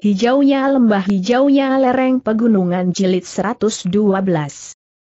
Hijaunya lembah hijaunya lereng pegunungan jilid 112.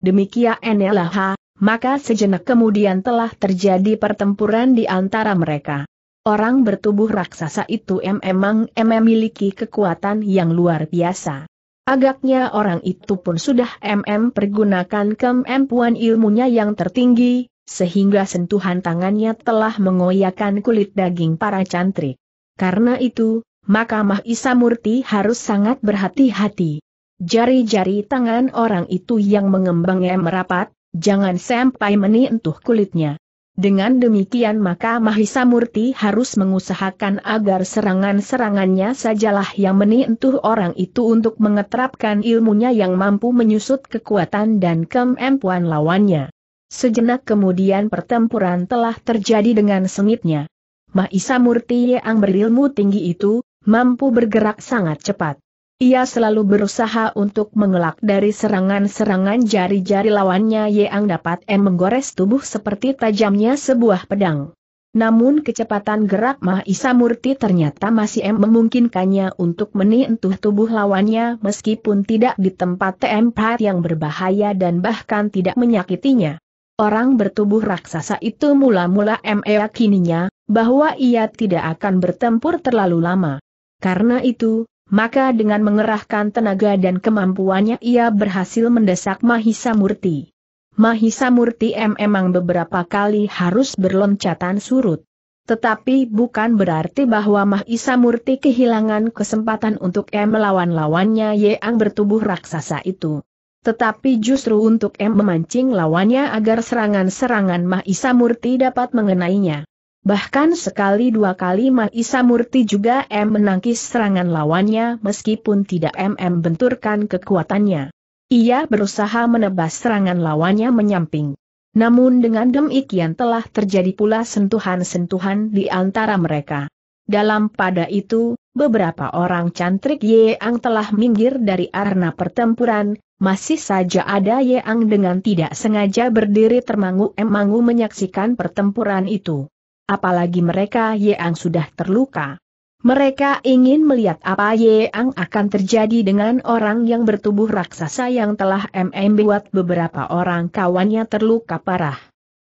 Demikian NLH, maka sejenak kemudian telah terjadi pertempuran di antara mereka. Orang bertubuh raksasa itu memang memiliki kekuatan yang luar biasa. Agaknya orang itu pun sudah MM pergunakan kemampuan ilmunya yang tertinggi, sehingga sentuhan tangannya telah mengoyakkan kulit daging para cantrik. Karena itu, maka Mahisa Murti harus sangat berhati-hati. Jari-jari tangan orang itu yang mengembangnya merapat, jangan sampai menyentuh kulitnya. Dengan demikian maka Mahisa Murti harus mengusahakan agar serangan-serangannya sajalah yang menyentuh orang itu untuk mengetrapkan ilmunya yang mampu menyusut kekuatan dan kemampuan lawannya. Sejenak kemudian pertempuran telah terjadi dengan sengitnya. Mahisa Murti yang berilmu tinggi itu, mampu bergerak sangat cepat. Ia selalu berusaha untuk mengelak dari serangan-serangan jari-jari lawannya yang dapat M menggores tubuh seperti tajamnya sebuah pedang. Namun kecepatan gerak Mahisa Murti ternyata masih M memungkinkannya untuk menyentuh tubuh lawannya meskipun tidak di tempat tempat yang berbahaya dan bahkan tidak menyakitinya. Orang bertubuh raksasa itu mula-mula M yakininya bahwa ia tidak akan bertempur terlalu lama. Karena itu, maka dengan mengerahkan tenaga dan kemampuannya ia berhasil mendesak Mahisa Murti. Mahisa Murti emang memang beberapa kali harus berloncatan surut. Tetapi bukan berarti bahwa Mahisa Murti kehilangan kesempatan untuk M melawan lawannya yang bertubuh raksasa itu. Tetapi justru untuk M memancing lawannya agar serangan-serangan Mahisa Murti dapat mengenainya. Bahkan sekali dua kali Maisa Murti juga M menangkis serangan lawannya meskipun tidak MM benturkan kekuatannya. Ia berusaha menebas serangan lawannya menyamping. Namun dengan demikian telah terjadi pula sentuhan-sentuhan di antara mereka. Dalam pada itu, beberapa orang cantrik Yeang telah minggir dari arena pertempuran, masih saja ada Yeang dengan tidak sengaja berdiri termangu-emangu menyaksikan pertempuran itu apalagi mereka Yeang sudah terluka. Mereka ingin melihat apa Yeang akan terjadi dengan orang yang bertubuh raksasa yang telah MM buat beberapa orang kawannya terluka parah.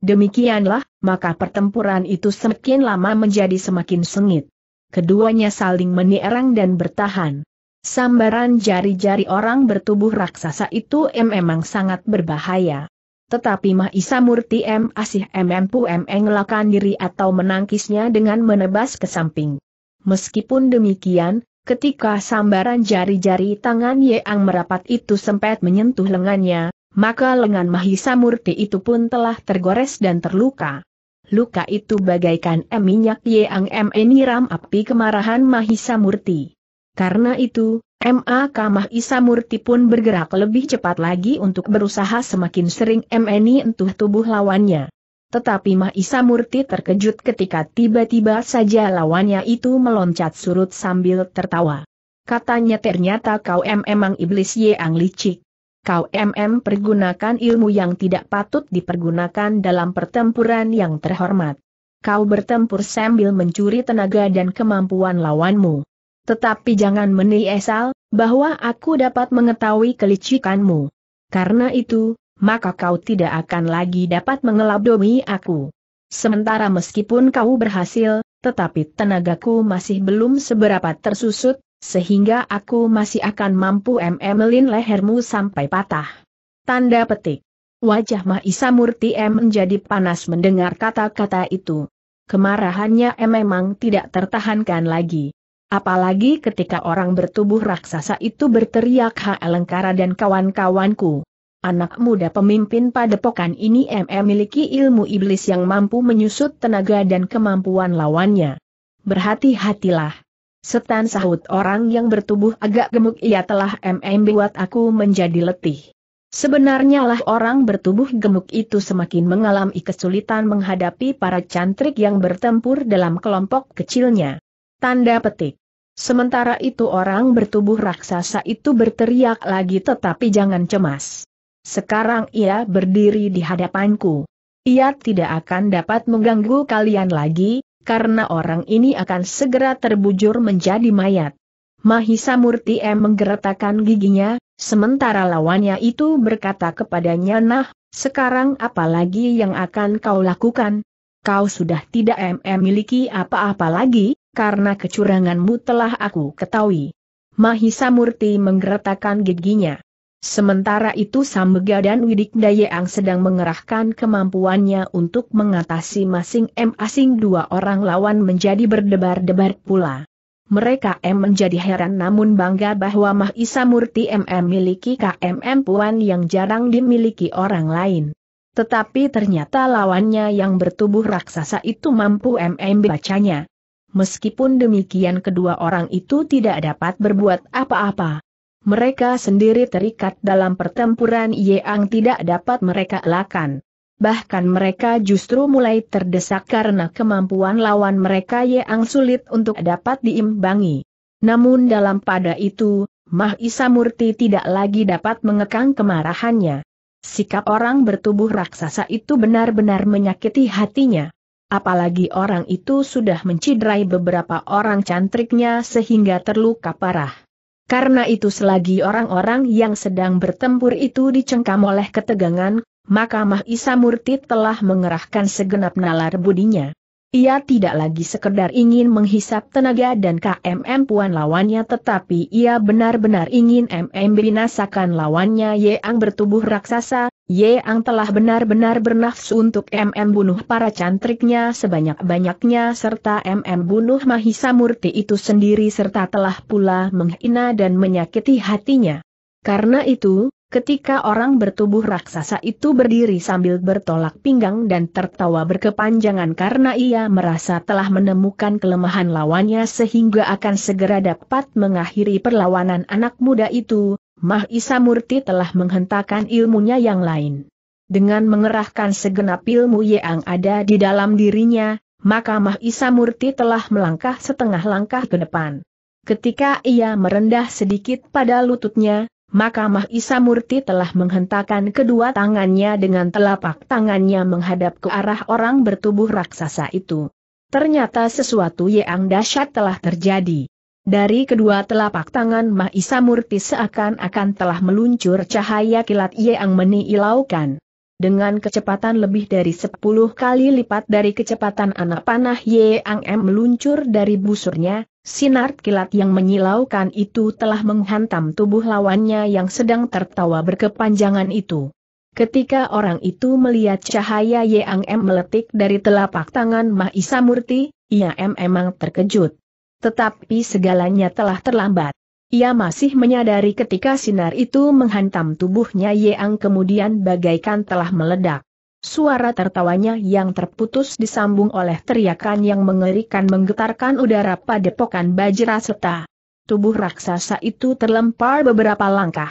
Demikianlah, maka pertempuran itu semakin lama menjadi semakin sengit. Keduanya saling menierang dan bertahan. Sambaran jari-jari orang bertubuh raksasa itu memang sangat berbahaya. Tetapi Mahisa Murti M. Asih M. Pu M. Engelakan diri atau menangkisnya dengan menebas ke samping. Meskipun demikian, ketika sambaran jari-jari tangan Yeang merapat itu sempat menyentuh lengannya, maka lengan Mahisa Murti itu pun telah tergores dan terluka. Luka itu bagaikan em minyak Yeang M. Eniram api kemarahan Mahisa Murti. Karena itu, MA Kamah Isa Murti pun bergerak lebih cepat lagi untuk berusaha semakin sering MNI entuh tubuh lawannya. Tetapi Mah Isa Murti terkejut ketika tiba-tiba saja lawannya itu meloncat surut sambil tertawa. Katanya ternyata kau M. emang iblis yang licik. Kau MM pergunakan ilmu yang tidak patut dipergunakan dalam pertempuran yang terhormat. Kau bertempur sambil mencuri tenaga dan kemampuan lawanmu. Tetapi jangan menyesal, bahwa aku dapat mengetahui kelicikanmu. Karena itu, maka kau tidak akan lagi dapat mengelabdomi aku. Sementara meskipun kau berhasil, tetapi tenagaku masih belum seberapa tersusut, sehingga aku masih akan mampu memelin lehermu sampai patah. Tanda petik. Wajah Mahisa Murti M menjadi panas mendengar kata-kata itu. Kemarahannya M memang tidak tertahankan lagi. Apalagi ketika orang bertubuh raksasa itu berteriak Lengkara dan kawan-kawanku. Anak muda pemimpin padepokan ini MM miliki ilmu iblis yang mampu menyusut tenaga dan kemampuan lawannya. Berhati-hatilah. Setan sahut orang yang bertubuh agak gemuk ia telah MM buat aku menjadi letih. Sebenarnya lah orang bertubuh gemuk itu semakin mengalami kesulitan menghadapi para cantrik yang bertempur dalam kelompok kecilnya. Tanda petik. Sementara itu orang bertubuh raksasa itu berteriak lagi tetapi jangan cemas. Sekarang ia berdiri di hadapanku. Ia tidak akan dapat mengganggu kalian lagi, karena orang ini akan segera terbujur menjadi mayat. Mahisa Murti M menggeretakkan giginya, sementara lawannya itu berkata kepadanya nah, sekarang apa lagi yang akan kau lakukan? Kau sudah tidak MM miliki apa-apa lagi, karena kecuranganmu telah aku ketahui. Mahisa Murti menggeretakkan giginya. Sementara itu Sambega dan Widik Dayang sedang mengerahkan kemampuannya untuk mengatasi masing masing dua orang lawan menjadi berdebar-debar pula. Mereka M menjadi heran namun bangga bahwa Mahisa Murti MM miliki KMM Puan yang jarang dimiliki orang lain. Tetapi ternyata lawannya yang bertubuh raksasa itu mampu MM bacanya. Meskipun demikian kedua orang itu tidak dapat berbuat apa-apa. Mereka sendiri terikat dalam pertempuran yang tidak dapat mereka elakkan. Bahkan mereka justru mulai terdesak karena kemampuan lawan mereka yang sulit untuk dapat diimbangi. Namun dalam pada itu, Mah Isa Murti tidak lagi dapat mengekang kemarahannya. Sikap orang bertubuh raksasa itu benar-benar menyakiti hatinya. Apalagi orang itu sudah menciderai beberapa orang cantriknya sehingga terluka parah. Karena itu selagi orang-orang yang sedang bertempur itu dicengkam oleh ketegangan, maka Mahisa Murti telah mengerahkan segenap nalar budinya. Ia tidak lagi sekedar ingin menghisap tenaga dan KMM puan lawannya tetapi ia benar-benar ingin MM binasakan lawannya yang bertubuh raksasa, Ye Yeang telah benar-benar bernafsu untuk MM bunuh para cantriknya sebanyak-banyaknya serta MM bunuh Mahisa Murti itu sendiri serta telah pula menghina dan menyakiti hatinya. Karena itu, ketika orang bertubuh raksasa itu berdiri sambil bertolak pinggang dan tertawa berkepanjangan karena ia merasa telah menemukan kelemahan lawannya sehingga akan segera dapat mengakhiri perlawanan anak muda itu, Mah Isa Murti telah menghentakkan ilmunya yang lain. Dengan mengerahkan segenap ilmu yang ada di dalam dirinya, maka Mah Isa Murti telah melangkah setengah langkah ke depan. Ketika ia merendah sedikit pada lututnya, maka Mah Isa Murti telah menghentakkan kedua tangannya dengan telapak tangannya menghadap ke arah orang bertubuh raksasa itu. Ternyata sesuatu yang dahsyat telah terjadi. Dari kedua telapak tangan Mahisa Murti seakan-akan telah meluncur cahaya kilat yang meniilaukan Dengan kecepatan lebih dari 10 kali lipat dari kecepatan anak panah Yeang M meluncur dari busurnya, sinar kilat yang menyilaukan itu telah menghantam tubuh lawannya yang sedang tertawa berkepanjangan itu. Ketika orang itu melihat cahaya Yeang M meletik dari telapak tangan Mahisa Murti, ia memang terkejut. Tetapi segalanya telah terlambat. Ia masih menyadari ketika sinar itu menghantam tubuhnya Yeang kemudian bagaikan telah meledak. Suara tertawanya yang terputus disambung oleh teriakan yang mengerikan menggetarkan udara pada padepokan Bajra serta tubuh raksasa itu terlempar beberapa langkah.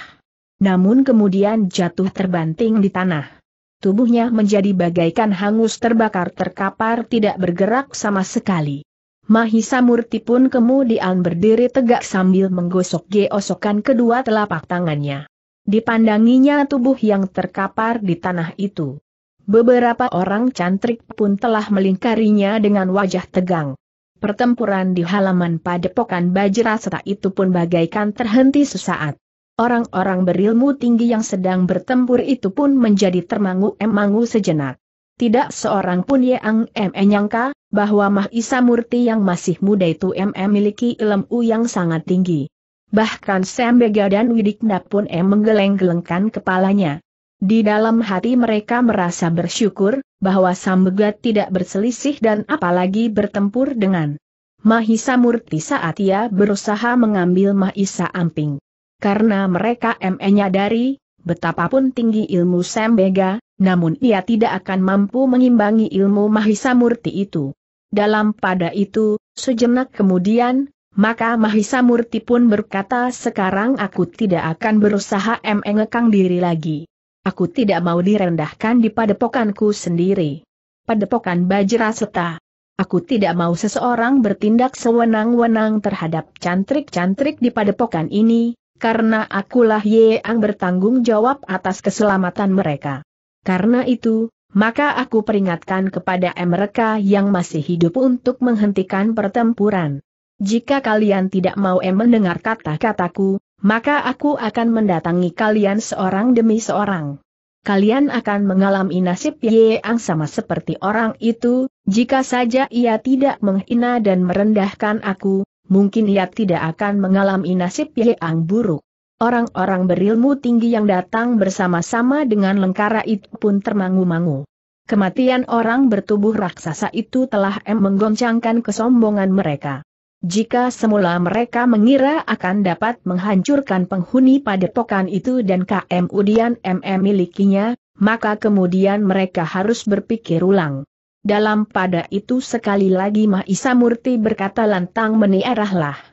Namun kemudian jatuh terbanting di tanah. Tubuhnya menjadi bagaikan hangus terbakar terkapar tidak bergerak sama sekali. Mahisa Murti pun kemudian berdiri tegak sambil menggosok geosokan kedua telapak tangannya. Dipandanginya tubuh yang terkapar di tanah itu. Beberapa orang cantrik pun telah melingkarinya dengan wajah tegang. Pertempuran di halaman padepokan Seta itu pun bagaikan terhenti sesaat. Orang-orang berilmu tinggi yang sedang bertempur itu pun menjadi termangu-emangu sejenak. Tidak seorang pun yang menyangka bahwa Mahisa Murti yang masih muda itu memiliki ilmu yang sangat tinggi. Bahkan Sembega dan Widikna pun em menggeleng-gelengkan kepalanya. Di dalam hati mereka merasa bersyukur, bahwa Sambega tidak berselisih dan apalagi bertempur dengan Mahisa Murti saat ia berusaha mengambil Mahisa Amping. Karena mereka menyadari, betapapun tinggi ilmu Sembega, namun ia tidak akan mampu mengimbangi ilmu Mahisa Murti itu. Dalam pada itu, sejenak kemudian, maka Mahisa Murti pun berkata sekarang aku tidak akan berusaha mengekang diri lagi. Aku tidak mau direndahkan di padepokanku sendiri. Padepokan Bajra Seta. Aku tidak mau seseorang bertindak sewenang-wenang terhadap cantrik-cantrik di padepokan ini, karena akulah yang bertanggung jawab atas keselamatan mereka. Karena itu, maka aku peringatkan kepada mereka yang masih hidup untuk menghentikan pertempuran. Jika kalian tidak mau mendengar kata-kataku, maka aku akan mendatangi kalian seorang demi seorang. Kalian akan mengalami nasib yang sama seperti orang itu, jika saja ia tidak menghina dan merendahkan aku, mungkin ia tidak akan mengalami nasib yang buruk. Orang-orang berilmu tinggi yang datang bersama-sama dengan lengkara itu pun termangu-mangu. Kematian orang bertubuh raksasa itu telah em menggoncangkan kesombongan mereka. Jika semula mereka mengira akan dapat menghancurkan penghuni padepokan itu dan KM Udian MM milikinya, maka kemudian mereka harus berpikir ulang. Dalam pada itu sekali lagi Mahisa Murti berkata lantang meniarahlah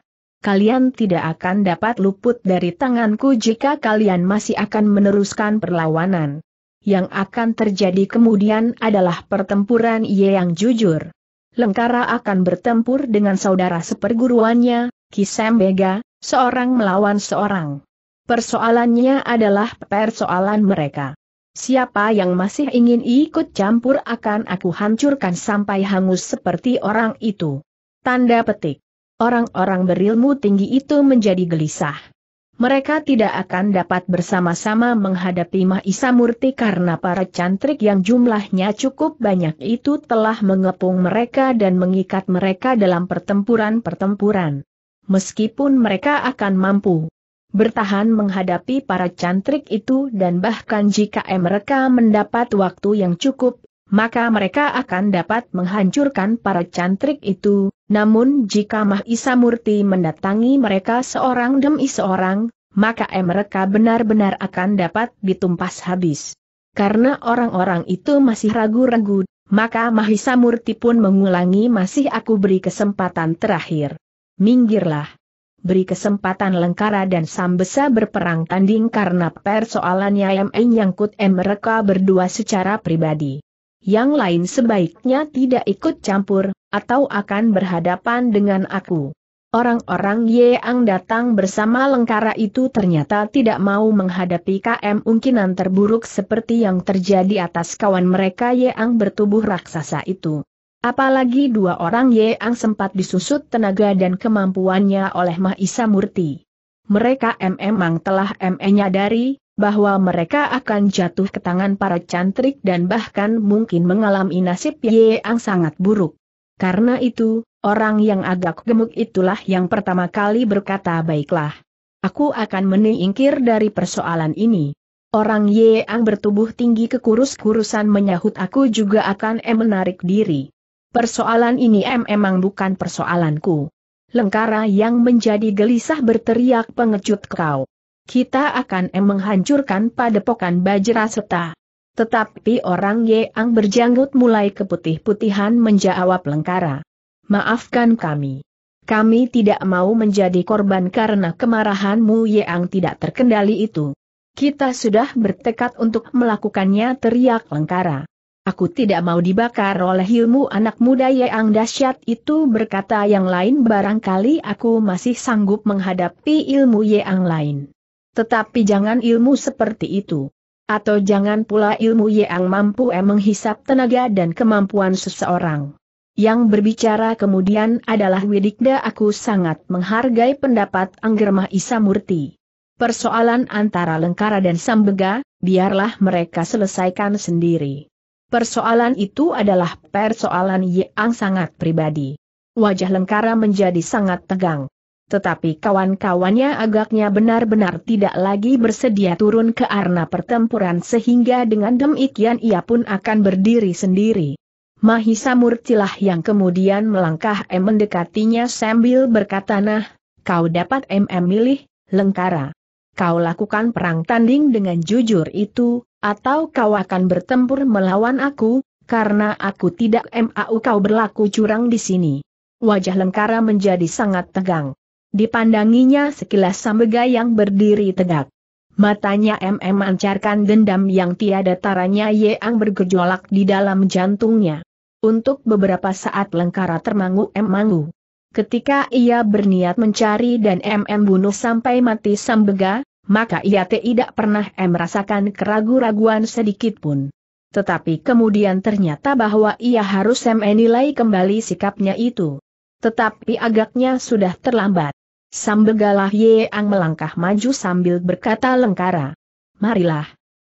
kalian tidak akan dapat luput dari tanganku jika kalian masih akan meneruskan perlawanan. Yang akan terjadi kemudian adalah pertempuran ia yang jujur. Lengkara akan bertempur dengan saudara seperguruannya, Kisembega, seorang melawan seorang. Persoalannya adalah persoalan mereka. Siapa yang masih ingin ikut campur akan aku hancurkan sampai hangus seperti orang itu. Tanda petik orang-orang berilmu tinggi itu menjadi gelisah. Mereka tidak akan dapat bersama-sama menghadapi Mahisa Murti karena para cantrik yang jumlahnya cukup banyak itu telah mengepung mereka dan mengikat mereka dalam pertempuran-pertempuran. Meskipun mereka akan mampu bertahan menghadapi para cantrik itu dan bahkan jika mereka mendapat waktu yang cukup maka mereka akan dapat menghancurkan para cantrik itu, namun jika Mahisa Murti mendatangi mereka seorang demi seorang, maka eh mereka benar-benar akan dapat ditumpas habis. Karena orang-orang itu masih ragu-ragu, maka Mahisa Murti pun mengulangi masih aku beri kesempatan terakhir. Minggirlah beri kesempatan Lengkara dan Sambesa berperang tanding karena persoalannya yang menyangkut mereka berdua secara pribadi yang lain sebaiknya tidak ikut campur, atau akan berhadapan dengan aku. Orang-orang Yeang datang bersama Lengkara itu ternyata tidak mau menghadapi KM mungkinan terburuk seperti yang terjadi atas kawan mereka Yeang bertubuh raksasa itu. Apalagi dua orang Yeang sempat disusut tenaga dan kemampuannya oleh Mahisa Murti. Mereka memang telah menyadari bahwa mereka akan jatuh ke tangan para cantrik dan bahkan mungkin mengalami nasib yang sangat buruk. Karena itu, orang yang agak gemuk itulah yang pertama kali berkata baiklah. Aku akan menyingkir dari persoalan ini. Orang yang bertubuh tinggi kekurus-kurusan menyahut aku juga akan em menarik diri. Persoalan ini em emang bukan persoalanku. Lengkara yang menjadi gelisah berteriak pengecut kau kita akan em menghancurkan padepokan Bajraseta. Tetapi orang Yeang berjanggut mulai keputih-putihan menjawab Lengkara. Maafkan kami. Kami tidak mau menjadi korban karena kemarahanmu Yeang tidak terkendali itu. Kita sudah bertekad untuk melakukannya teriak Lengkara. Aku tidak mau dibakar oleh ilmu anak muda Yeang dahsyat itu berkata yang lain barangkali aku masih sanggup menghadapi ilmu Yeang lain. Tetapi jangan ilmu seperti itu. Atau jangan pula ilmu yang mampu eh, menghisap tenaga dan kemampuan seseorang. Yang berbicara kemudian adalah Widikda aku sangat menghargai pendapat Anggermah Isamurti. Persoalan antara Lengkara dan Sambega, biarlah mereka selesaikan sendiri. Persoalan itu adalah persoalan yang sangat pribadi. Wajah Lengkara menjadi sangat tegang tetapi kawan-kawannya agaknya benar-benar tidak lagi bersedia turun ke arena pertempuran sehingga dengan demikian ia pun akan berdiri sendiri. Mahisa Murtilah yang kemudian melangkah M mendekatinya sambil berkata nah, kau dapat MM milih, Lengkara. Kau lakukan perang tanding dengan jujur itu, atau kau akan bertempur melawan aku, karena aku tidak mau kau berlaku curang di sini. Wajah Lengkara menjadi sangat tegang dipandanginya sekilas Sambega yang berdiri tegak. Matanya MM mancarkan dendam yang tiada taranya yang bergejolak di dalam jantungnya. Untuk beberapa saat Lengkara termangu-emangu. Ketika ia berniat mencari dan MM bunuh sampai mati Sambega, maka ia tidak pernah merasakan keraguan-raguan sedikit pun. Tetapi kemudian ternyata bahwa ia harus menilai kembali sikapnya itu. Tetapi agaknya sudah terlambat. Sambegalah ang melangkah maju sambil berkata lengkara. Marilah.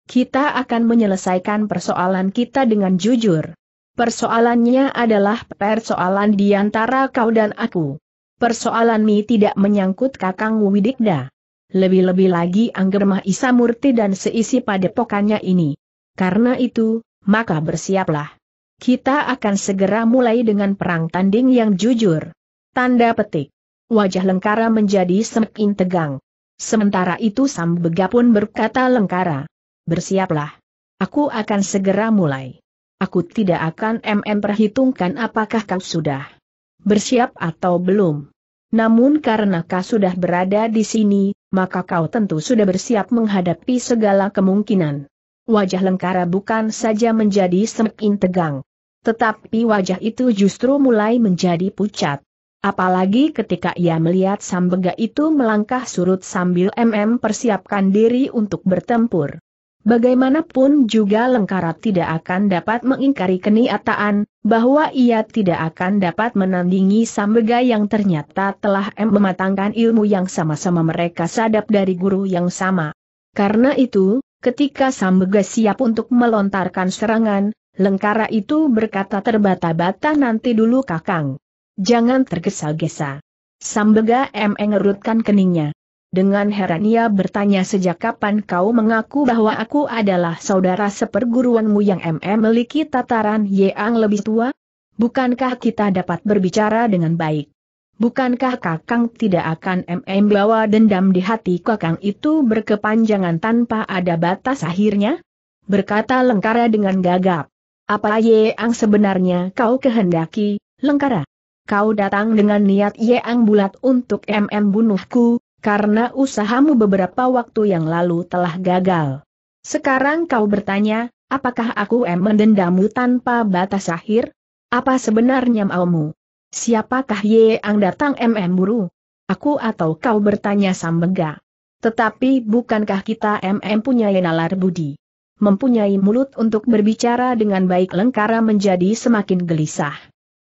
Kita akan menyelesaikan persoalan kita dengan jujur. Persoalannya adalah persoalan di antara kau dan aku. Persoalan ini tidak menyangkut Kakang Widikda. Lebih-lebih lagi Anggermah Murti dan seisi padepokannya ini. Karena itu, maka bersiaplah. Kita akan segera mulai dengan perang tanding yang jujur. Tanda petik. Wajah Lengkara menjadi semakin tegang. Sementara itu Sam Bega pun berkata Lengkara, bersiaplah. Aku akan segera mulai. Aku tidak akan mm perhitungkan apakah kau sudah bersiap atau belum. Namun karena kau sudah berada di sini, maka kau tentu sudah bersiap menghadapi segala kemungkinan. Wajah Lengkara bukan saja menjadi semakin tegang. Tetapi wajah itu justru mulai menjadi pucat apalagi ketika ia melihat Sambega itu melangkah surut sambil MM persiapkan diri untuk bertempur. Bagaimanapun juga Lengkara tidak akan dapat mengingkari keniataan, bahwa ia tidak akan dapat menandingi Sambega yang ternyata telah M mematangkan ilmu yang sama-sama mereka sadap dari guru yang sama. Karena itu, ketika Sambega siap untuk melontarkan serangan, Lengkara itu berkata terbata-bata nanti dulu kakang. Jangan tergesa-gesa. Sambega M mengerutkan keningnya. Dengan heran ia bertanya sejak kapan kau mengaku bahwa aku adalah saudara seperguruanmu yang MM memiliki tataran yang lebih tua? Bukankah kita dapat berbicara dengan baik? Bukankah kakang tidak akan MM bawa dendam di hati kakang itu berkepanjangan tanpa ada batas akhirnya? Berkata Lengkara dengan gagap. Apa yang sebenarnya kau kehendaki, Lengkara? kau datang dengan niat yang bulat untuk MM bunuhku, karena usahamu beberapa waktu yang lalu telah gagal. Sekarang kau bertanya, apakah aku em mendendamu tanpa batas akhir? Apa sebenarnya maumu? Siapakah yang datang MM buru? Aku atau kau bertanya Sambega. Tetapi bukankah kita MM punya nalar budi? mempunyai mulut untuk berbicara dengan baik lengkara menjadi semakin gelisah.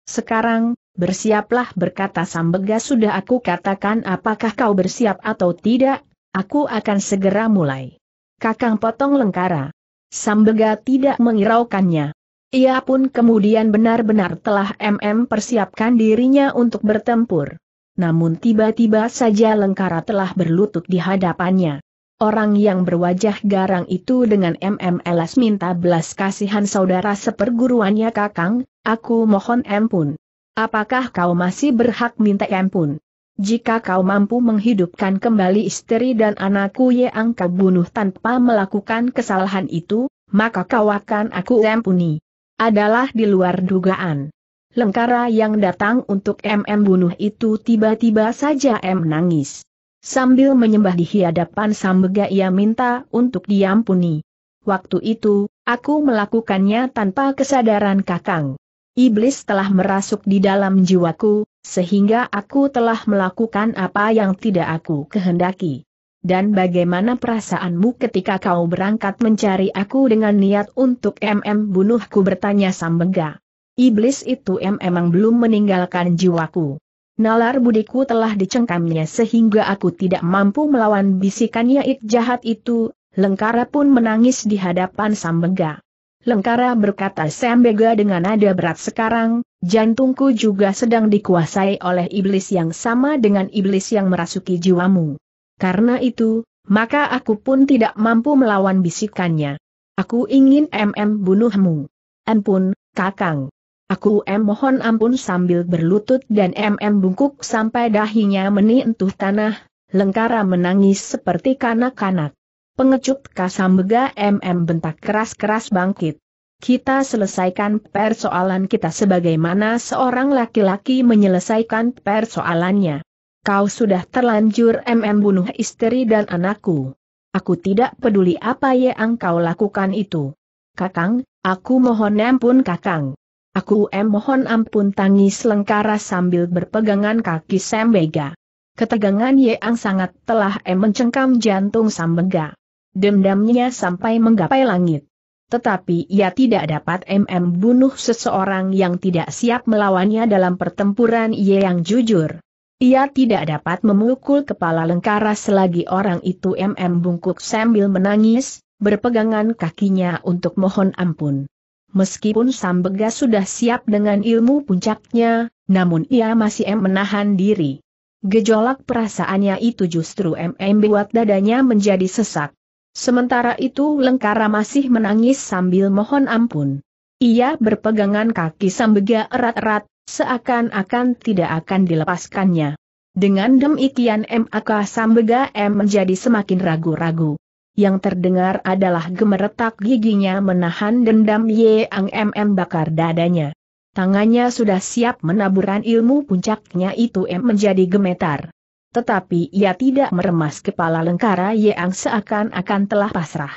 Sekarang, Bersiaplah berkata Sambega sudah aku katakan apakah kau bersiap atau tidak, aku akan segera mulai. Kakang potong lengkara. Sambega tidak mengiraukannya. Ia pun kemudian benar-benar telah MM persiapkan dirinya untuk bertempur. Namun tiba-tiba saja lengkara telah berlutut di hadapannya. Orang yang berwajah garang itu dengan mm elas minta belas kasihan saudara seperguruannya kakang, aku mohon ampun. Apakah kau masih berhak minta ampun? Jika kau mampu menghidupkan kembali istri dan anakku yang kau bunuh tanpa melakukan kesalahan itu, maka kau akan aku ampuni. Adalah di luar dugaan. Lengkara yang datang untuk MM bunuh itu tiba-tiba saja M nangis. Sambil menyembah di hadapan Sambega ia minta untuk diampuni. Waktu itu, aku melakukannya tanpa kesadaran kakang. Iblis telah merasuk di dalam jiwaku, sehingga aku telah melakukan apa yang tidak aku kehendaki. Dan bagaimana perasaanmu ketika kau berangkat mencari aku dengan niat untuk MM bunuhku bertanya Sambega. Iblis itu memang belum meninggalkan jiwaku. Nalar budiku telah dicengkamnya sehingga aku tidak mampu melawan bisikannya it jahat itu, Lengkara pun menangis di hadapan Sambega. Lengkara berkata Sembega dengan nada berat sekarang, jantungku juga sedang dikuasai oleh iblis yang sama dengan iblis yang merasuki jiwamu. Karena itu, maka aku pun tidak mampu melawan bisikannya. Aku ingin MM bunuhmu. Ampun, kakang. Aku M mohon ampun sambil berlutut dan MM bungkuk sampai dahinya menyentuh tanah, Lengkara menangis seperti kanak-kanak. Pengecut Kasambega MM bentak keras-keras bangkit. Kita selesaikan persoalan kita sebagaimana seorang laki-laki menyelesaikan persoalannya. Kau sudah terlanjur MM bunuh istri dan anakku. Aku tidak peduli apa yang kau lakukan itu. Kakang, aku mohon ampun kakang. Aku em mohon ampun tangis lengkara sambil berpegangan kaki Sambega. Ketegangan yang sangat telah em mencengkam jantung Sambega. Dendamnya sampai menggapai langit. Tetapi ia tidak dapat MM bunuh seseorang yang tidak siap melawannya dalam pertempuran ia yang jujur. Ia tidak dapat memukul kepala lengkara selagi orang itu MM bungkuk sambil menangis, berpegangan kakinya untuk mohon ampun. Meskipun Sambega sudah siap dengan ilmu puncaknya, namun ia masih M menahan diri. Gejolak perasaannya itu justru MM buat dadanya menjadi sesak. Sementara itu Lengkara masih menangis sambil mohon ampun. Ia berpegangan kaki Sambega erat-erat, seakan-akan tidak akan dilepaskannya. Dengan demikian MAK Sambega M menjadi semakin ragu-ragu. Yang terdengar adalah gemeretak giginya menahan dendam Ye Ang MM bakar dadanya. Tangannya sudah siap menaburan ilmu puncaknya itu M menjadi gemetar. Tetapi ia tidak meremas kepala lengkara yang seakan-akan telah pasrah.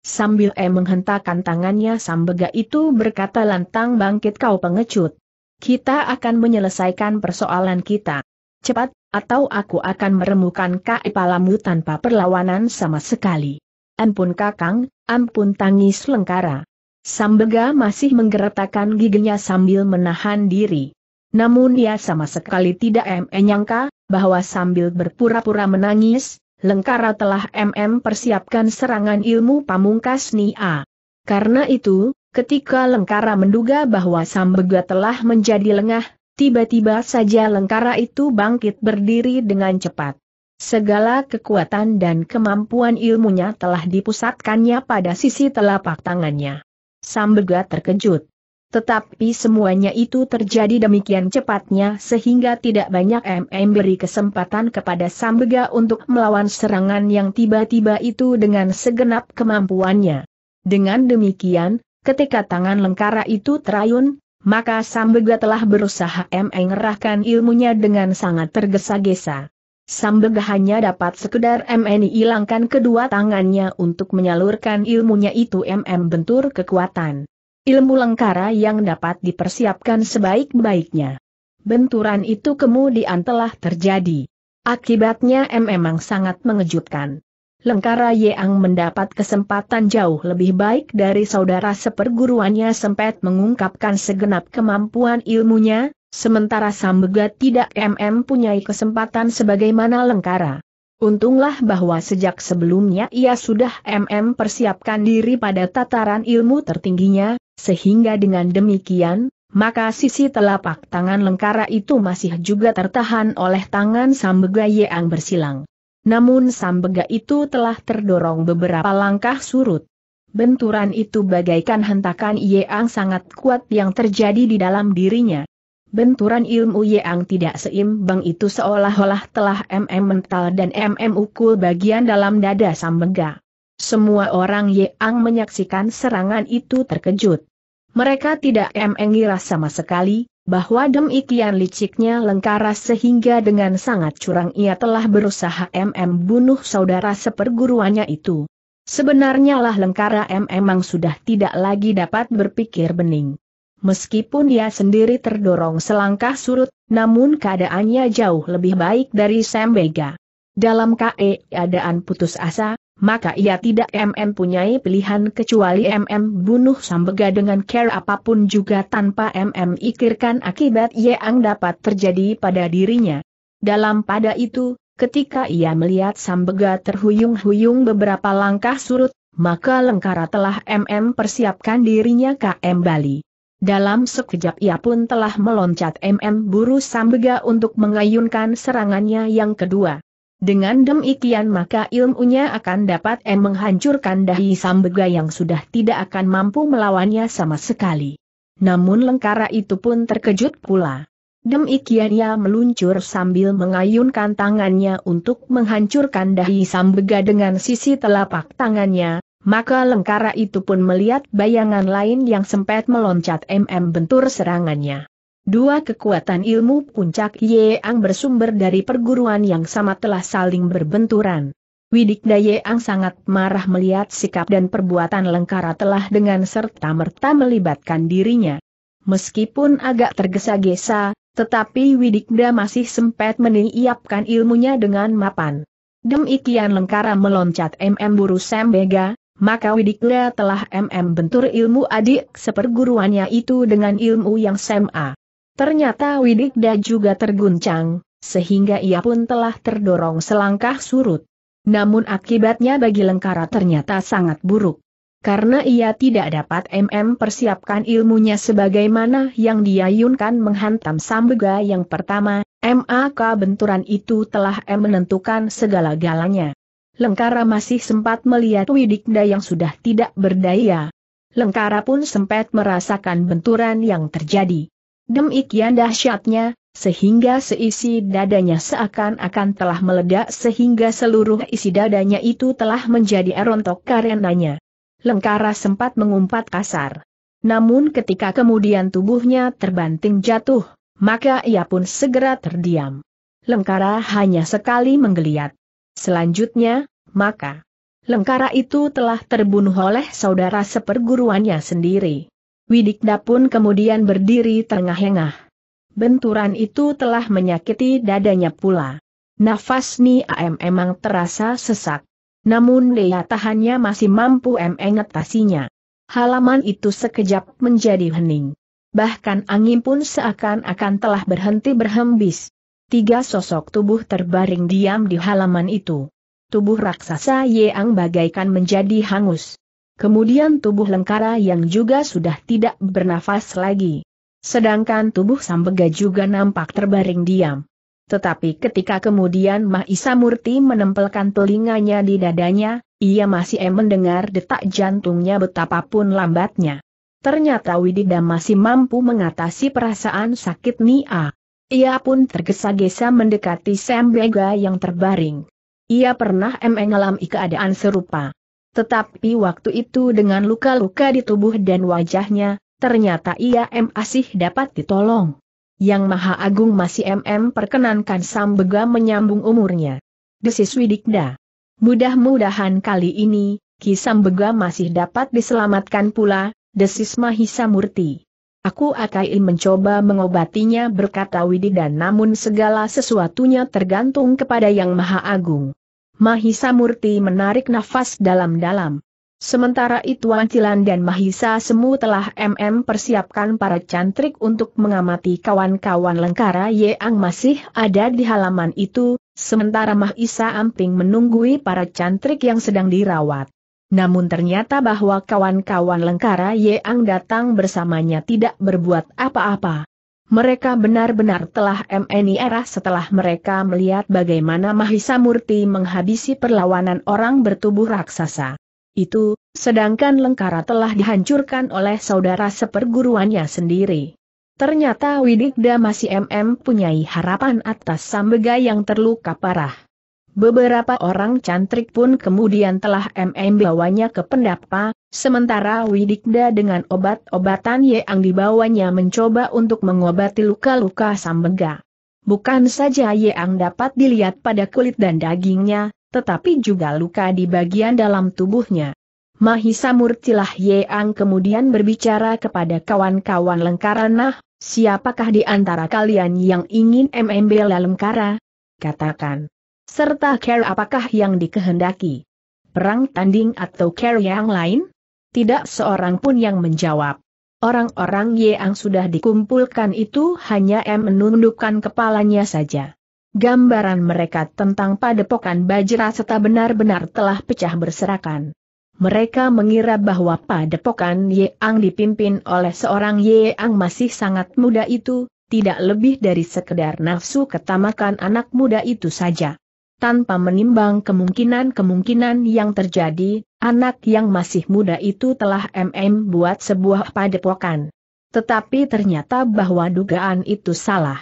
Sambil E menghentakkan tangannya Sambega itu berkata lantang bangkit kau pengecut. Kita akan menyelesaikan persoalan kita. Cepat, atau aku akan meremukan kepalamu tanpa perlawanan sama sekali. Ampun kakang, ampun tangis lengkara. Sambega masih menggeretakan giginya sambil menahan diri. Namun dia sama sekali tidak menyangka, bahwa sambil berpura-pura menangis, Lengkara telah MM persiapkan serangan ilmu pamungkas Nia. Karena itu, ketika Lengkara menduga bahwa Sambega telah menjadi lengah, tiba-tiba saja Lengkara itu bangkit berdiri dengan cepat. Segala kekuatan dan kemampuan ilmunya telah dipusatkannya pada sisi telapak tangannya. Sambega terkejut. Tetapi semuanya itu terjadi demikian cepatnya sehingga tidak banyak MM beri kesempatan kepada Sambega untuk melawan serangan yang tiba-tiba itu dengan segenap kemampuannya. Dengan demikian, ketika tangan lengkara itu terayun, maka Sambega telah berusaha MM ngerahkan ilmunya dengan sangat tergesa-gesa. Sambega hanya dapat sekedar MM hilangkan kedua tangannya untuk menyalurkan ilmunya itu MM bentur kekuatan ilmu lengkara yang dapat dipersiapkan sebaik-baiknya. Benturan itu kemudian telah terjadi. Akibatnya M memang sangat mengejutkan. Lengkara Yeang mendapat kesempatan jauh lebih baik dari saudara seperguruannya sempat mengungkapkan segenap kemampuan ilmunya, sementara Sambegat tidak MM punya kesempatan sebagaimana Lengkara. Untunglah bahwa sejak sebelumnya ia sudah MM persiapkan diri pada tataran ilmu tertingginya, sehingga dengan demikian, maka sisi telapak tangan lengkara itu masih juga tertahan oleh tangan Sambega Yeang bersilang. Namun Sambega itu telah terdorong beberapa langkah surut. Benturan itu bagaikan hentakan Yeang sangat kuat yang terjadi di dalam dirinya. Benturan ilmu Yeang tidak seimbang itu seolah-olah telah MM mental dan MM ukul bagian dalam dada Sambega. Semua orang yang menyaksikan serangan itu terkejut. Mereka tidak mengira sama sekali, bahwa demikian liciknya lengkara sehingga dengan sangat curang ia telah berusaha MM bunuh saudara seperguruannya itu. Sebenarnya lah lengkara M memang sudah tidak lagi dapat berpikir bening. Meskipun dia sendiri terdorong selangkah surut, namun keadaannya jauh lebih baik dari Sembega. Dalam keadaan putus asa, maka ia tidak MM punyai pilihan kecuali MM bunuh Sambega dengan care apapun juga tanpa MM ikirkan akibat yang dapat terjadi pada dirinya. Dalam pada itu, ketika ia melihat Sambega terhuyung-huyung beberapa langkah surut, maka Lengkara telah MM persiapkan dirinya KM Bali. Dalam sekejap ia pun telah meloncat MM buru Sambega untuk mengayunkan serangannya yang kedua. Dengan demikian maka ilmunya akan dapat em menghancurkan dahi sambega yang sudah tidak akan mampu melawannya sama sekali. Namun lengkara itu pun terkejut pula. Demikian ia meluncur sambil mengayunkan tangannya untuk menghancurkan dahi sambega dengan sisi telapak tangannya, maka lengkara itu pun melihat bayangan lain yang sempat meloncat MM bentur serangannya. Dua kekuatan ilmu puncak Yeang bersumber dari perguruan yang sama telah saling berbenturan. Widikda Yeang sangat marah melihat sikap dan perbuatan Lengkara telah dengan serta-merta melibatkan dirinya. Meskipun agak tergesa-gesa, tetapi Widikda masih sempat meniapkan ilmunya dengan mapan. Demikian Lengkara meloncat MM Buru Sembega, maka Widikda telah MM bentur ilmu adik seperguruannya itu dengan ilmu yang sema. Ternyata Widikda juga terguncang, sehingga ia pun telah terdorong selangkah surut. Namun akibatnya bagi Lengkara ternyata sangat buruk. Karena ia tidak dapat MM persiapkan ilmunya sebagaimana yang diayunkan menghantam Sambega yang pertama, MAK benturan itu telah M menentukan segala galanya. Lengkara masih sempat melihat Widikda yang sudah tidak berdaya. Lengkara pun sempat merasakan benturan yang terjadi. Demikian dahsyatnya, sehingga seisi dadanya seakan-akan telah meledak sehingga seluruh isi dadanya itu telah menjadi erontok karenanya. Lengkara sempat mengumpat kasar. Namun ketika kemudian tubuhnya terbanting jatuh, maka ia pun segera terdiam. Lengkara hanya sekali menggeliat. Selanjutnya, maka, Lengkara itu telah terbunuh oleh saudara seperguruannya sendiri. Widikda pun kemudian berdiri tengah engah Benturan itu telah menyakiti dadanya pula. Nafas Ni AM emang terasa sesak. Namun daya tahannya masih mampu mengatasinya. Halaman itu sekejap menjadi hening. Bahkan angin pun seakan-akan telah berhenti berhembis. Tiga sosok tubuh terbaring diam di halaman itu. Tubuh raksasa Yeang bagaikan menjadi hangus kemudian tubuh lengkara yang juga sudah tidak bernafas lagi. Sedangkan tubuh Sambega juga nampak terbaring diam. Tetapi ketika kemudian Mahisa Murti menempelkan telinganya di dadanya, ia masih mendengar detak jantungnya betapapun lambatnya. Ternyata Widida masih mampu mengatasi perasaan sakit Nia. Ia pun tergesa-gesa mendekati Sambega yang terbaring. Ia pernah mengalami keadaan serupa. Tetapi waktu itu dengan luka-luka di tubuh dan wajahnya, ternyata ia masih dapat ditolong. Yang Maha Agung masih MM perkenankan Sambega menyambung umurnya. Desis Widikda. Mudah-mudahan kali ini, Ki Sambega masih dapat diselamatkan pula, desis Mahisa Murti. Aku akan mencoba mengobatinya berkata Widi dan namun segala sesuatunya tergantung kepada Yang Maha Agung. Mahisa Murti menarik nafas dalam-dalam. Sementara itu Ancilan dan Mahisa Semu telah MM persiapkan para cantrik untuk mengamati kawan-kawan lengkara Yeang masih ada di halaman itu, sementara Mahisa Amping menunggui para cantrik yang sedang dirawat. Namun ternyata bahwa kawan-kawan lengkara Yeang datang bersamanya tidak berbuat apa-apa. Mereka benar-benar telah MNI erah setelah mereka melihat bagaimana Mahisa Murti menghabisi perlawanan orang bertubuh raksasa. Itu, sedangkan Lengkara telah dihancurkan oleh saudara seperguruannya sendiri. Ternyata Widikda masih MM punyai harapan atas Sambega yang terluka parah. Beberapa orang cantrik pun kemudian telah MM bawanya ke pendapa, sementara Widikda dengan obat-obatan yang dibawanya mencoba untuk mengobati luka-luka Sambega. Bukan saja Yeang dapat dilihat pada kulit dan dagingnya, tetapi juga luka di bagian dalam tubuhnya. Mahisa Murtilah Yeang kemudian berbicara kepada kawan-kawan Lengkaranah, siapakah di antara kalian yang ingin MMB Lengkara? Katakan. Serta care apakah yang dikehendaki? Perang tanding atau care yang lain? Tidak seorang pun yang menjawab. Orang-orang yang sudah dikumpulkan itu hanya M menundukkan kepalanya saja. Gambaran mereka tentang padepokan Bajra serta benar-benar telah pecah berserakan. Mereka mengira bahwa padepokan Yeang dipimpin oleh seorang Yeang masih sangat muda itu, tidak lebih dari sekedar nafsu ketamakan anak muda itu saja tanpa menimbang kemungkinan-kemungkinan yang terjadi, anak yang masih muda itu telah MM buat sebuah padepokan. Tetapi ternyata bahwa dugaan itu salah.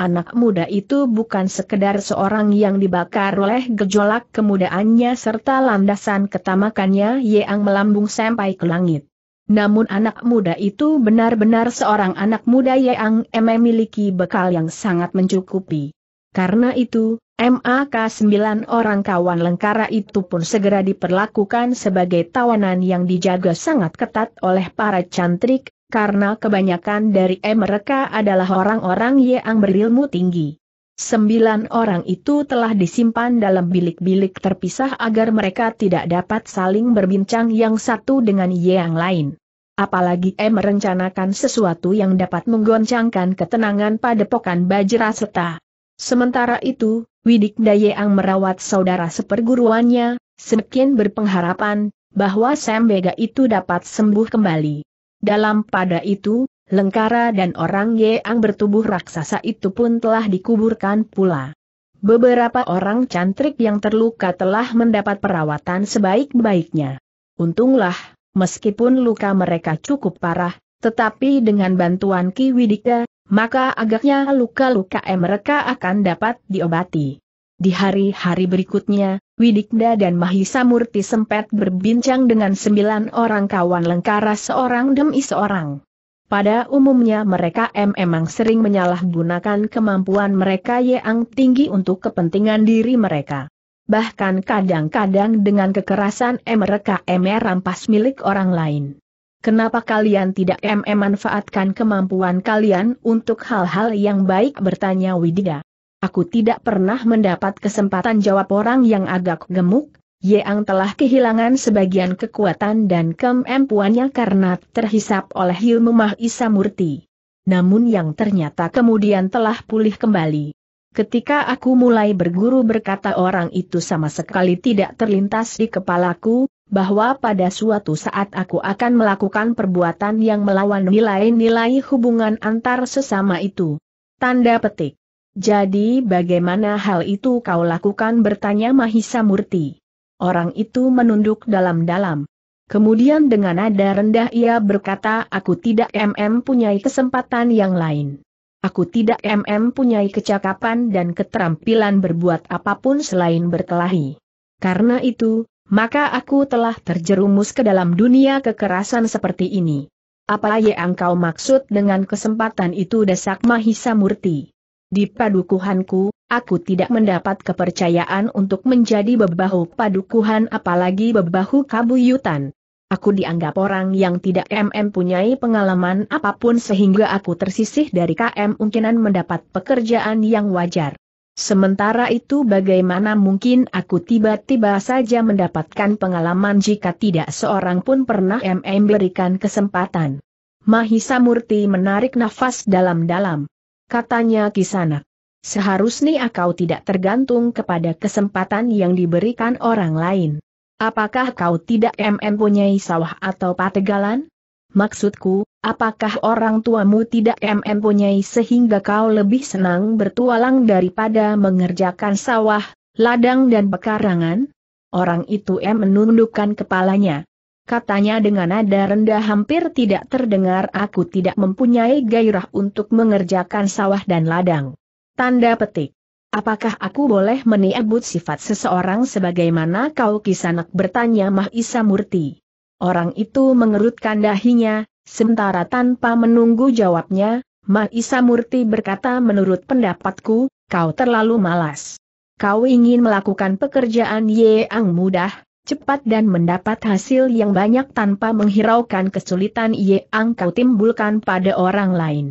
Anak muda itu bukan sekedar seorang yang dibakar oleh gejolak kemudaannya serta landasan ketamakannya yang melambung sampai ke langit. Namun anak muda itu benar-benar seorang anak muda yang memiliki bekal yang sangat mencukupi. Karena itu, MAK sembilan orang kawan lengkara itu pun segera diperlakukan sebagai tawanan yang dijaga sangat ketat oleh para cantrik, karena kebanyakan dari mereka adalah orang-orang yang berilmu tinggi. Sembilan orang itu telah disimpan dalam bilik-bilik terpisah agar mereka tidak dapat saling berbincang yang satu dengan yang lain. Apalagi M merencanakan sesuatu yang dapat menggoncangkan ketenangan padepokan Bajra Seta. Sementara itu, Widik Dayang merawat saudara seperguruannya, semakin berpengharapan, bahwa Sembega itu dapat sembuh kembali. Dalam pada itu, Lengkara dan orang Yeang bertubuh raksasa itu pun telah dikuburkan pula. Beberapa orang cantrik yang terluka telah mendapat perawatan sebaik-baiknya. Untunglah, meskipun luka mereka cukup parah, tetapi dengan bantuan Ki Widika, maka agaknya luka-luka mereka akan dapat diobati. Di hari-hari berikutnya, Widikda dan Mahisa Murti sempat berbincang dengan sembilan orang kawan lengkara seorang demi seorang. Pada umumnya mereka em memang sering menyalahgunakan kemampuan mereka yang tinggi untuk kepentingan diri mereka. Bahkan kadang-kadang dengan kekerasan mereka merampas milik orang lain. Kenapa kalian tidak mm manfaatkan kemampuan kalian untuk hal-hal yang baik bertanya Widya. Aku tidak pernah mendapat kesempatan jawab orang yang agak gemuk, Yang telah kehilangan sebagian kekuatan dan kemampuannya karena terhisap oleh ilmu Mahisa Murti. Namun yang ternyata kemudian telah pulih kembali. Ketika aku mulai berguru berkata orang itu sama sekali tidak terlintas di kepalaku, bahwa pada suatu saat aku akan melakukan perbuatan yang melawan nilai-nilai hubungan antar sesama itu. Tanda petik. Jadi bagaimana hal itu kau lakukan bertanya Mahisa Murti. Orang itu menunduk dalam-dalam. Kemudian dengan nada rendah ia berkata aku tidak mm punyai kesempatan yang lain. Aku tidak mm punyai kecakapan dan keterampilan berbuat apapun selain berkelahi. Karena itu, maka aku telah terjerumus ke dalam dunia kekerasan seperti ini. Apa yang kau maksud dengan kesempatan itu desak Mahisa Murti? Di padukuhanku, aku tidak mendapat kepercayaan untuk menjadi bebahu padukuhan apalagi bebahu kabuyutan. Aku dianggap orang yang tidak MM punyai pengalaman apapun sehingga aku tersisih dari KM mungkinan mendapat pekerjaan yang wajar. Sementara itu bagaimana mungkin aku tiba-tiba saja mendapatkan pengalaman jika tidak seorang pun pernah MM berikan kesempatan. Mahisa Murti menarik nafas dalam-dalam. Katanya Kisana. Seharusnya kau tidak tergantung kepada kesempatan yang diberikan orang lain. Apakah kau tidak MM punyai sawah atau pategalan? Maksudku, Apakah orang tuamu tidak mempunyai sehingga kau lebih senang bertualang daripada mengerjakan sawah, ladang dan pekarangan? Orang itu M menundukkan kepalanya. Katanya dengan nada rendah hampir tidak terdengar aku tidak mempunyai gairah untuk mengerjakan sawah dan ladang. Tanda petik. Apakah aku boleh menyebut sifat seseorang sebagaimana kau kisanak bertanya Mahisa Murti? Orang itu mengerutkan dahinya, Sementara tanpa menunggu jawabnya, Maisa Murti berkata menurut pendapatku, kau terlalu malas. Kau ingin melakukan pekerjaan yang mudah, cepat dan mendapat hasil yang banyak tanpa menghiraukan kesulitan yang kau timbulkan pada orang lain.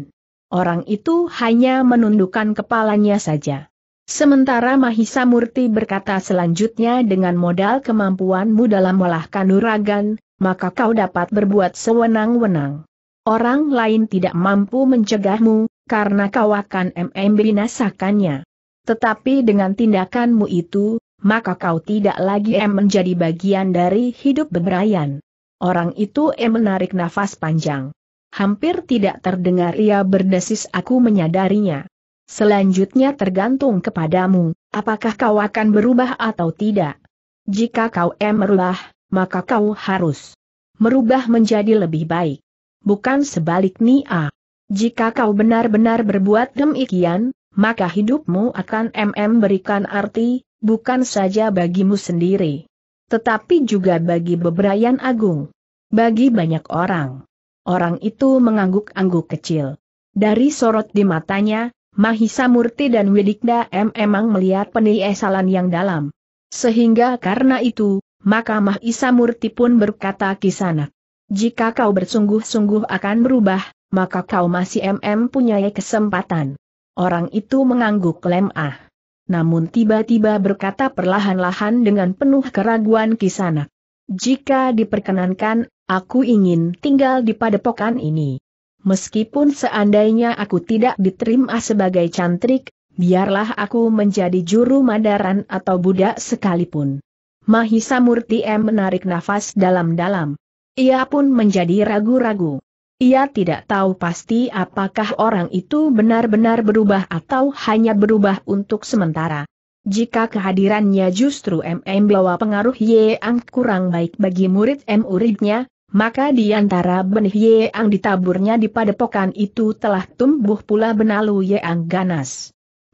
Orang itu hanya menundukkan kepalanya saja. Sementara Mahisa Murti berkata selanjutnya dengan modal kemampuanmu dalam melahkan uragan, maka kau dapat berbuat sewenang-wenang. Orang lain tidak mampu mencegahmu, karena kau akan mm binasakannya. Tetapi dengan tindakanmu itu, maka kau tidak lagi M menjadi bagian dari hidup beberayan. Orang itu M menarik nafas panjang. Hampir tidak terdengar ia berdesis aku menyadarinya. Selanjutnya tergantung kepadamu, apakah kau akan berubah atau tidak. Jika kau M merubah, maka kau harus merubah menjadi lebih baik. Bukan sebaliknya. Jika kau benar-benar berbuat demikian, maka hidupmu akan mm berikan arti, bukan saja bagimu sendiri. Tetapi juga bagi beberayan agung. Bagi banyak orang. Orang itu mengangguk-angguk kecil. Dari sorot di matanya, Mahisa Murti dan Widikda M memang melihat penyesalan yang dalam. Sehingga karena itu, maka Mahisa Murti pun berkata kisana, Jika kau bersungguh-sungguh akan berubah, maka kau masih MM punya kesempatan. Orang itu mengangguk lemah. Namun tiba-tiba berkata perlahan-lahan dengan penuh keraguan kisana, Jika diperkenankan, aku ingin tinggal di padepokan ini. Meskipun seandainya aku tidak diterima sebagai cantrik, biarlah aku menjadi juru madaran atau budak sekalipun. Mahisa Murti M menarik nafas dalam-dalam. Ia pun menjadi ragu-ragu. Ia tidak tahu pasti apakah orang itu benar-benar berubah atau hanya berubah untuk sementara. Jika kehadirannya justru MM bawa pengaruh Yeang kurang baik bagi murid M muridnya, maka di antara benih Yeang ditaburnya di padepokan itu telah tumbuh pula benalu Yeang ganas.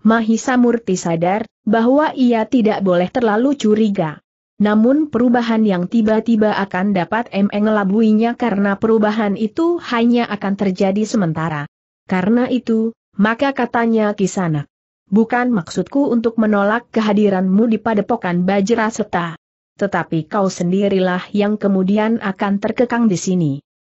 Mahisa Murti sadar bahwa ia tidak boleh terlalu curiga. Namun perubahan yang tiba-tiba akan dapat ME karena perubahan itu hanya akan terjadi sementara. Karena itu, maka katanya Kisanak. Bukan maksudku untuk menolak kehadiranmu di padepokan Bajra Seta. Tetapi kau sendirilah yang kemudian akan terkekang di sini.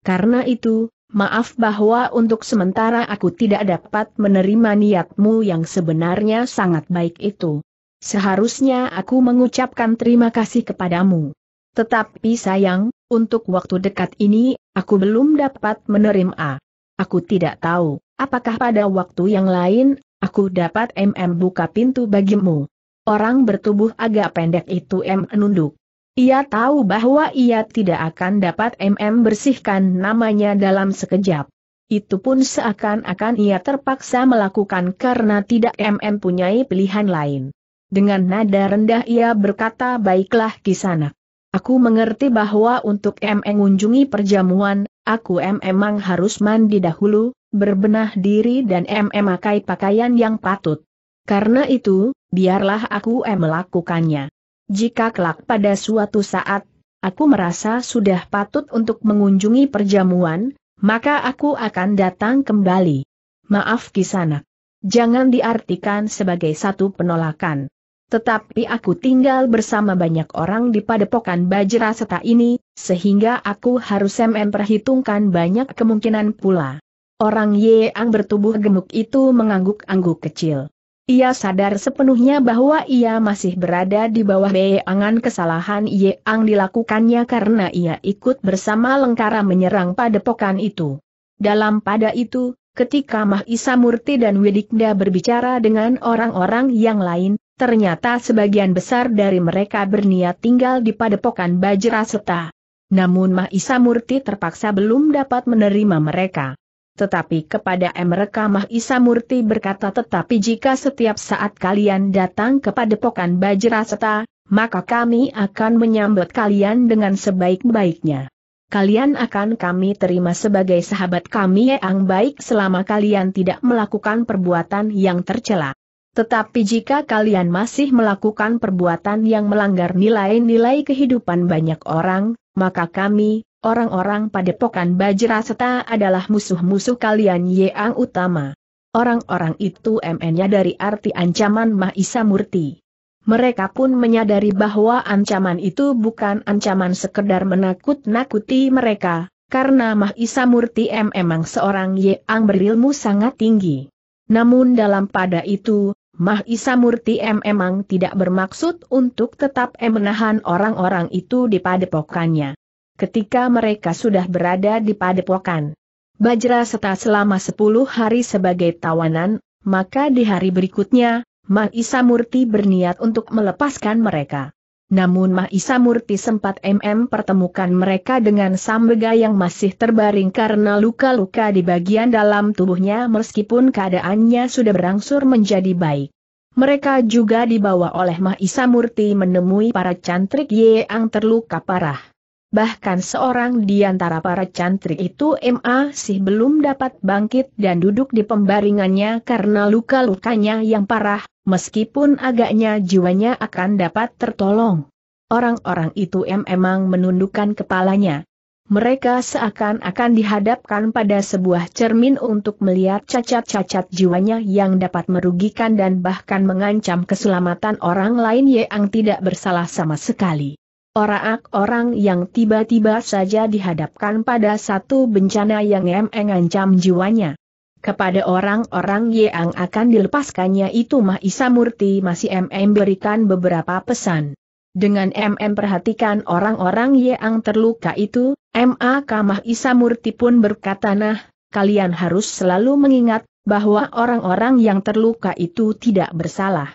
Karena itu, Maaf bahwa untuk sementara aku tidak dapat menerima niatmu yang sebenarnya sangat baik itu. Seharusnya aku mengucapkan terima kasih kepadamu. Tetapi sayang, untuk waktu dekat ini, aku belum dapat menerima. Aku tidak tahu, apakah pada waktu yang lain, aku dapat MM buka pintu bagimu. Orang bertubuh agak pendek itu M menunduk. Ia tahu bahwa ia tidak akan dapat MM bersihkan namanya dalam sekejap. Itu pun seakan-akan ia terpaksa melakukan karena tidak MM punyai pilihan lain. Dengan nada rendah ia berkata baiklah sana. Aku mengerti bahwa untuk em mengunjungi perjamuan, aku memang harus mandi dahulu, berbenah diri dan memakai pakaian yang patut. Karena itu, biarlah aku em melakukannya. Jika kelak pada suatu saat, aku merasa sudah patut untuk mengunjungi perjamuan, maka aku akan datang kembali. Maaf kisanak. Jangan diartikan sebagai satu penolakan. Tetapi aku tinggal bersama banyak orang di padepokan Bajra Seta ini, sehingga aku harus memperhitungkan banyak kemungkinan pula. Orang Ye Ang bertubuh gemuk itu mengangguk-angguk kecil. Ia sadar sepenuhnya bahwa ia masih berada di bawah beangan kesalahan Ye Ang dilakukannya karena ia ikut bersama Lengkara menyerang padepokan itu. Dalam pada itu, ketika Mahisa Murti dan Widikda berbicara dengan orang-orang yang lain, Ternyata sebagian besar dari mereka berniat tinggal di padepokan Bajraseta. Namun Mahisa Murti terpaksa belum dapat menerima mereka. Tetapi kepada mereka Mahisa Murti berkata tetapi jika setiap saat kalian datang ke padepokan Bajraseta, maka kami akan menyambut kalian dengan sebaik-baiknya. Kalian akan kami terima sebagai sahabat kami yang baik selama kalian tidak melakukan perbuatan yang tercela. Tetapi jika kalian masih melakukan perbuatan yang melanggar nilai-nilai kehidupan banyak orang, maka kami, orang-orang padepokan Bajra adalah musuh-musuh kalian yang utama. Orang-orang itu MN-nya dari arti ancaman Mahisa Murti. Mereka pun menyadari bahwa ancaman itu bukan ancaman sekedar menakut-nakuti mereka, karena Mahisa Murti M memang seorang yang berilmu sangat tinggi. Namun dalam pada itu, Mahisa Murti M emang tidak bermaksud untuk tetap M menahan orang-orang itu di padepokannya. Ketika mereka sudah berada di padepokan, Bajra serta selama 10 hari sebagai tawanan, maka di hari berikutnya, Mahisa Murti berniat untuk melepaskan mereka namun Mahisa Murti sempat MM pertemukan mereka dengan Sambega yang masih terbaring karena luka-luka di bagian dalam tubuhnya meskipun keadaannya sudah berangsur menjadi baik. Mereka juga dibawa oleh Mahisa Murti menemui para cantrik yang terluka parah. Bahkan seorang di antara para cantrik itu MA sih belum dapat bangkit dan duduk di pembaringannya karena luka-lukanya yang parah, meskipun agaknya jiwanya akan dapat tertolong. Orang-orang itu memang menundukkan kepalanya. Mereka seakan-akan dihadapkan pada sebuah cermin untuk melihat cacat-cacat jiwanya yang dapat merugikan dan bahkan mengancam keselamatan orang lain yang tidak bersalah sama sekali. orang orang yang tiba-tiba saja dihadapkan pada satu bencana yang mengancam jiwanya. Kepada orang-orang yang akan dilepaskannya itu Mahisa Murti masih MM berikan beberapa pesan. Dengan MM perhatikan orang-orang yang terluka itu, MA Kamah Isa Murti pun berkata nah, kalian harus selalu mengingat, bahwa orang-orang yang terluka itu tidak bersalah.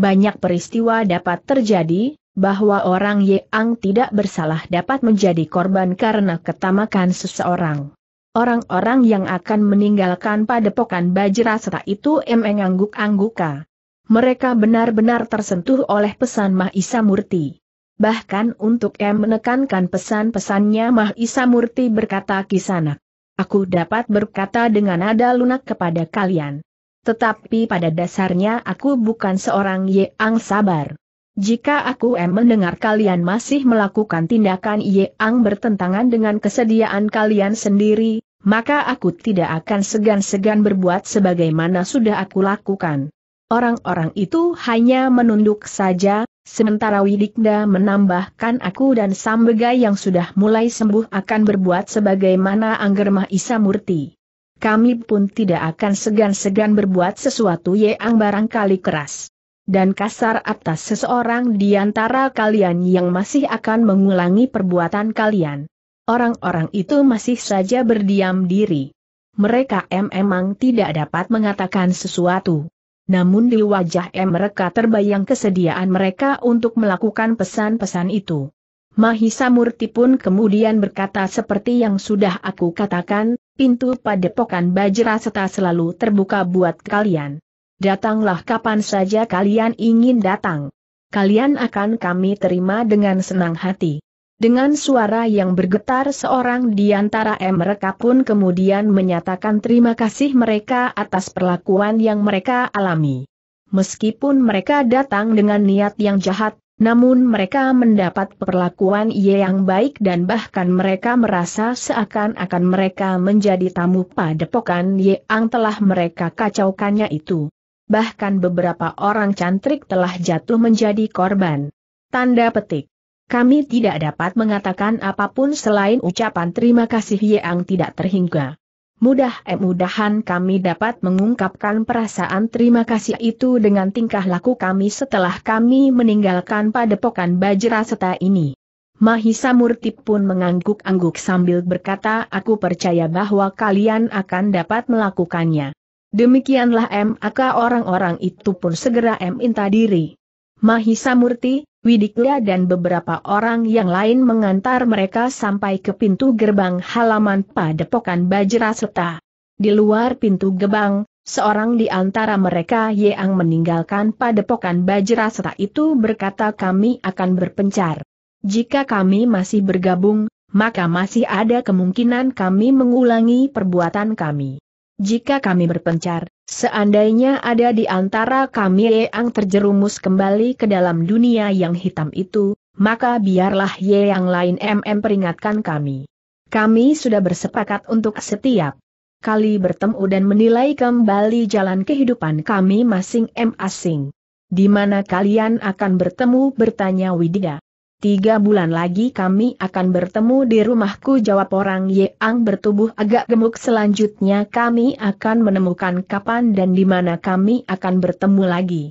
Banyak peristiwa dapat terjadi, bahwa orang yang tidak bersalah dapat menjadi korban karena ketamakan seseorang. Orang-orang yang akan meninggalkan padepokan Bajrasta itu emeng angguk-angguka. Mereka benar-benar tersentuh oleh pesan Mahisa Murti. Bahkan untuk M menekankan pesan-pesannya Mahisa Murti berkata kisana, Aku dapat berkata dengan nada lunak kepada kalian. Tetapi pada dasarnya aku bukan seorang yang sabar. Jika aku em mendengar kalian masih melakukan tindakan yang bertentangan dengan kesediaan kalian sendiri, maka aku tidak akan segan-segan berbuat sebagaimana sudah aku lakukan. Orang-orang itu hanya menunduk saja, sementara Widikda menambahkan aku dan Sambega yang sudah mulai sembuh akan berbuat sebagaimana Anggermah Isa Murti. Kami pun tidak akan segan-segan berbuat sesuatu yang barangkali keras dan kasar atas seseorang di antara kalian yang masih akan mengulangi perbuatan kalian. Orang-orang itu masih saja berdiam diri. Mereka memang tidak dapat mengatakan sesuatu. Namun di wajah M mereka terbayang kesediaan mereka untuk melakukan pesan-pesan itu. Mahisa Murti pun kemudian berkata seperti yang sudah aku katakan, pintu padepokan Bajra Seta selalu terbuka buat kalian. Datanglah kapan saja kalian ingin datang. Kalian akan kami terima dengan senang hati. Dengan suara yang bergetar seorang di antara mereka pun kemudian menyatakan terima kasih mereka atas perlakuan yang mereka alami. Meskipun mereka datang dengan niat yang jahat, namun mereka mendapat perlakuan yang baik dan bahkan mereka merasa seakan-akan mereka menjadi tamu padepokan yang telah mereka kacaukannya itu. Bahkan beberapa orang cantrik telah jatuh menjadi korban. Tanda petik. Kami tidak dapat mengatakan apapun selain ucapan terima kasih yang tidak terhingga. Mudah-mudahan eh, kami dapat mengungkapkan perasaan terima kasih itu dengan tingkah laku kami setelah kami meninggalkan padepokan Bajraseta ini. Mahisa Murti pun mengangguk-angguk sambil berkata aku percaya bahwa kalian akan dapat melakukannya. Demikianlah M. Aka orang-orang itu pun segera M. Inta diri. Mahisa Murti, Widikya dan beberapa orang yang lain mengantar mereka sampai ke pintu gerbang halaman Padepokan Bajra Bajraseta. Di luar pintu gerbang, Seorang di antara mereka yang meninggalkan padepokan Bajra Bajraseta itu berkata kami akan berpencar. Jika kami masih bergabung, maka masih ada kemungkinan kami mengulangi perbuatan kami. Jika kami berpencar, Seandainya ada di antara kami yang terjerumus kembali ke dalam dunia yang hitam itu, maka biarlah Ye yang lain MM peringatkan kami. Kami sudah bersepakat untuk setiap kali bertemu dan menilai kembali jalan kehidupan kami masing-masing. Di mana kalian akan bertemu bertanya Widya. Tiga bulan lagi kami akan bertemu di rumahku jawab orang Ang bertubuh agak gemuk selanjutnya kami akan menemukan kapan dan di mana kami akan bertemu lagi.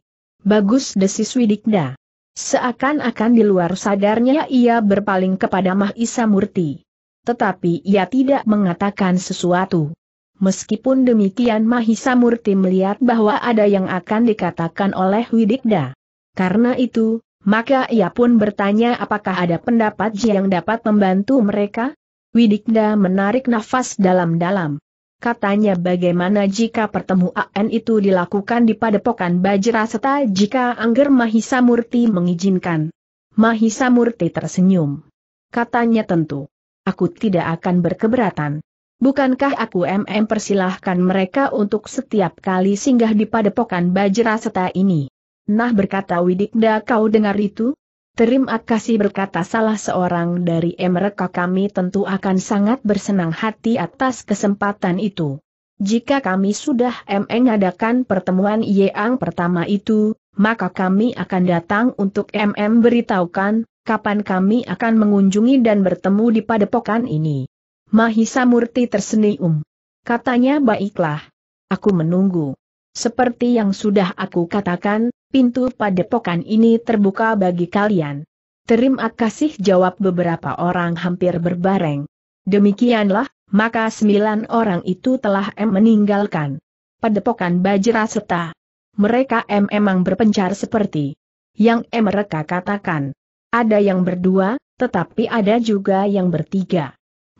Bagus desis Widikda. Seakan-akan di luar sadarnya ia berpaling kepada Mahisa Murti. Tetapi ia tidak mengatakan sesuatu. Meskipun demikian Mahisa Murti melihat bahwa ada yang akan dikatakan oleh Widikda. Karena itu, maka ia pun bertanya apakah ada pendapat yang dapat membantu mereka? Widikda menarik nafas dalam-dalam. Katanya bagaimana jika pertemuan itu dilakukan di padepokan Bajra serta jika Angger Mahisa Murti mengizinkan. Mahisa Murti tersenyum. Katanya tentu. Aku tidak akan berkeberatan. Bukankah aku MM persilahkan mereka untuk setiap kali singgah di padepokan Bajra Seta ini? Nah berkata Widikda kau dengar itu? Terima kasih berkata salah seorang dari mereka kami tentu akan sangat bersenang hati atas kesempatan itu. Jika kami sudah mengadakan pertemuan Yeang pertama itu, maka kami akan datang untuk MM beritahukan, kapan kami akan mengunjungi dan bertemu di padepokan ini. Mahisa Murti tersenyum. Katanya baiklah. Aku menunggu. Seperti yang sudah aku katakan, pintu padepokan ini terbuka bagi kalian. Terima kasih jawab beberapa orang hampir berbareng. Demikianlah, maka sembilan orang itu telah M meninggalkan padepokan Bajra Seta. Mereka M emang berpencar seperti yang M mereka katakan. Ada yang berdua, tetapi ada juga yang bertiga.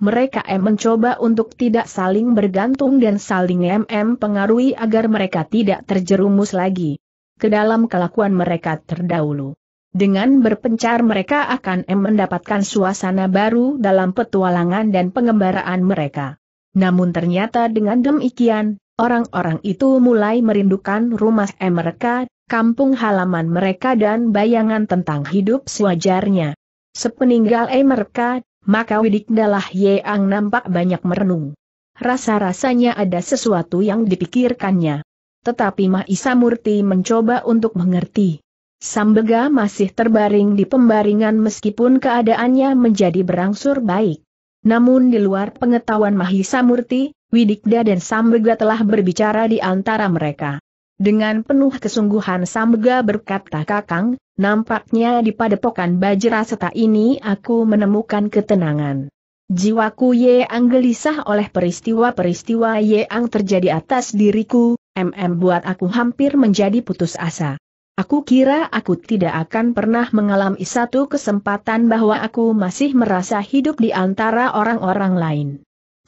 Mereka M mencoba untuk tidak saling bergantung dan saling MM pengaruhi agar mereka tidak terjerumus lagi ke dalam kelakuan mereka terdahulu. Dengan berpencar mereka akan mendapatkan suasana baru dalam petualangan dan pengembaraan mereka. Namun ternyata dengan demikian, orang-orang itu mulai merindukan rumah M mereka, kampung halaman mereka dan bayangan tentang hidup sewajarnya. Sepeninggal E mereka, maka Widikdalah Yeang nampak banyak merenung. Rasa-rasanya ada sesuatu yang dipikirkannya tetapi Mahisa Murti mencoba untuk mengerti. Sambega masih terbaring di pembaringan meskipun keadaannya menjadi berangsur baik. Namun di luar pengetahuan Mahisa Murti, Widikda dan Sambega telah berbicara di antara mereka. Dengan penuh kesungguhan Sambega berkata Kakang, nampaknya di padepokan Bajra setak ini aku menemukan ketenangan. Jiwaku ye gelisah oleh peristiwa-peristiwa ye ang terjadi atas diriku, MM buat aku hampir menjadi putus asa. Aku kira aku tidak akan pernah mengalami satu kesempatan bahwa aku masih merasa hidup di antara orang-orang lain.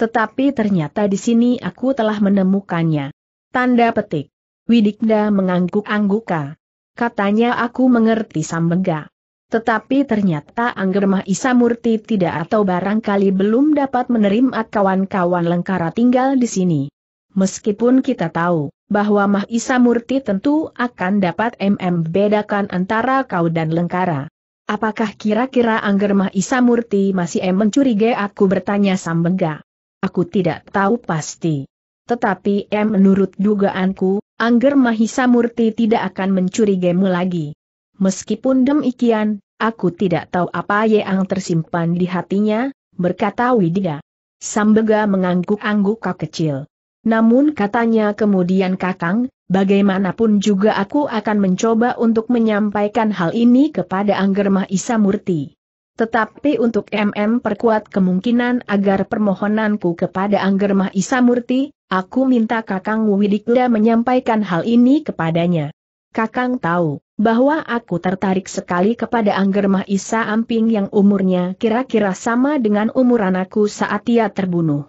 Tetapi ternyata di sini aku telah menemukannya. Tanda petik. Widikda mengangguk-angguka. Katanya aku mengerti Sambega. Tetapi ternyata Anggermah Isamurti tidak atau barangkali belum dapat menerima kawan-kawan lengkara tinggal di sini. Meskipun kita tahu, bahwa Mahisa Murti tentu akan dapat MM bedakan antara kau dan Lengkara. Apakah kira-kira Angger Mahisa Murti masih em mencurigai aku bertanya Sambega? Aku tidak tahu pasti. Tetapi m menurut dugaanku, Angger Mahisa Murti tidak akan mencurigaimu lagi. Meskipun demikian, aku tidak tahu apa yang tersimpan di hatinya, berkata Widya. Sambega mengangguk-angguk kecil. Namun katanya kemudian Kakang, bagaimanapun juga aku akan mencoba untuk menyampaikan hal ini kepada Angger Mahisa Murti. Tetapi untuk MM perkuat kemungkinan agar permohonanku kepada Angger Mahisa Murti, aku minta Kakang Widikda menyampaikan hal ini kepadanya. Kakang tahu bahwa aku tertarik sekali kepada Angger Mahisa Amping yang umurnya kira-kira sama dengan umur anakku saat ia terbunuh.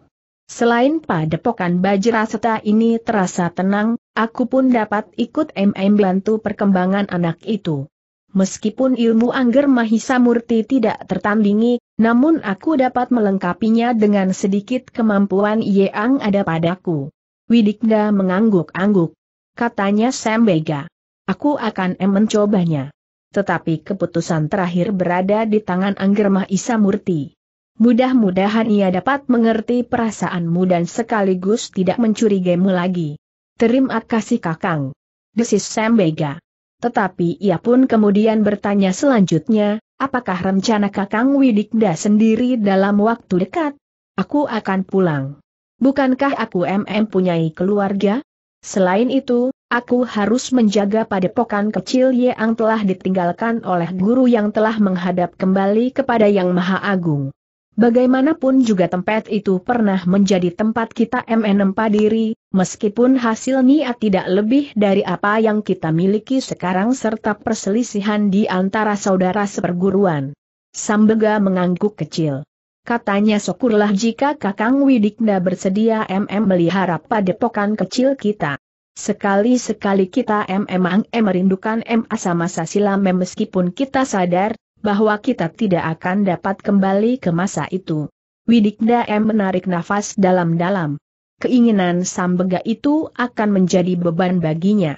Selain padepokan Bajra serta ini terasa tenang, aku pun dapat ikut MM bantu perkembangan anak itu. Meskipun ilmu Angger Mahisa Murti tidak tertandingi, namun aku dapat melengkapinya dengan sedikit kemampuan yang ada padaku. Widikda mengangguk-angguk. Katanya Sembega. Aku akan em mencobanya. Tetapi keputusan terakhir berada di tangan Angger Mahisa Murti. Mudah-mudahan ia dapat mengerti perasaanmu dan sekaligus tidak mencurigaimu lagi. Terima kasih Kakang. Desis Sembega. Tetapi ia pun kemudian bertanya selanjutnya, apakah rencana Kakang Widikda sendiri dalam waktu dekat? Aku akan pulang. Bukankah aku MM punyai keluarga? Selain itu, aku harus menjaga padepokan kecil yang telah ditinggalkan oleh guru yang telah menghadap kembali kepada Yang Maha Agung. Bagaimanapun juga tempat itu pernah menjadi tempat kita MNM padiri, meskipun hasil niat tidak lebih dari apa yang kita miliki sekarang serta perselisihan di antara saudara seperguruan. Sambega mengangguk kecil. Katanya syukurlah jika Kakang Widikna bersedia MM melihara padepokan kecil kita. Sekali-sekali kita MM ang merindukan M sama masa silam meskipun kita sadar, bahwa kita tidak akan dapat kembali ke masa itu. Widikda M menarik nafas dalam-dalam. Keinginan Sambega itu akan menjadi beban baginya.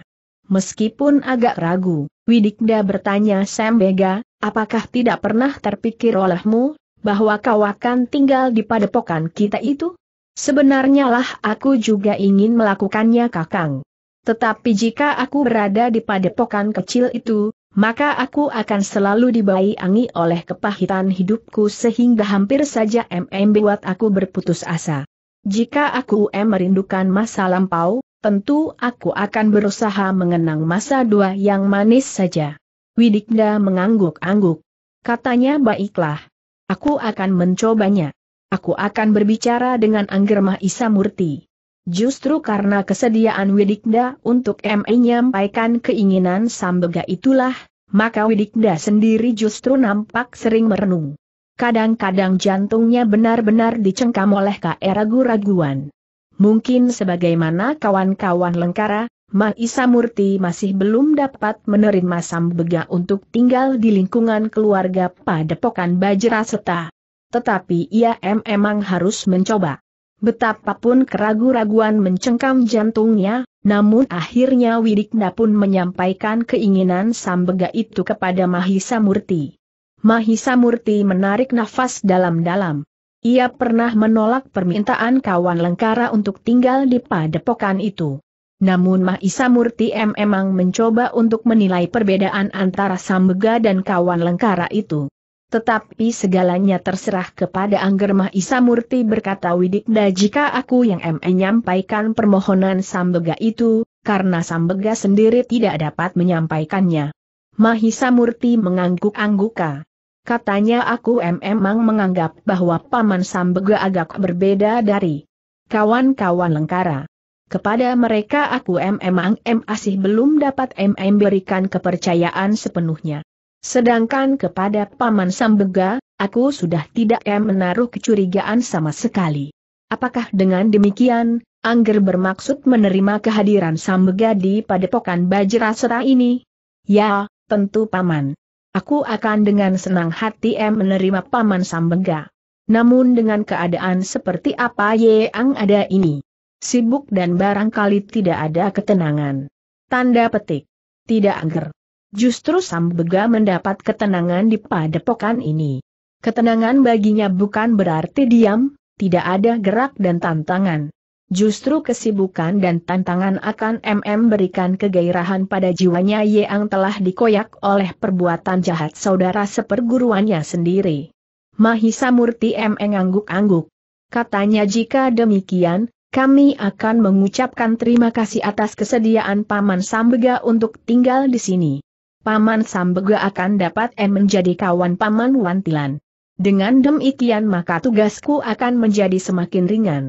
Meskipun agak ragu, Widikda bertanya Sambega, apakah tidak pernah terpikir olehmu, bahwa kau akan tinggal di padepokan kita itu? Sebenarnya lah aku juga ingin melakukannya kakang. Tetapi jika aku berada di padepokan kecil itu, maka aku akan selalu dibayangi oleh kepahitan hidupku sehingga hampir saja MM buat aku berputus asa. Jika aku M merindukan masa lampau, tentu aku akan berusaha mengenang masa dua yang manis saja. Widikda mengangguk-angguk. Katanya baiklah. Aku akan mencobanya. Aku akan berbicara dengan Anggermah Isa Murti. Justru karena kesediaan Widikda untuk menyampaikan keinginan Sambega itulah, maka Widikda sendiri justru nampak sering merenung. Kadang-kadang jantungnya benar-benar dicengkam oleh keragu-raguan. Mungkin sebagaimana kawan-kawan lengkara, Maisa Murti masih belum dapat menerima Sambega untuk tinggal di lingkungan keluarga Padepokan Bajra Seta. Tetapi ia memang harus mencoba. Betapapun keragu-raguan mencengkam jantungnya, namun akhirnya Widikna pun menyampaikan keinginan Sambega itu kepada Mahisa Murti. Mahisa Murti menarik nafas dalam-dalam. Ia pernah menolak permintaan kawan Lengkara untuk tinggal di padepokan itu. Namun Mahisa Murti M memang mencoba untuk menilai perbedaan antara Sambega dan kawan Lengkara itu. Tetapi segalanya terserah kepada Angger Mahisa Murti berkata Widikda jika aku yang menyampaikan permohonan Sambega itu, karena Sambega sendiri tidak dapat menyampaikannya. Mahisa Murti mengangguk-angguka. Katanya aku memang menganggap bahwa Paman Sambega agak berbeda dari kawan-kawan lengkara. Kepada mereka aku memang masih belum dapat mm berikan kepercayaan sepenuhnya. Sedangkan kepada Paman Sambega, aku sudah tidak menaruh kecurigaan sama sekali. Apakah dengan demikian, Angger bermaksud menerima kehadiran Sambega di padepokan Bajrasera ini? Ya, tentu Paman. Aku akan dengan senang hati em menerima Paman Sambega. Namun dengan keadaan seperti apa Yeang ada ini? Sibuk dan barangkali tidak ada ketenangan. Tanda petik. Tidak angger. Justru Sambega mendapat ketenangan di padepokan ini. Ketenangan baginya bukan berarti diam, tidak ada gerak dan tantangan. Justru kesibukan dan tantangan akan MM berikan kegairahan pada jiwanya yang telah dikoyak oleh perbuatan jahat saudara seperguruannya sendiri. Mahisa Murti MM angguk angguk Katanya jika demikian, kami akan mengucapkan terima kasih atas kesediaan Paman Sambega untuk tinggal di sini. Paman Sambega akan dapat m menjadi kawan Paman Wantilan. Dengan demikian maka tugasku akan menjadi semakin ringan.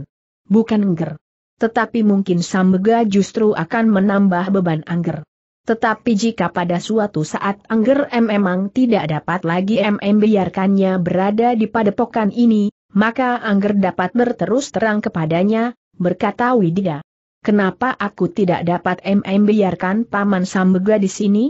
Bukan Ngger. Tetapi mungkin Sambega justru akan menambah beban angger. Tetapi jika pada suatu saat Angger M memang tidak dapat lagi M membiarkannya berada di padepokan ini, maka Angger dapat berterus terang kepadanya, berkata Widya. Kenapa aku tidak dapat M membiarkan Paman Sambega di sini?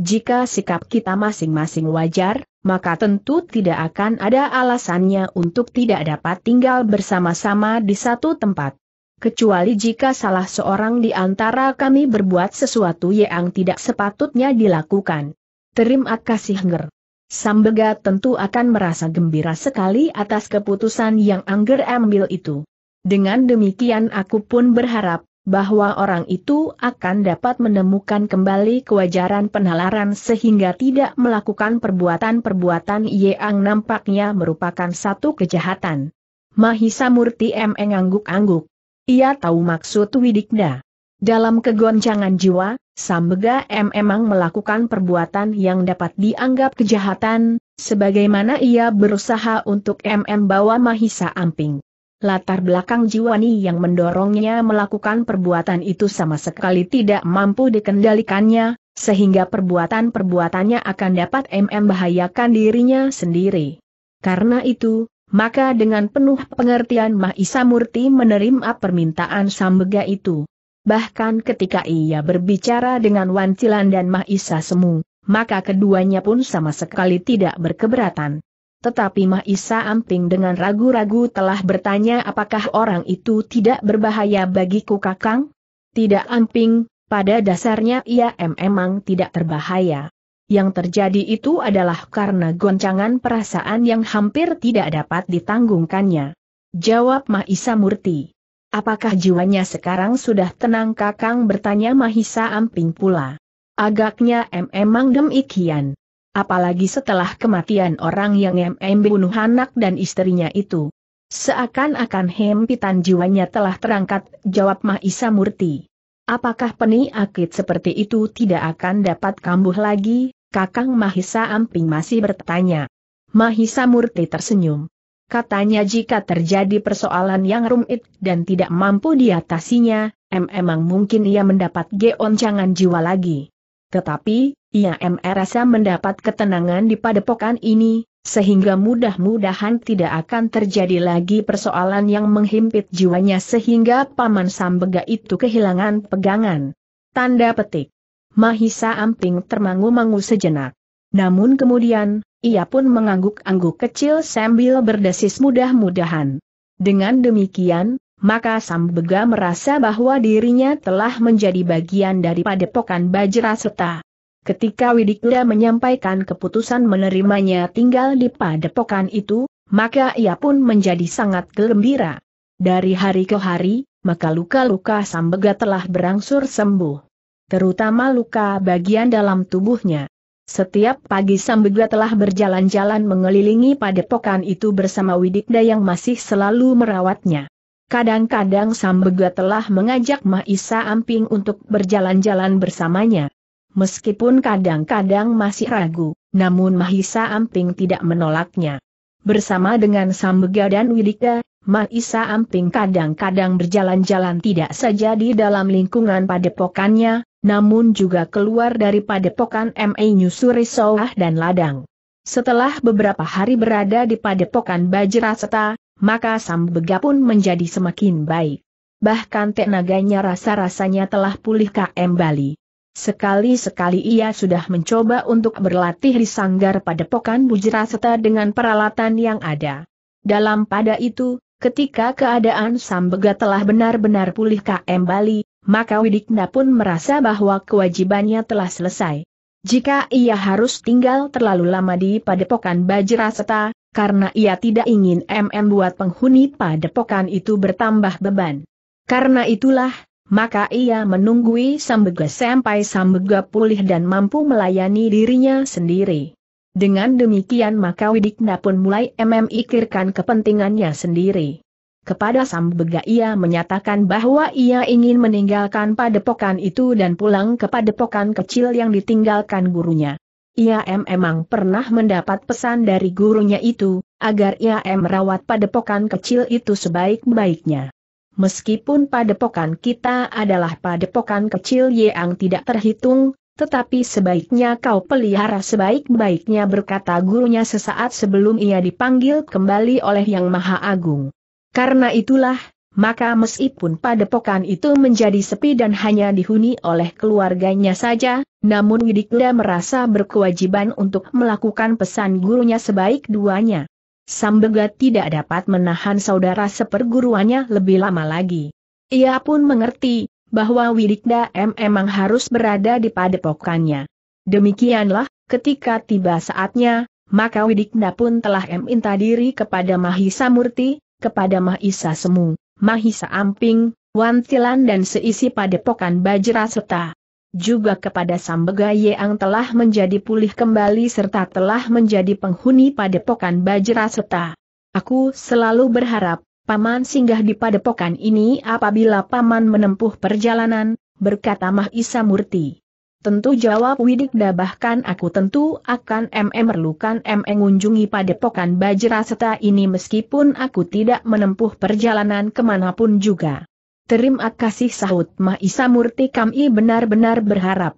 Jika sikap kita masing-masing wajar, maka tentu tidak akan ada alasannya untuk tidak dapat tinggal bersama-sama di satu tempat. Kecuali jika salah seorang di antara kami berbuat sesuatu yang tidak sepatutnya dilakukan. Terima kasih Angger. Sambega tentu akan merasa gembira sekali atas keputusan yang Angger ambil itu. Dengan demikian aku pun berharap, bahwa orang itu akan dapat menemukan kembali kewajaran penalaran sehingga tidak melakukan perbuatan-perbuatan yang nampaknya merupakan satu kejahatan. Mahisa Murti M. ngangguk-angguk. Ia tahu maksud Widikda. Dalam kegoncangan jiwa, Sambega M emang melakukan perbuatan yang dapat dianggap kejahatan, sebagaimana ia berusaha untuk M bawa Mahisa Amping latar belakang Jiwani yang mendorongnya melakukan perbuatan itu sama sekali tidak mampu dikendalikannya, sehingga perbuatan-perbuatannya akan dapat mm bahayakan dirinya sendiri. Karena itu, maka dengan penuh pengertian Mahisa Murti menerima permintaan Sambega itu. Bahkan ketika ia berbicara dengan Wancilan dan Mahisa Semu, maka keduanya pun sama sekali tidak berkeberatan. Tetapi Mahisa Amping dengan ragu-ragu telah bertanya apakah orang itu tidak berbahaya bagiku kakang? Tidak Amping, pada dasarnya ia memang tidak terbahaya. Yang terjadi itu adalah karena goncangan perasaan yang hampir tidak dapat ditanggungkannya. Jawab Mahisa Murti. Apakah jiwanya sekarang sudah tenang kakang bertanya Mahisa Amping pula. Agaknya memang demikian apalagi setelah kematian orang yang MM bunuh anak dan istrinya itu. Seakan-akan hempitan jiwanya telah terangkat, jawab Mahisa Murti. Apakah peniakit seperti itu tidak akan dapat kambuh lagi? Kakang Mahisa Amping masih bertanya. Mahisa Murti tersenyum. Katanya jika terjadi persoalan yang rumit dan tidak mampu diatasinya, em emang mungkin ia mendapat geoncangan jiwa lagi. Tetapi, ia merasa mendapat ketenangan di padepokan ini, sehingga mudah-mudahan tidak akan terjadi lagi persoalan yang menghimpit jiwanya sehingga Paman Sambega itu kehilangan pegangan. Tanda petik. Mahisa Amping termangu-mangu sejenak. Namun kemudian, ia pun mengangguk-angguk kecil sambil berdesis mudah-mudahan. Dengan demikian, maka Sambega merasa bahwa dirinya telah menjadi bagian dari padepokan Bajra Seta. Ketika Widikda menyampaikan keputusan menerimanya tinggal di padepokan itu, maka ia pun menjadi sangat gembira. Dari hari ke hari, maka luka-luka Sambega telah berangsur sembuh. Terutama luka bagian dalam tubuhnya. Setiap pagi Sambega telah berjalan-jalan mengelilingi padepokan itu bersama Widikda yang masih selalu merawatnya. Kadang-kadang Sambega telah mengajak Mahisa Amping untuk berjalan-jalan bersamanya. Meskipun kadang-kadang masih ragu, namun Mahisa Amping tidak menolaknya. Bersama dengan Sambega dan Widika, Mahisa Amping kadang-kadang berjalan-jalan tidak saja di dalam lingkungan padepokannya, namun juga keluar dari padepokan M.A. Nyusuri sawah dan Ladang. Setelah beberapa hari berada di padepokan Bajraseta, maka Sambega pun menjadi semakin baik. Bahkan tenaganya rasa-rasanya telah pulih kembali. Sekali-sekali ia sudah mencoba untuk berlatih di sanggar padepokan pokan bujraseta dengan peralatan yang ada. Dalam pada itu, ketika keadaan Sambega telah benar-benar pulih KM Bali, maka Widikna pun merasa bahwa kewajibannya telah selesai. Jika ia harus tinggal terlalu lama di padepokan Bajraseta, karena ia tidak ingin MM buat penghuni padepokan itu bertambah beban. Karena itulah, maka ia menunggui Sambega sampai Sambega pulih dan mampu melayani dirinya sendiri. Dengan demikian maka Widikna pun mulai memikirkan kepentingannya sendiri. Kepada Sambega ia menyatakan bahwa ia ingin meninggalkan padepokan itu dan pulang ke padepokan kecil yang ditinggalkan gurunya. Ia memang pernah mendapat pesan dari gurunya itu, agar ia merawat padepokan kecil itu sebaik-baiknya meskipun padepokan kita adalah padepokan kecil yang tidak terhitung, tetapi sebaiknya kau pelihara sebaik-baiknya berkata gurunya sesaat sebelum ia dipanggil kembali oleh Yang Maha Agung. Karena itulah, maka meskipun padepokan itu menjadi sepi dan hanya dihuni oleh keluarganya saja, namun Widikda merasa berkewajiban untuk melakukan pesan gurunya sebaik duanya. Sambega tidak dapat menahan saudara seperguruannya lebih lama lagi. Ia pun mengerti, bahwa Widikda M memang harus berada di padepokannya. Demikianlah, ketika tiba saatnya, maka Widikda pun telah minta diri kepada Mahisa Murti, kepada Mahisa Semu, Mahisa Amping, Wantilan dan seisi padepokan Bajra serta juga kepada Sambega yang telah menjadi pulih kembali serta telah menjadi penghuni padepokan Bajra Seta. Aku selalu berharap, Paman singgah di padepokan ini apabila Paman menempuh perjalanan, berkata Mahisa Murti. Tentu jawab Widikda bahkan aku tentu akan MM merlukan mengunjungi padepokan Bajra Seta ini meskipun aku tidak menempuh perjalanan kemanapun juga. Terima kasih sahut Mahisa Murti kami benar-benar berharap.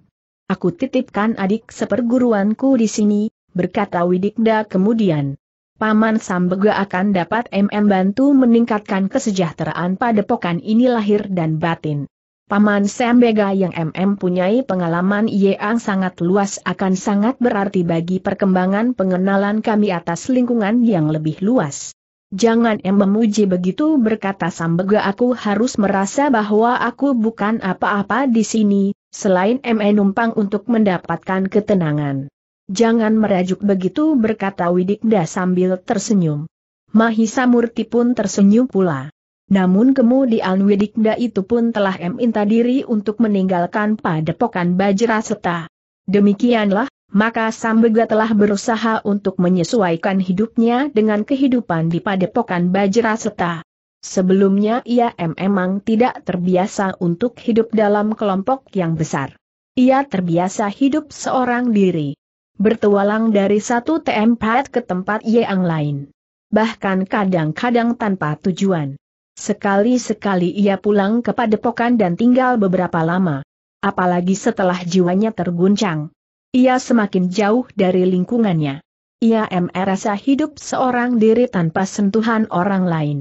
Aku titipkan adik seperguruanku di sini, berkata Widikda kemudian. Paman Sambega akan dapat MM bantu meningkatkan kesejahteraan pada padepokan ini lahir dan batin. Paman Sambega yang MM punyai pengalaman yang sangat luas akan sangat berarti bagi perkembangan pengenalan kami atas lingkungan yang lebih luas. Jangan em memuji begitu berkata Sambega aku harus merasa bahwa aku bukan apa-apa di sini, selain em numpang untuk mendapatkan ketenangan. Jangan merajuk begitu berkata Widikda sambil tersenyum. Mahisa Murti pun tersenyum pula. Namun kemudian Widikda itu pun telah minta diri untuk meninggalkan padepokan Bajra Seta. Demikianlah, maka Sambega telah berusaha untuk menyesuaikan hidupnya dengan kehidupan di padepokan Bajra Seta. Sebelumnya ia memang tidak terbiasa untuk hidup dalam kelompok yang besar. Ia terbiasa hidup seorang diri. Bertualang dari satu tempat ke tempat yang lain. Bahkan kadang-kadang tanpa tujuan. Sekali-sekali ia pulang ke padepokan dan tinggal beberapa lama. Apalagi setelah jiwanya terguncang. Ia semakin jauh dari lingkungannya. Ia merasa hidup seorang diri tanpa sentuhan orang lain.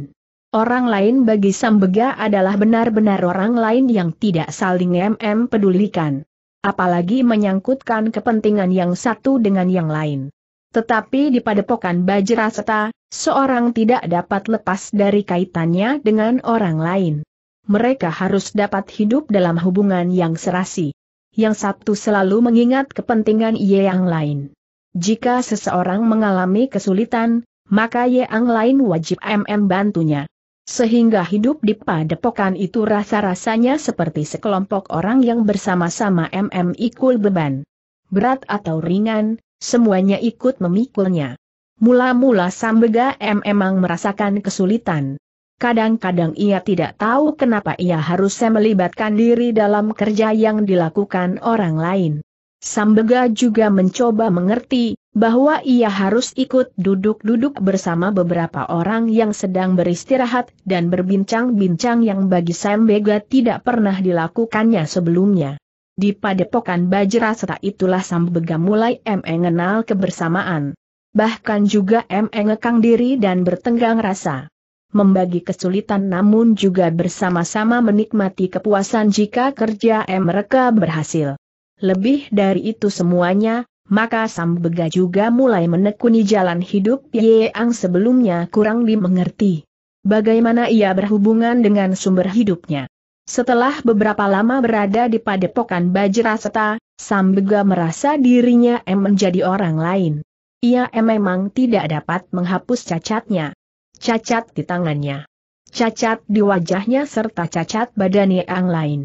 Orang lain bagi Sambega adalah benar-benar orang lain yang tidak saling MM pedulikan. Apalagi menyangkutkan kepentingan yang satu dengan yang lain. Tetapi di padepokan Bajraseta, seorang tidak dapat lepas dari kaitannya dengan orang lain. Mereka harus dapat hidup dalam hubungan yang serasi yang satu selalu mengingat kepentingan Ye yang lain. Jika seseorang mengalami kesulitan, maka Ye yang lain wajib MM bantunya. Sehingga hidup di padepokan itu rasa-rasanya seperti sekelompok orang yang bersama-sama MM ikul beban. Berat atau ringan, semuanya ikut memikulnya. Mula-mula Sambega M memang merasakan kesulitan. Kadang-kadang ia tidak tahu kenapa ia harus melibatkan diri dalam kerja yang dilakukan orang lain. Sambega juga mencoba mengerti bahwa ia harus ikut duduk-duduk bersama beberapa orang yang sedang beristirahat dan berbincang-bincang yang bagi Sambega tidak pernah dilakukannya sebelumnya. Di padepokan Bajraseta itulah Sambega mulai mengenal kebersamaan. Bahkan juga mengekang diri dan bertenggang rasa membagi kesulitan namun juga bersama-sama menikmati kepuasan jika kerja M mereka berhasil. Lebih dari itu semuanya, maka Sam Sambega juga mulai menekuni jalan hidup Yeang sebelumnya kurang dimengerti. Bagaimana ia berhubungan dengan sumber hidupnya. Setelah beberapa lama berada di padepokan Bajraseta, Sambega merasa dirinya M menjadi orang lain. Ia M memang tidak dapat menghapus cacatnya cacat di tangannya, cacat di wajahnya serta cacat badannya yang lain.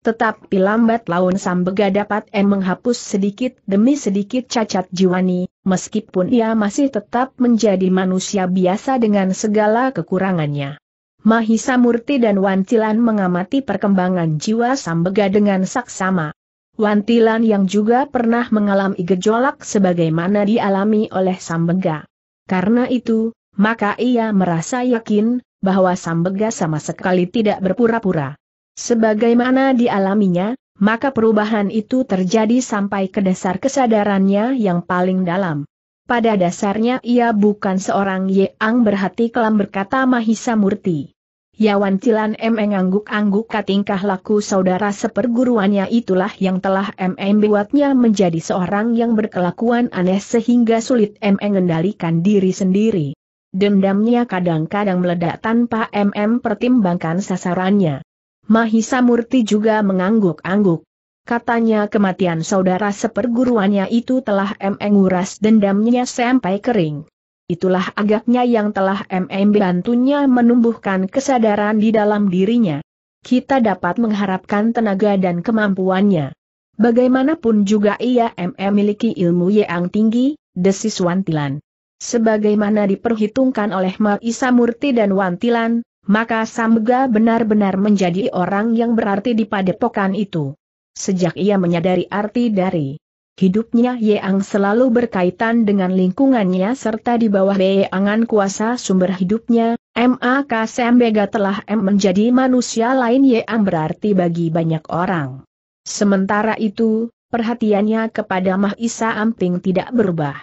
Tetapi lambat laun Sambega dapat em menghapus sedikit demi sedikit cacat jiwani, meskipun ia masih tetap menjadi manusia biasa dengan segala kekurangannya. Mahisa Murti dan Wantilan mengamati perkembangan jiwa Sambega dengan saksama. Wantilan yang juga pernah mengalami gejolak sebagaimana dialami oleh Sambega. Karena itu, maka ia merasa yakin bahwa Sambega sama sekali tidak berpura-pura. Sebagaimana dialaminya, maka perubahan itu terjadi sampai ke dasar kesadarannya yang paling dalam. Pada dasarnya ia bukan seorang Yeang berhati kelam berkata Mahisa Murti. Yawan Cilan mengangguk angguk katingkah laku saudara seperguruannya itulah yang telah M buatnya menjadi seorang yang berkelakuan aneh sehingga sulit M mengendalikan diri sendiri dendamnya kadang-kadang meledak tanpa MM pertimbangkan sasarannya. Mahisa Murti juga mengangguk-angguk. Katanya kematian saudara seperguruannya itu telah MM nguras dendamnya sampai kering. Itulah agaknya yang telah MM bantunya menumbuhkan kesadaran di dalam dirinya. Kita dapat mengharapkan tenaga dan kemampuannya. Bagaimanapun juga ia MM miliki ilmu yang tinggi, desis Wantilan. Sebagaimana diperhitungkan oleh Maisa Murti dan Wantilan, maka Samga benar-benar menjadi orang yang berarti di padepokan itu. Sejak ia menyadari arti dari hidupnya Yeang selalu berkaitan dengan lingkungannya serta di bawah Yeangan kuasa sumber hidupnya, MAK Sambega telah M menjadi manusia lain Yeang berarti bagi banyak orang. Sementara itu, perhatiannya kepada Mahisa Amping tidak berubah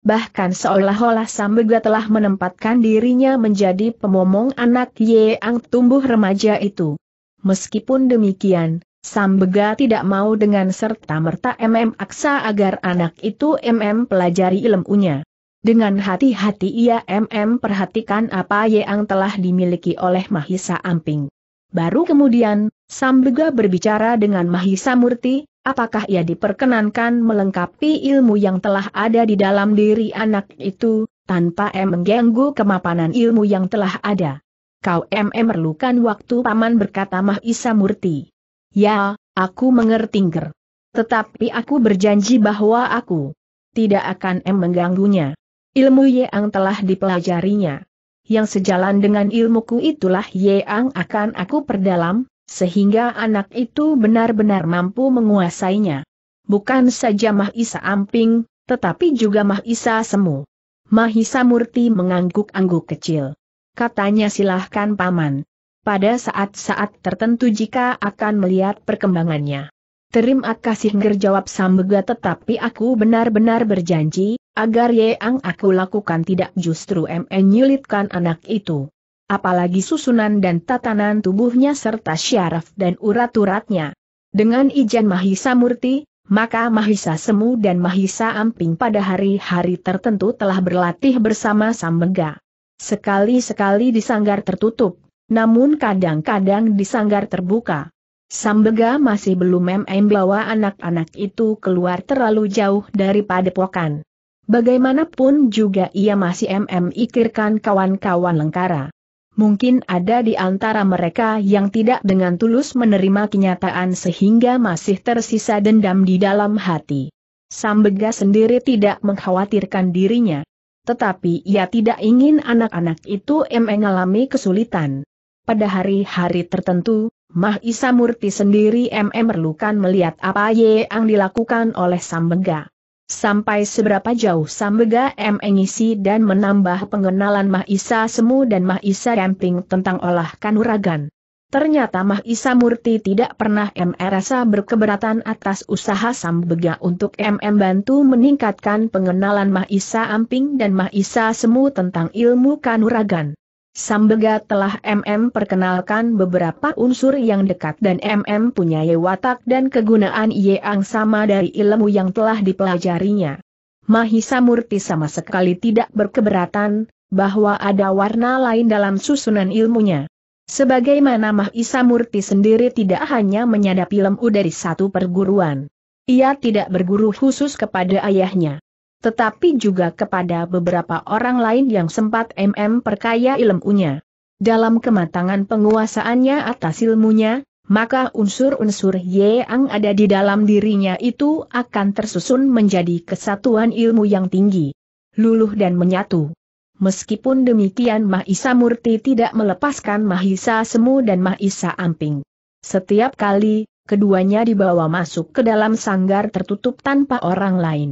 bahkan seolah-olah Sambega telah menempatkan dirinya menjadi pemomong anak Yeang tumbuh remaja itu. Meskipun demikian, Sambega tidak mau dengan serta-merta MM aksa agar anak itu MM pelajari ilmunya. Dengan hati-hati ia MM perhatikan apa Yeang telah dimiliki oleh Mahisa Amping. Baru kemudian, Sambega berbicara dengan Mahisa Murti, Apakah ia diperkenankan melengkapi ilmu yang telah ada di dalam diri anak itu, tanpa em mengganggu kemapanan ilmu yang telah ada? Kau em memerlukan waktu paman berkata Mah Isa Murti. Ya, aku mengerti ger. Tetapi aku berjanji bahwa aku tidak akan em mengganggunya. Ilmu yang telah dipelajarinya. Yang sejalan dengan ilmuku itulah Yeang akan aku perdalam, sehingga anak itu benar-benar mampu menguasainya. Bukan saja Mahisa Amping, tetapi juga Mahisa Semu. Mahisa Murti mengangguk-angguk kecil. Katanya silahkan paman. Pada saat-saat tertentu jika akan melihat perkembangannya. Terima kasih ngerjawab Sambega tetapi aku benar-benar berjanji, agar Yeang aku lakukan tidak justru menyulitkan anak itu apalagi susunan dan tatanan tubuhnya serta syaraf dan urat-uratnya. Dengan ijan Mahisa Murti, maka Mahisa Semu dan Mahisa Amping pada hari-hari tertentu telah berlatih bersama Sambega. Sekali-sekali di sanggar tertutup, namun kadang-kadang di sanggar terbuka. Sambega masih belum MM bawa anak-anak itu keluar terlalu jauh dari padepokan. Bagaimanapun juga ia masih MM ikirkan kawan-kawan lengkara. Mungkin ada di antara mereka yang tidak dengan tulus menerima kenyataan sehingga masih tersisa dendam di dalam hati. Sambega sendiri tidak mengkhawatirkan dirinya. Tetapi ia tidak ingin anak-anak itu mengalami kesulitan. Pada hari-hari tertentu, Mah Isa Murti sendiri memerlukan melihat apa yang dilakukan oleh Sambega. Sampai seberapa jauh Sambega M. Engisi dan menambah pengenalan Mahisa Semu dan Mahisa Damping tentang olah kanuragan. Ternyata Mahisa Murti tidak pernah MRSA berkeberatan atas usaha Sambega untuk MM bantu meningkatkan pengenalan Mahisa Amping dan Mahisa Semu tentang ilmu kanuragan. Sambega telah MM perkenalkan beberapa unsur yang dekat dan MM punya watak dan kegunaan yang sama dari ilmu yang telah dipelajarinya. Mahisa Murti sama sekali tidak berkeberatan, bahwa ada warna lain dalam susunan ilmunya. Sebagaimana Mahisa Murti sendiri tidak hanya menyadap ilmu dari satu perguruan. Ia tidak berguru khusus kepada ayahnya tetapi juga kepada beberapa orang lain yang sempat MM perkaya ilmunya. Dalam kematangan penguasaannya atas ilmunya, maka unsur-unsur yang ada di dalam dirinya itu akan tersusun menjadi kesatuan ilmu yang tinggi, luluh dan menyatu. Meskipun demikian Mahisa Murti tidak melepaskan Mahisa Semu dan Mahisa Amping. Setiap kali, keduanya dibawa masuk ke dalam sanggar tertutup tanpa orang lain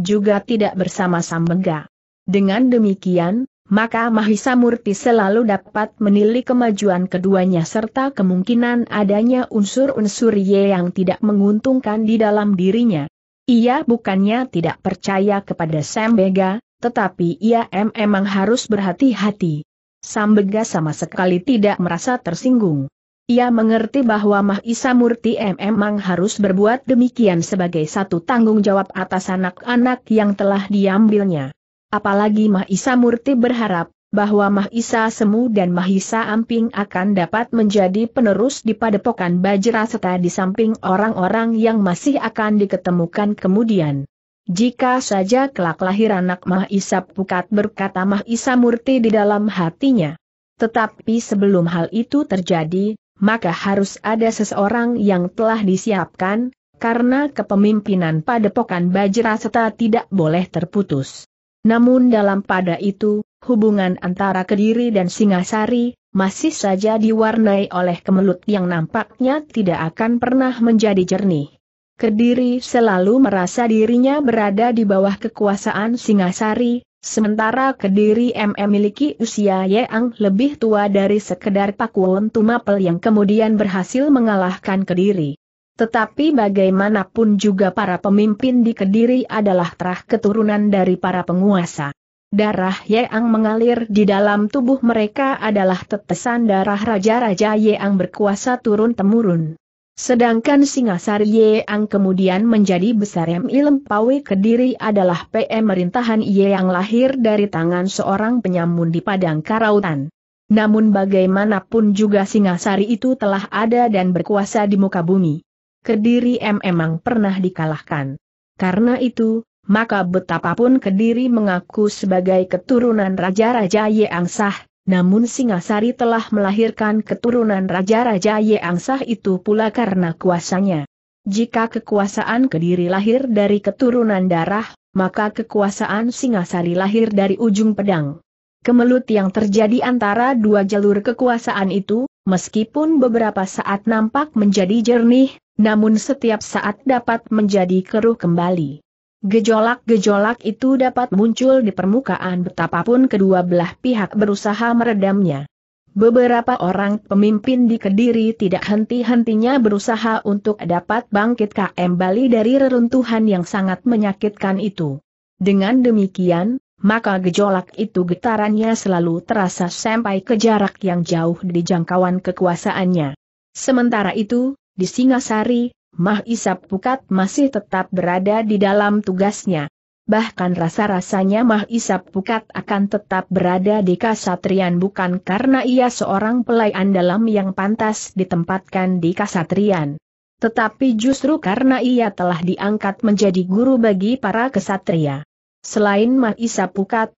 juga tidak bersama Sambega. Dengan demikian, maka Mahisa Murti selalu dapat menilai kemajuan keduanya serta kemungkinan adanya unsur-unsur Ye yang tidak menguntungkan di dalam dirinya. Ia bukannya tidak percaya kepada Sambega, tetapi ia memang harus berhati-hati. Sambega sama sekali tidak merasa tersinggung. Ia mengerti bahwa Mahisa Murti memang harus berbuat demikian sebagai satu tanggung jawab atas anak-anak yang telah diambilnya. Apalagi Mahisa Murti berharap bahwa Mahisa Semu dan Mahisa Amping akan dapat menjadi penerus di padepokan Bajra serta di samping orang-orang yang masih akan diketemukan kemudian. Jika saja kelak lahir anak Mahisa Pukat berkata Mahisa Murti di dalam hatinya. Tetapi sebelum hal itu terjadi, maka harus ada seseorang yang telah disiapkan, karena kepemimpinan padepokan Bajraseta tidak boleh terputus. Namun dalam pada itu, hubungan antara Kediri dan Singasari, masih saja diwarnai oleh kemelut yang nampaknya tidak akan pernah menjadi jernih. Kediri selalu merasa dirinya berada di bawah kekuasaan Singasari, Sementara Kediri MM memiliki usia Yeang lebih tua dari sekedar Pakuwon Tumapel yang kemudian berhasil mengalahkan Kediri. Tetapi bagaimanapun juga para pemimpin di Kediri adalah terah keturunan dari para penguasa. Darah Yeang mengalir di dalam tubuh mereka adalah tetesan darah raja-raja Yeang berkuasa turun-temurun. Sedangkan Singasari Yeang kemudian menjadi besar Ilm Pawe Kediri adalah PM Merintahan Yeang lahir dari tangan seorang penyamun di Padang Karautan. Namun bagaimanapun juga Singasari itu telah ada dan berkuasa di muka bumi. Kediri M emang pernah dikalahkan. Karena itu, maka betapapun Kediri mengaku sebagai keturunan Raja-Raja Yeang Sah, namun Singasari telah melahirkan keturunan Raja-Raja Yang Sah itu pula karena kuasanya. Jika kekuasaan Kediri lahir dari keturunan darah, maka kekuasaan Singasari lahir dari ujung pedang. Kemelut yang terjadi antara dua jalur kekuasaan itu, meskipun beberapa saat nampak menjadi jernih, namun setiap saat dapat menjadi keruh kembali. Gejolak-gejolak itu dapat muncul di permukaan betapapun kedua belah pihak berusaha meredamnya. Beberapa orang pemimpin di Kediri tidak henti-hentinya berusaha untuk dapat bangkit KM Bali dari reruntuhan yang sangat menyakitkan itu. Dengan demikian, maka gejolak itu getarannya selalu terasa sampai ke jarak yang jauh di jangkauan kekuasaannya. Sementara itu, di Singasari, Mah Isap Pukat masih tetap berada di dalam tugasnya. Bahkan rasa-rasanya Mah Isap Pukat akan tetap berada di Kasatrian bukan karena ia seorang pelayan dalam yang pantas ditempatkan di Kasatrian. Tetapi justru karena ia telah diangkat menjadi guru bagi para kesatria. Selain Mah Isap Pukat,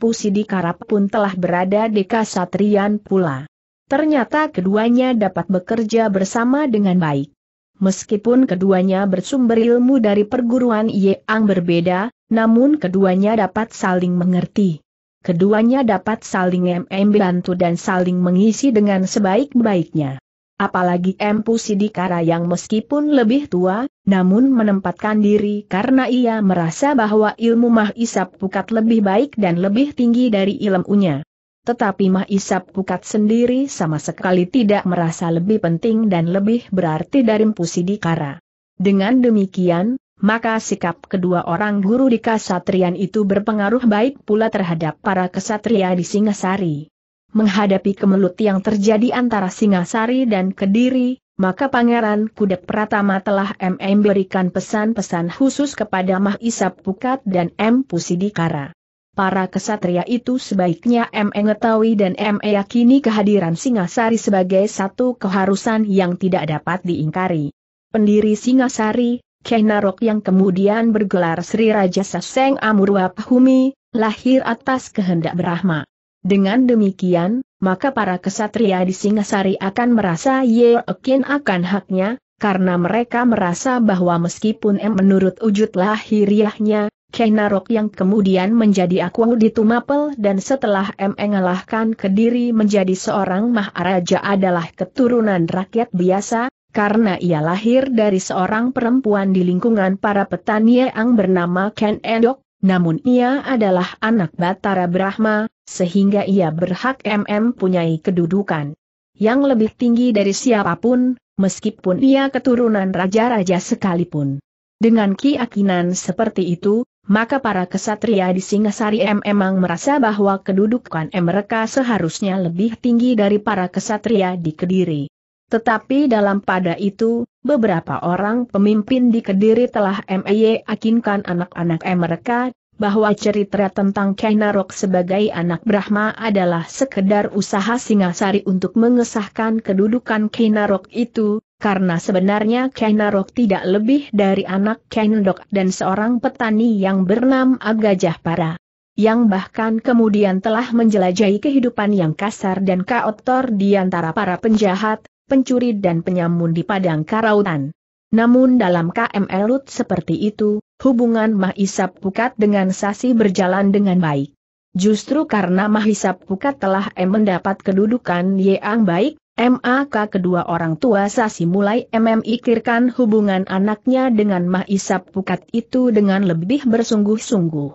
Pusidi Karap pun telah berada di Kasatrian pula. Ternyata keduanya dapat bekerja bersama dengan baik. Meskipun keduanya bersumber ilmu dari perguruan yang berbeda, namun keduanya dapat saling mengerti. Keduanya dapat saling membantu dan saling mengisi dengan sebaik-baiknya. Apalagi Empu Sidikara yang meskipun lebih tua, namun menempatkan diri karena ia merasa bahwa ilmu Mahisap Pukat lebih baik dan lebih tinggi dari ilmunya. Tetapi Mah Isap Pukat sendiri sama sekali tidak merasa lebih penting dan lebih berarti dari Mpu Dikara. Dengan demikian, maka sikap kedua orang guru di Kasatrian itu berpengaruh baik pula terhadap para kesatria di Singasari. Menghadapi kemelut yang terjadi antara Singasari dan Kediri, maka Pangeran Kudek Pratama telah memberikan pesan-pesan khusus kepada Mah Isap Pukat dan M. Pusidikara para kesatria itu sebaiknya mengetahui dan meyakini kehadiran Singasari sebagai satu keharusan yang tidak dapat diingkari. Pendiri Singasari, Kenarok yang kemudian bergelar Sri Raja Saseng Amurwa Pahumi, lahir atas kehendak Brahma. Dengan demikian, maka para kesatria di Singasari akan merasa yakin akan haknya, karena mereka merasa bahwa meskipun M menurut wujud lahiriahnya, Kenarok yang kemudian menjadi aku di Tumapel dan setelah mengalahkan Kediri menjadi seorang maharaja adalah keturunan rakyat biasa, karena ia lahir dari seorang perempuan di lingkungan para petani yang bernama Ken Endok, namun ia adalah anak Batara Brahma, sehingga ia berhak MM punyai kedudukan yang lebih tinggi dari siapapun, meskipun ia keturunan raja-raja sekalipun. Dengan keyakinan seperti itu, maka para kesatria di Singasari M memang merasa bahwa kedudukan M mereka seharusnya lebih tinggi dari para kesatria di Kediri. Tetapi dalam pada itu, beberapa orang pemimpin di Kediri telah MEY akinkan anak-anak M mereka bahwa cerita tentang Kainarok sebagai anak Brahma adalah sekedar usaha Singasari untuk mengesahkan kedudukan Kainarok itu, karena sebenarnya Kainarok tidak lebih dari anak Kainendok dan seorang petani yang bernama Gajah Para. Yang bahkan kemudian telah menjelajahi kehidupan yang kasar dan kotor di antara para penjahat, pencuri dan penyamun di padang karautan. Namun dalam KM Lut seperti itu, hubungan Mahisap Pukat dengan Sasi berjalan dengan baik. Justru karena Mahisap Pukat telah mendapat kedudukan yang baik, MAK kedua orang tua Sasi mulai memikirkan hubungan anaknya dengan Mah Isap Pukat itu dengan lebih bersungguh-sungguh.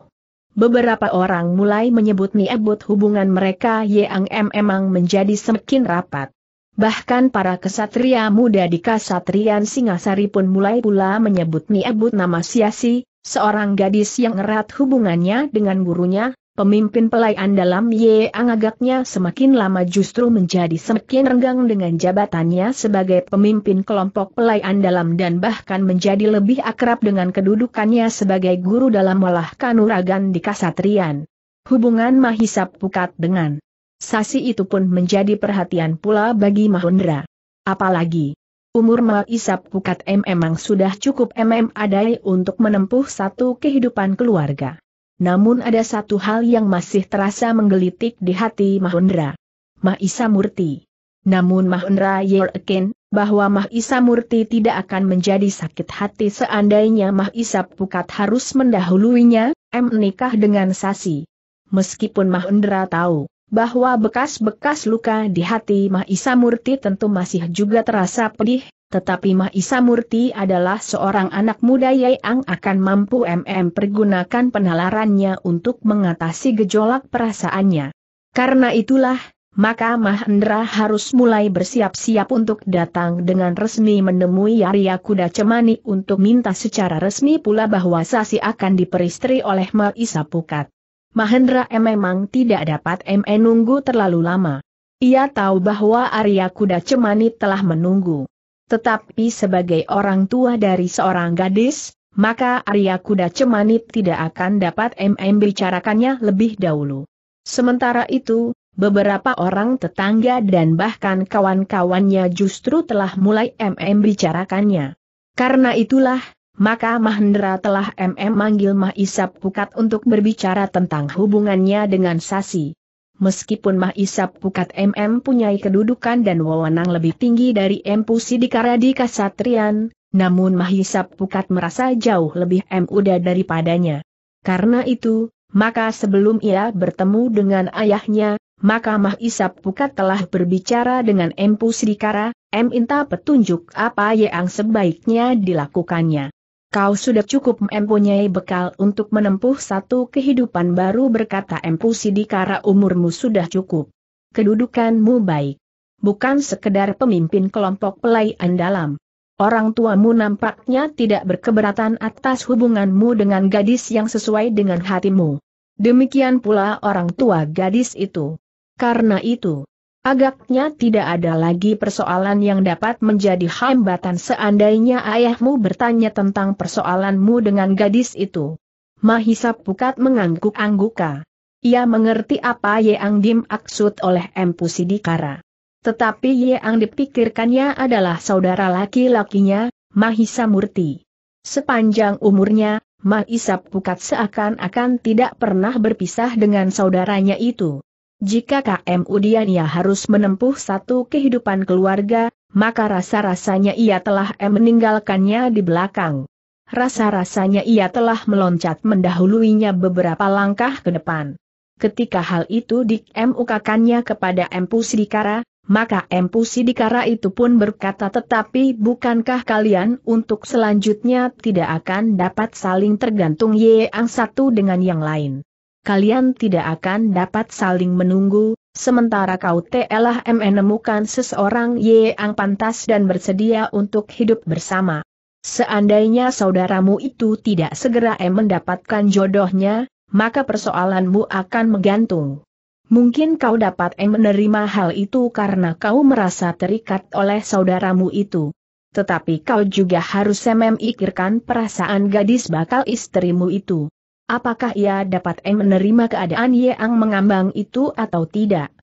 Beberapa orang mulai menyebut niebut hubungan mereka yang memang menjadi semakin rapat. Bahkan para kesatria muda di Kasatrian Singasari pun mulai pula menyebut niebut nama Siasi, seorang gadis yang erat hubungannya dengan gurunya, Pemimpin pelayan dalam Ye agaknya semakin lama justru menjadi semakin renggang dengan jabatannya sebagai pemimpin kelompok pelayan dalam dan bahkan menjadi lebih akrab dengan kedudukannya sebagai guru dalam olah kanuragan di Kasatrian. Hubungan Mahisa Pukat dengan Sasi itu pun menjadi perhatian pula bagi Mahendra. Apalagi, umur Mahisa Pukat M memang sudah cukup MM adai untuk menempuh satu kehidupan keluarga namun ada satu hal yang masih terasa menggelitik di hati Mahendra. Mahisa Murti. Namun Mahendra yakin bahwa Mahisa Murti tidak akan menjadi sakit hati seandainya Mahisa Pukat harus mendahuluinya, M nikah dengan Sasi. Meskipun Mahendra tahu bahwa bekas-bekas luka di hati Mahisa Murti tentu masih juga terasa pedih, tetapi Mahisa Murti adalah seorang anak muda yang akan mampu MM pergunakan penalarannya untuk mengatasi gejolak perasaannya. Karena itulah, maka Mahendra harus mulai bersiap-siap untuk datang dengan resmi menemui Arya Kuda Cemani untuk minta secara resmi pula bahwa Sasi akan diperistri oleh Mahisa Pukat. Mahendra M memang tidak dapat MM nunggu terlalu lama. Ia tahu bahwa Arya Kuda Cemani telah menunggu. Tetapi sebagai orang tua dari seorang gadis, maka Arya Kuda Cemanit tidak akan dapat MM bicarakannya lebih dahulu. Sementara itu, beberapa orang tetangga dan bahkan kawan-kawannya justru telah mulai MM bicarakannya. Karena itulah, maka Mahendra telah MM manggil Mahisap Pukat untuk berbicara tentang hubungannya dengan Sasi. Meskipun Mah Isap Pukat MM punya kedudukan dan wewenang lebih tinggi dari Empu Sidikara di Kasatrian, namun Mahisap Pukat merasa jauh lebih muda daripadanya. Karena itu, maka sebelum ia bertemu dengan ayahnya, maka Mahisap Pukat telah berbicara dengan Empu Sidikara, M minta petunjuk apa yang sebaiknya dilakukannya. Kau sudah cukup mempunyai bekal untuk menempuh satu kehidupan baru berkata Empu Sidikara umurmu sudah cukup. Kedudukanmu baik. Bukan sekedar pemimpin kelompok pelayan dalam. Orang tuamu nampaknya tidak berkeberatan atas hubunganmu dengan gadis yang sesuai dengan hatimu. Demikian pula orang tua gadis itu. Karena itu, Agaknya tidak ada lagi persoalan yang dapat menjadi hambatan seandainya ayahmu bertanya tentang persoalanmu dengan gadis itu. Mahisa Pukat mengangguk-angguka. Ia mengerti apa Yang Dim maksud oleh Empu Sidikara. Tetapi Yang dipikirkannya adalah saudara laki-lakinya, Mahisa Murti. Sepanjang umurnya, Mahisa Pukat seakan-akan tidak pernah berpisah dengan saudaranya itu. Jika KM Udiania harus menempuh satu kehidupan keluarga, maka rasa-rasanya ia telah M meninggalkannya di belakang. Rasa-rasanya ia telah meloncat mendahuluinya beberapa langkah ke depan. Ketika hal itu dikemukakannya kepada M. Pusidikara, maka M. Pusidikara itu pun berkata tetapi bukankah kalian untuk selanjutnya tidak akan dapat saling tergantung yang satu dengan yang lain kalian tidak akan dapat saling menunggu, sementara kau telah menemukan seseorang yang pantas dan bersedia untuk hidup bersama. Seandainya saudaramu itu tidak segera mendapatkan jodohnya, maka persoalanmu akan menggantung. Mungkin kau dapat menerima hal itu karena kau merasa terikat oleh saudaramu itu. Tetapi kau juga harus memikirkan perasaan gadis bakal istrimu itu. Apakah ia dapat eh menerima keadaan yang mengambang itu atau tidak?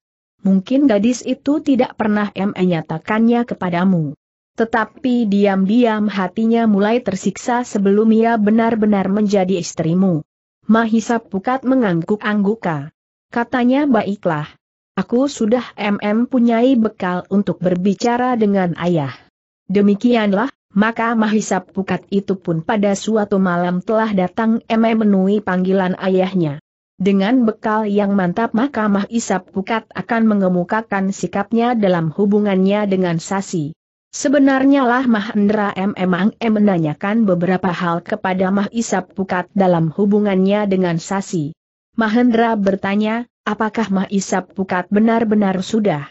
Mungkin gadis itu tidak pernah menyatakannya eh kepadamu. Tetapi diam-diam hatinya mulai tersiksa sebelum ia benar-benar menjadi istrimu. Mahisa Pukat mengangguk-angguka. Katanya baiklah. Aku sudah mm punyai bekal untuk berbicara dengan ayah. Demikianlah, maka Mahisa Pukat itu pun pada suatu malam telah datang memenuhi panggilan ayahnya. Dengan bekal yang mantap maka Mahisa Pukat akan mengemukakan sikapnya dalam hubungannya dengan Sasi. Sebenarnya lah Mahendra M. Emang M. menanyakan beberapa hal kepada Mahisa Pukat dalam hubungannya dengan Sasi. Mahendra bertanya, apakah Mahisa Pukat benar-benar sudah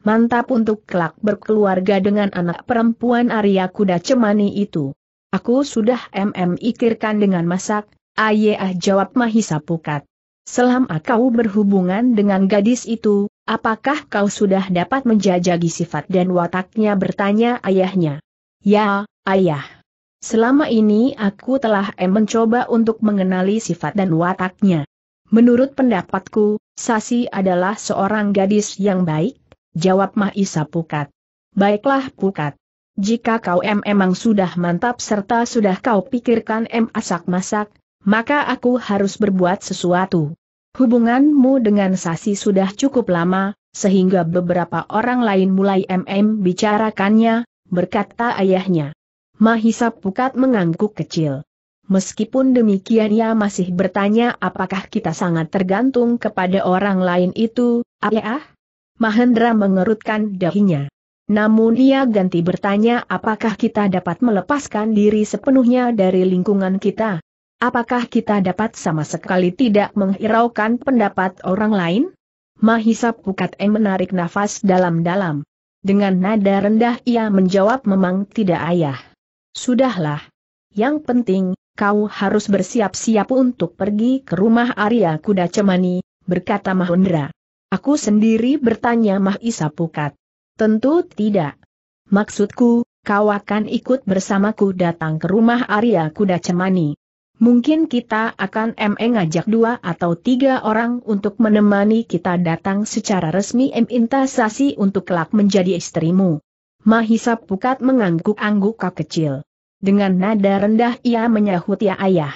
mantap untuk kelak berkeluarga dengan anak perempuan Arya Kuda Cemani itu. Aku sudah MM ikirkan dengan masak, ayah jawab Mahisa Pukat. Selama ah, kau berhubungan dengan gadis itu, apakah kau sudah dapat menjajagi sifat dan wataknya bertanya ayahnya. Ya, ayah. Selama ini aku telah em mencoba untuk mengenali sifat dan wataknya. Menurut pendapatku, Sasi adalah seorang gadis yang baik, jawab Mahisa Pukat. Baiklah Pukat. Jika kau em emang sudah mantap serta sudah kau pikirkan em asak-masak, maka aku harus berbuat sesuatu. Hubunganmu dengan Sasi sudah cukup lama, sehingga beberapa orang lain mulai MM bicarakannya, berkata ayahnya. Mahisa Pukat mengangguk kecil. Meskipun demikian ia masih bertanya apakah kita sangat tergantung kepada orang lain itu, ayah? Mahendra mengerutkan dahinya. Namun ia ganti bertanya apakah kita dapat melepaskan diri sepenuhnya dari lingkungan kita? Apakah kita dapat sama sekali tidak menghiraukan pendapat orang lain? Mahisa Pukat M menarik nafas dalam-dalam. Dengan nada rendah ia menjawab memang tidak ayah. Sudahlah. Yang penting, kau harus bersiap-siap untuk pergi ke rumah Arya Kuda Cemani, berkata Mahendra. Aku sendiri bertanya Mahisa Pukat. Tentu tidak. Maksudku, kau akan ikut bersamaku datang ke rumah Arya Kuda Cemani. Mungkin kita akan ME ngajak dua atau tiga orang untuk menemani kita datang secara resmi minta untuk kelak menjadi istrimu. Mahisa Pukat mengangguk-angguk kecil. Dengan nada rendah ia menyahut ya ayah.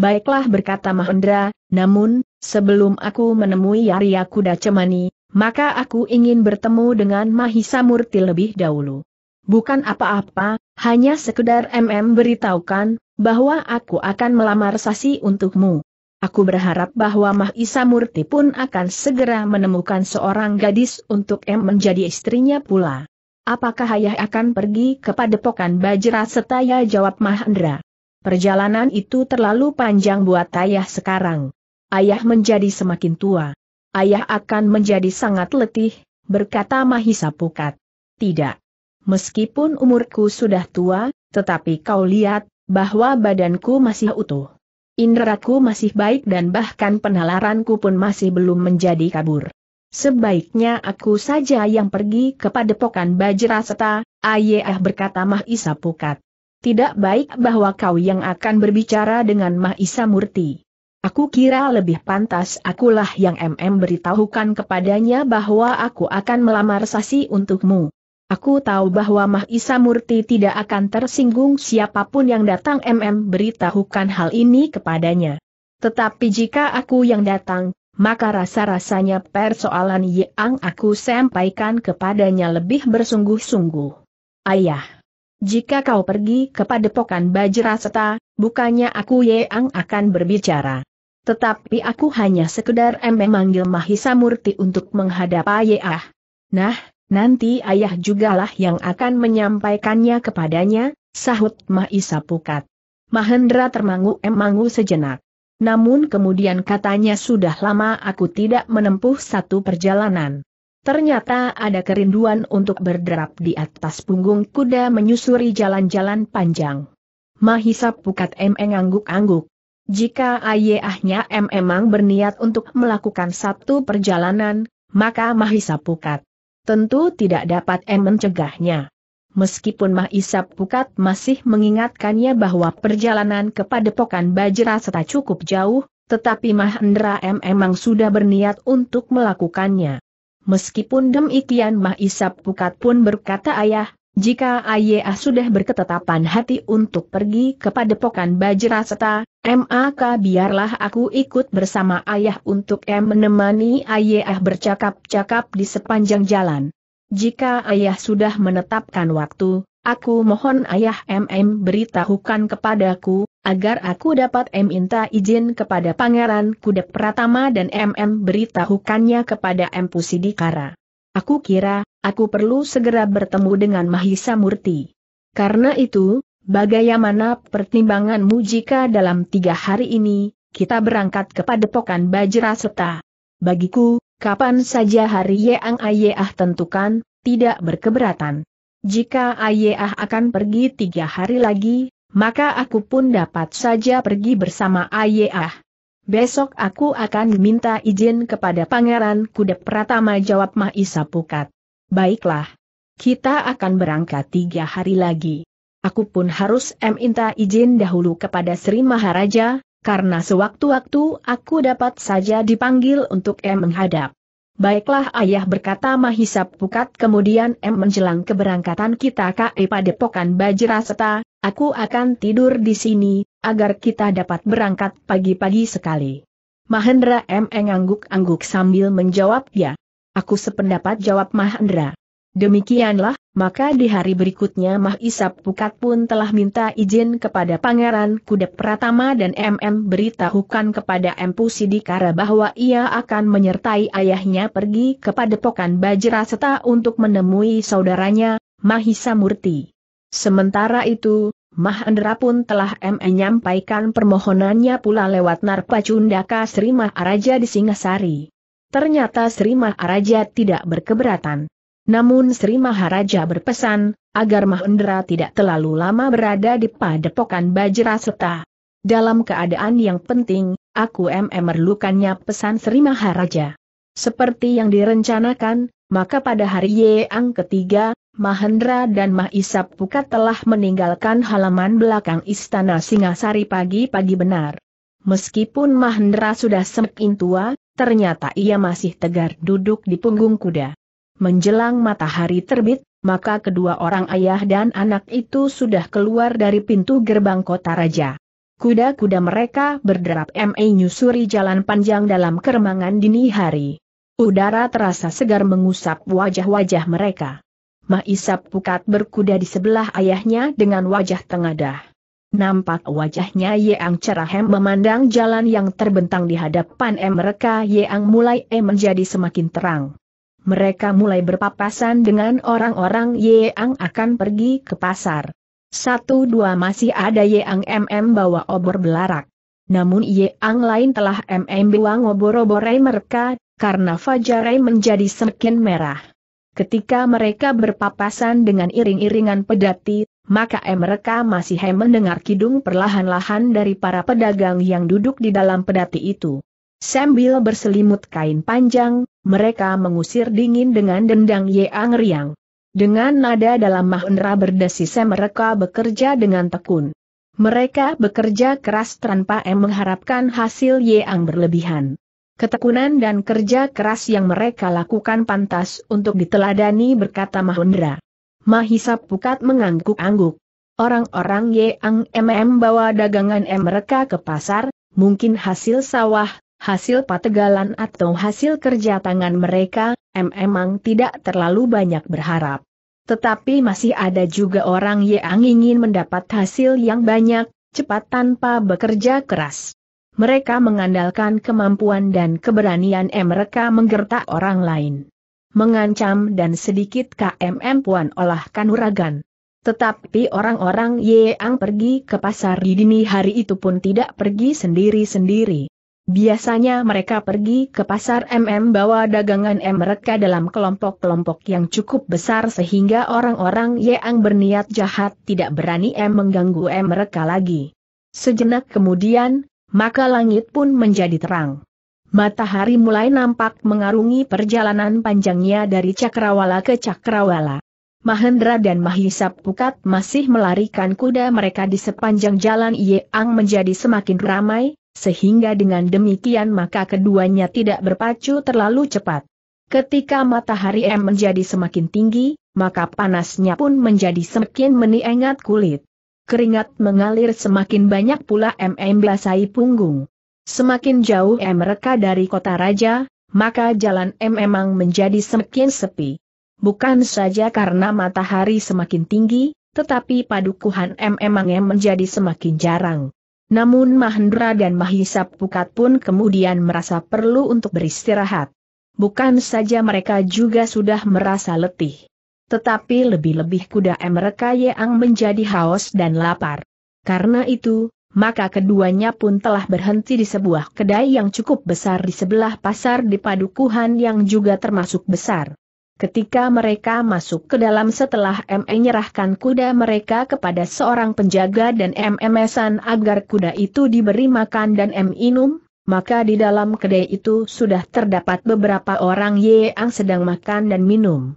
Baiklah berkata Mahendra, namun, Sebelum aku menemui Arya Kuda Cemani, maka aku ingin bertemu dengan Mahisa Murti lebih dahulu. Bukan apa-apa, hanya sekedar MM beritahukan, bahwa aku akan melamar Sasi untukmu. Aku berharap bahwa Mahisa Murti pun akan segera menemukan seorang gadis untuk M menjadi istrinya pula. Apakah ayah akan pergi ke padepokan Bajra Setaya jawab Mahendra. Perjalanan itu terlalu panjang buat ayah sekarang ayah menjadi semakin tua. Ayah akan menjadi sangat letih, berkata Mahisa Pukat. Tidak. Meskipun umurku sudah tua, tetapi kau lihat, bahwa badanku masih utuh. indraku masih baik dan bahkan penalaranku pun masih belum menjadi kabur. Sebaiknya aku saja yang pergi ke padepokan Bajrasata, Ayah berkata Mahisa Pukat. Tidak baik bahwa kau yang akan berbicara dengan Mahisa Murti. Aku kira lebih pantas akulah yang MM beritahukan kepadanya bahwa aku akan melamar Sasi untukmu. Aku tahu bahwa Mahisa Murti tidak akan tersinggung siapapun yang datang MM beritahukan hal ini kepadanya. Tetapi jika aku yang datang, maka rasa-rasanya persoalan yang aku sampaikan kepadanya lebih bersungguh-sungguh. Ayah, jika kau pergi kepada padepokan Bajraseta, bukannya aku yang akan berbicara. Tetapi aku hanya sekedar emang manggil Mahisa Murti untuk menghadap ayah. Nah, nanti ayah jugalah yang akan menyampaikannya kepadanya, sahut Mahisa Pukat. Mahendra termangu-emangu sejenak. Namun kemudian katanya sudah lama aku tidak menempuh satu perjalanan. Ternyata ada kerinduan untuk berderap di atas punggung kuda menyusuri jalan-jalan panjang. Mahisa Pukat emang angguk-angguk. Jika ayahnya M emang berniat untuk melakukan satu perjalanan, maka Mahisa Pukat tentu tidak dapat M mencegahnya. Meskipun Mahisa Pukat masih mengingatkannya bahwa perjalanan ke Padepokan Bajraseta cukup jauh, tetapi Mahendra M emang sudah berniat untuk melakukannya. Meskipun demikian Mahisa Pukat pun berkata ayah, jika Ayah sudah berketetapan hati untuk pergi kepada Pokan Bajrasata, maka biarlah aku ikut bersama Ayah untuk M menemani Ayah bercakap-cakap di sepanjang jalan. Jika Ayah sudah menetapkan waktu, Aku mohon ayah MM beritahukan kepadaku, agar aku dapat minta izin kepada Pangeran Kudep Pratama dan MM beritahukannya kepada M Pusidikara. Aku kira, aku perlu segera bertemu dengan Mahisa Murti. Karena itu, bagaimana pertimbanganmu jika dalam tiga hari ini, kita berangkat ke Padepokan Bajraseta? Bagiku, kapan saja hari yang Ayah tentukan, tidak berkeberatan. Jika Ayah akan pergi tiga hari lagi, maka aku pun dapat saja pergi bersama Ayah. Besok aku akan minta izin kepada Pangeran Kuda Pratama jawab Mahisa Pukat. Baiklah. Kita akan berangkat tiga hari lagi. Aku pun harus minta izin dahulu kepada Sri Maharaja, karena sewaktu-waktu aku dapat saja dipanggil untuk M menghadap. Baiklah ayah berkata Mahisa Pukat kemudian M menjelang keberangkatan kita ke Epa Depokan Bajraseta, Aku akan tidur di sini, agar kita dapat berangkat pagi-pagi sekali. Mahendra M. ngangguk-angguk sambil menjawab ya. Aku sependapat jawab Mahendra. Demikianlah, maka di hari berikutnya Mah Isap Pukat pun telah minta izin kepada Pangeran Kuda Pratama dan MM beritahukan kepada Empu Sidikara bahwa ia akan menyertai ayahnya pergi kepada Padepokan Bajra Seta untuk menemui saudaranya, Mahisa Murti. Sementara itu, Mahendra pun telah menyampaikan permohonannya pula lewat Narpacundaka Sri Maharaja di Singasari. Ternyata Sri Maharaja tidak berkeberatan. Namun Sri Maharaja berpesan, agar Mahendra tidak terlalu lama berada di padepokan Bajraseta. Dalam keadaan yang penting, aku memerlukannya pesan Sri Maharaja. Seperti yang direncanakan, maka pada hari Yeang ketiga, Mahendra dan Mahisa Pukat telah meninggalkan halaman belakang Istana Singasari pagi-pagi benar. Meskipun Mahendra sudah semakin tua, ternyata ia masih tegar duduk di punggung kuda. Menjelang matahari terbit, maka kedua orang ayah dan anak itu sudah keluar dari pintu gerbang kota raja. Kuda-kuda mereka berderap ME nyusuri jalan panjang dalam keremangan dini hari. Udara terasa segar mengusap wajah-wajah mereka. Maisap Pukat berkuda di sebelah ayahnya dengan wajah tengadah. Nampak wajahnya Cerah Cerahem memandang jalan yang terbentang di hadapan mereka Yeang mulai menjadi semakin terang. Mereka mulai berpapasan dengan orang-orang Yeang akan pergi ke pasar. Satu dua masih ada Yeang MM bawa obor belarak. Namun Yeang lain telah MM buang obor-oborai mereka, karena Fajarai menjadi semakin merah. Ketika mereka berpapasan dengan iring-iringan pedati, maka mereka masih mendengar kidung perlahan-lahan dari para pedagang yang duduk di dalam pedati itu. Sambil berselimut kain panjang, mereka mengusir dingin dengan dendang Yeang Riang. Dengan nada dalam mahendra berdesis mereka bekerja dengan tekun. Mereka bekerja keras tanpa mengharapkan hasil Yeang berlebihan. Ketekunan dan kerja keras yang mereka lakukan pantas untuk diteladani berkata Mahendra. Mahisa Pukat mengangguk-angguk. Orang-orang Yang MM bawa dagangan M mereka ke pasar, mungkin hasil sawah, hasil pategalan atau hasil kerja tangan mereka, M emang tidak terlalu banyak berharap. Tetapi masih ada juga orang yang ingin mendapat hasil yang banyak, cepat tanpa bekerja keras mereka mengandalkan kemampuan dan keberanian mereka menggertak orang lain. Mengancam dan sedikit KMM Puan olahkan uragan. Tetapi orang-orang yeang pergi ke pasar di dini hari itu pun tidak pergi sendiri-sendiri. Biasanya mereka pergi ke pasar MM bawa dagangan M mereka dalam kelompok-kelompok yang cukup besar sehingga orang-orang yeang berniat jahat tidak berani M mengganggu M mereka lagi. Sejenak kemudian, maka langit pun menjadi terang. Matahari mulai nampak mengarungi perjalanan panjangnya dari cakrawala ke cakrawala. Mahendra dan Mahisa Pukat masih melarikan kuda mereka di sepanjang jalan Yeang menjadi semakin ramai, sehingga dengan demikian maka keduanya tidak berpacu terlalu cepat. Ketika matahari M menjadi semakin tinggi, maka panasnya pun menjadi semakin meniengat kulit keringat mengalir semakin banyak pula MM belasai punggung. Semakin jauh M mereka dari kota raja, maka jalan M memang menjadi semakin sepi. Bukan saja karena matahari semakin tinggi, tetapi padukuhan M memang M menjadi semakin jarang. Namun Mahendra dan Mahisa Pukat pun kemudian merasa perlu untuk beristirahat. Bukan saja mereka juga sudah merasa letih. Tetapi lebih-lebih kuda mereka yang menjadi haus dan lapar. Karena itu, maka keduanya pun telah berhenti di sebuah kedai yang cukup besar di sebelah pasar di Padukuhan yang juga termasuk besar. Ketika mereka masuk ke dalam setelah ME nyerahkan kuda mereka kepada seorang penjaga dan MMSan agar kuda itu diberi makan dan M minum, maka di dalam kedai itu sudah terdapat beberapa orang yang sedang makan dan minum.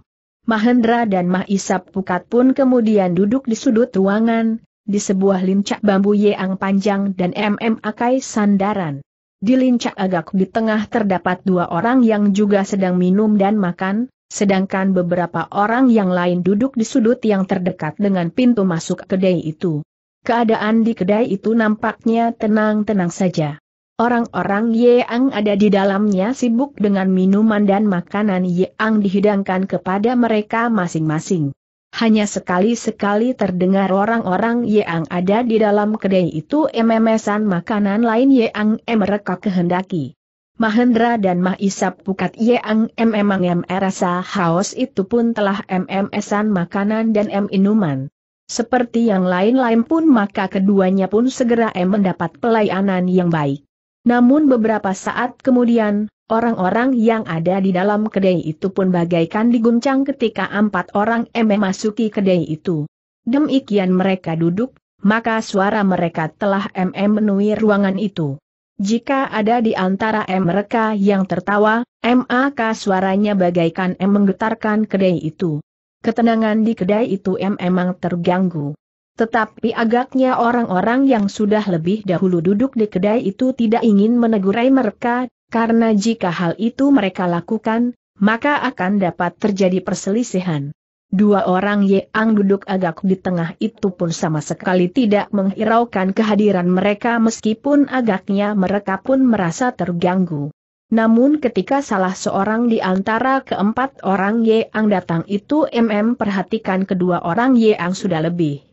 Mahendra dan Mahisap Pukat pun kemudian duduk di sudut ruangan, di sebuah lincak bambu yang panjang dan MM Akai sandaran. Di lincak agak di tengah terdapat dua orang yang juga sedang minum dan makan, sedangkan beberapa orang yang lain duduk di sudut yang terdekat dengan pintu masuk kedai itu. Keadaan di kedai itu nampaknya tenang-tenang saja. Orang-orang Yeang ada di dalamnya sibuk dengan minuman dan makanan Yeang dihidangkan kepada mereka masing-masing. Hanya sekali-sekali terdengar orang-orang Yeang ada di dalam kedai itu MMSan makanan lain Yeang mereka kehendaki. Mahendra dan Mahisap Pukat Yang memang M rasa haus itu pun telah MMSan makanan dan M minuman. Seperti yang lain-lain pun maka keduanya pun segera M mendapat pelayanan yang baik. Namun beberapa saat kemudian, orang-orang yang ada di dalam kedai itu pun bagaikan diguncang ketika empat orang M masuki kedai itu. Demikian mereka duduk, maka suara mereka telah MM menui ruangan itu. Jika ada di antara M mereka yang tertawa, maka suaranya bagaikan M menggetarkan kedai itu. Ketenangan di kedai itu M memang terganggu. Tetapi agaknya orang-orang yang sudah lebih dahulu duduk di kedai itu tidak ingin menegurai mereka, karena jika hal itu mereka lakukan, maka akan dapat terjadi perselisihan. Dua orang yang duduk agak di tengah itu pun sama sekali tidak menghiraukan kehadiran mereka meskipun agaknya mereka pun merasa terganggu. Namun ketika salah seorang di antara keempat orang yang datang itu MM perhatikan kedua orang yang sudah lebih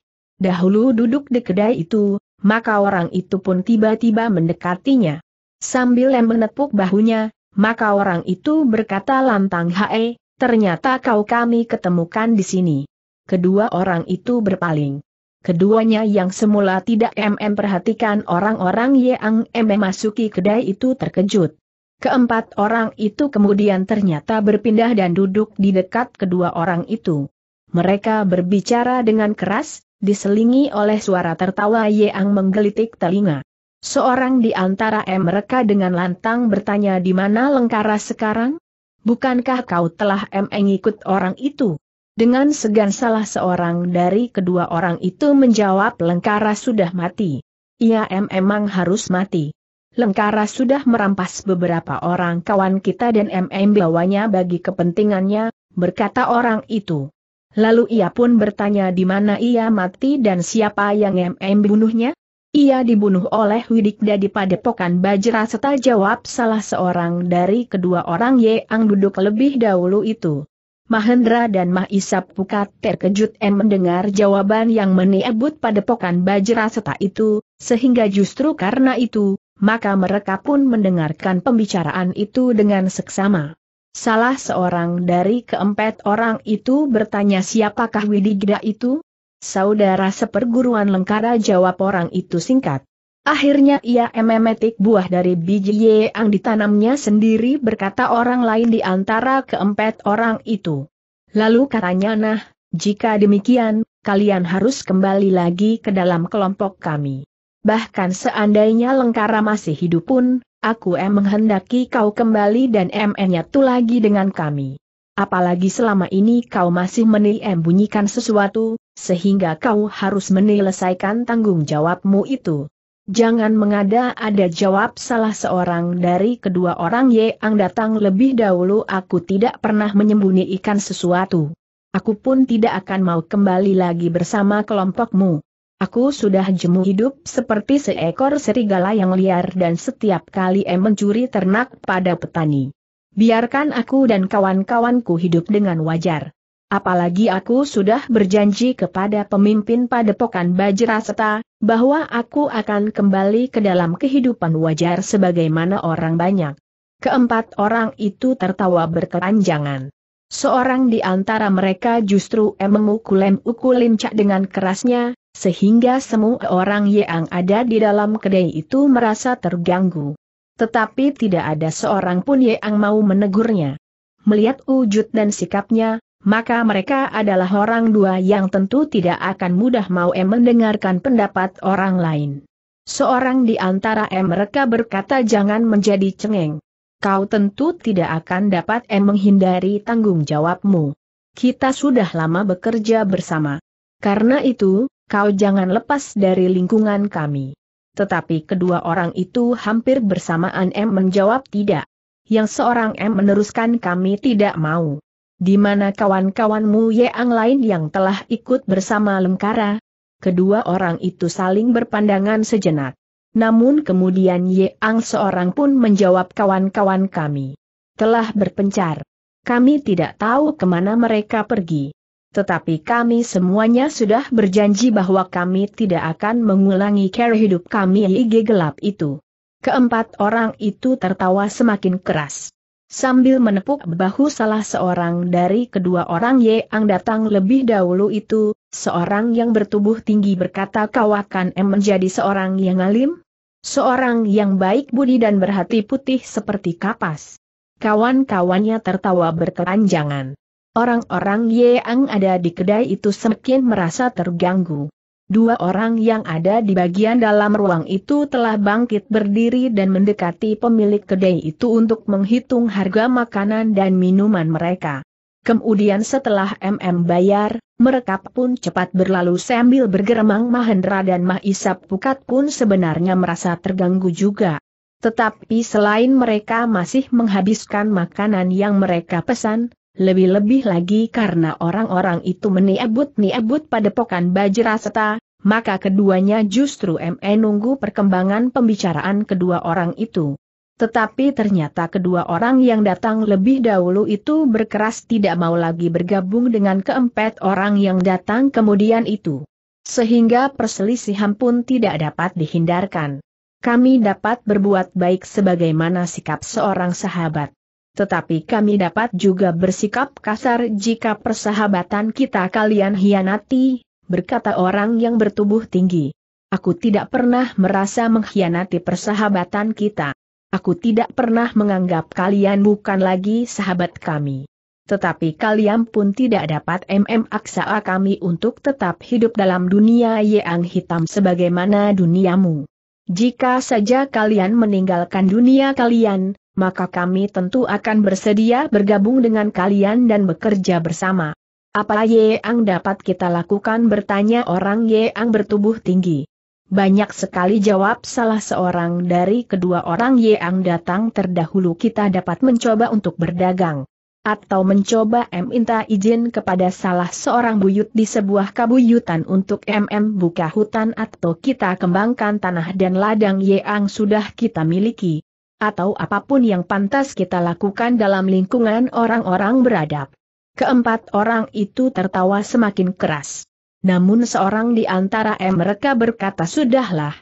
dahulu duduk di kedai itu, maka orang itu pun tiba-tiba mendekatinya. Sambil menepuk bahunya, maka orang itu berkata lantang hae, ternyata kau kami ketemukan di sini. Kedua orang itu berpaling. Keduanya yang semula tidak MM perhatikan orang-orang yang MM masuki kedai itu terkejut. Keempat orang itu kemudian ternyata berpindah dan duduk di dekat kedua orang itu. Mereka berbicara dengan keras, diselingi oleh suara tertawa Yeang menggelitik telinga. Seorang di antara mereka dengan lantang bertanya di mana Lengkara sekarang? Bukankah kau telah mengikut orang itu? Dengan segan salah seorang dari kedua orang itu menjawab Lengkara sudah mati. Ia emang harus mati. Lengkara sudah merampas beberapa orang kawan kita dan MM bawanya bagi kepentingannya, berkata orang itu. Lalu ia pun bertanya di mana ia mati dan siapa yang MM bunuhnya? Ia dibunuh oleh Widikda di Padepokan Bajra serta jawab salah seorang dari kedua orang yang duduk lebih dahulu itu. Mahendra dan Mahisap Pukat terkejut M mendengar jawaban yang meniebut Padepokan Bajra serta itu, sehingga justru karena itu, maka mereka pun mendengarkan pembicaraan itu dengan seksama. Salah seorang dari keempat orang itu bertanya siapakah Widigda itu? Saudara seperguruan Lengkara jawab orang itu singkat. Akhirnya ia memetik buah dari biji yang ditanamnya sendiri berkata orang lain di antara keempat orang itu. Lalu katanya nah, jika demikian, kalian harus kembali lagi ke dalam kelompok kami. Bahkan seandainya Lengkara masih hidup pun, aku em menghendaki kau kembali dan em menyatu lagi dengan kami. Apalagi selama ini kau masih menilai bunyikan sesuatu, sehingga kau harus menyelesaikan tanggung jawabmu itu. Jangan mengada-ada jawab salah seorang dari kedua orang yang datang lebih dahulu aku tidak pernah menyembunyikan sesuatu. Aku pun tidak akan mau kembali lagi bersama kelompokmu. Aku sudah jemu hidup seperti seekor serigala yang liar dan setiap kali em mencuri ternak pada petani. Biarkan aku dan kawan-kawanku hidup dengan wajar. Apalagi aku sudah berjanji kepada pemimpin padepokan Bajraseta, bahwa aku akan kembali ke dalam kehidupan wajar sebagaimana orang banyak. Keempat orang itu tertawa berkepanjangan. Seorang di antara mereka justru em memukul em ukulin cak dengan kerasnya, sehingga semua orang yang ada di dalam kedai itu merasa terganggu. Tetapi tidak ada seorang pun yang mau menegurnya. Melihat wujud dan sikapnya, maka mereka adalah orang dua yang tentu tidak akan mudah mau em mendengarkan pendapat orang lain. Seorang di antara em mereka berkata jangan menjadi cengeng. Kau tentu tidak akan dapat em menghindari tanggung jawabmu. Kita sudah lama bekerja bersama. Karena itu, kau jangan lepas dari lingkungan kami. Tetapi kedua orang itu hampir bersamaan M menjawab tidak. Yang seorang M meneruskan kami tidak mau. Di mana kawan-kawanmu yang lain yang telah ikut bersama Lengkara? Kedua orang itu saling berpandangan sejenak. Namun kemudian Ye Ang seorang pun menjawab kawan-kawan kami. Telah berpencar. Kami tidak tahu kemana mereka pergi tetapi kami semuanya sudah berjanji bahwa kami tidak akan mengulangi cara hidup kami IG gelap itu. Keempat orang itu tertawa semakin keras. Sambil menepuk bahu salah seorang dari kedua orang yang datang lebih dahulu itu, seorang yang bertubuh tinggi berkata kau akan menjadi seorang yang alim? Seorang yang baik budi dan berhati putih seperti kapas. Kawan-kawannya tertawa berkelanjangan. Orang-orang Yeang ada di kedai itu semakin merasa terganggu. Dua orang yang ada di bagian dalam ruang itu telah bangkit berdiri dan mendekati pemilik kedai itu untuk menghitung harga makanan dan minuman mereka. Kemudian setelah MM bayar, mereka pun cepat berlalu sambil bergeremang Mahendra dan Mahisap Pukat pun sebenarnya merasa terganggu juga. Tetapi selain mereka masih menghabiskan makanan yang mereka pesan, lebih-lebih lagi karena orang-orang itu meniabut-niabut pada pokan Bajraseta, maka keduanya justru menunggu perkembangan pembicaraan kedua orang itu. Tetapi ternyata kedua orang yang datang lebih dahulu itu berkeras tidak mau lagi bergabung dengan keempat orang yang datang kemudian itu. Sehingga perselisihan pun tidak dapat dihindarkan. Kami dapat berbuat baik sebagaimana sikap seorang sahabat tetapi kami dapat juga bersikap kasar jika persahabatan kita kalian hianati, berkata orang yang bertubuh tinggi. Aku tidak pernah merasa mengkhianati persahabatan kita. Aku tidak pernah menganggap kalian bukan lagi sahabat kami. Tetapi kalian pun tidak dapat MM aksaa kami untuk tetap hidup dalam dunia yang hitam sebagaimana duniamu. Jika saja kalian meninggalkan dunia kalian, maka kami tentu akan bersedia bergabung dengan kalian dan bekerja bersama. Apa yang dapat kita lakukan bertanya orang yang bertubuh tinggi. Banyak sekali jawab salah seorang dari kedua orang yang datang terdahulu kita dapat mencoba untuk berdagang. Atau mencoba minta izin kepada salah seorang buyut di sebuah kabuyutan untuk MM buka hutan atau kita kembangkan tanah dan ladang yang sudah kita miliki atau apapun yang pantas kita lakukan dalam lingkungan orang-orang beradab. Keempat orang itu tertawa semakin keras. Namun seorang di antara mereka berkata sudahlah.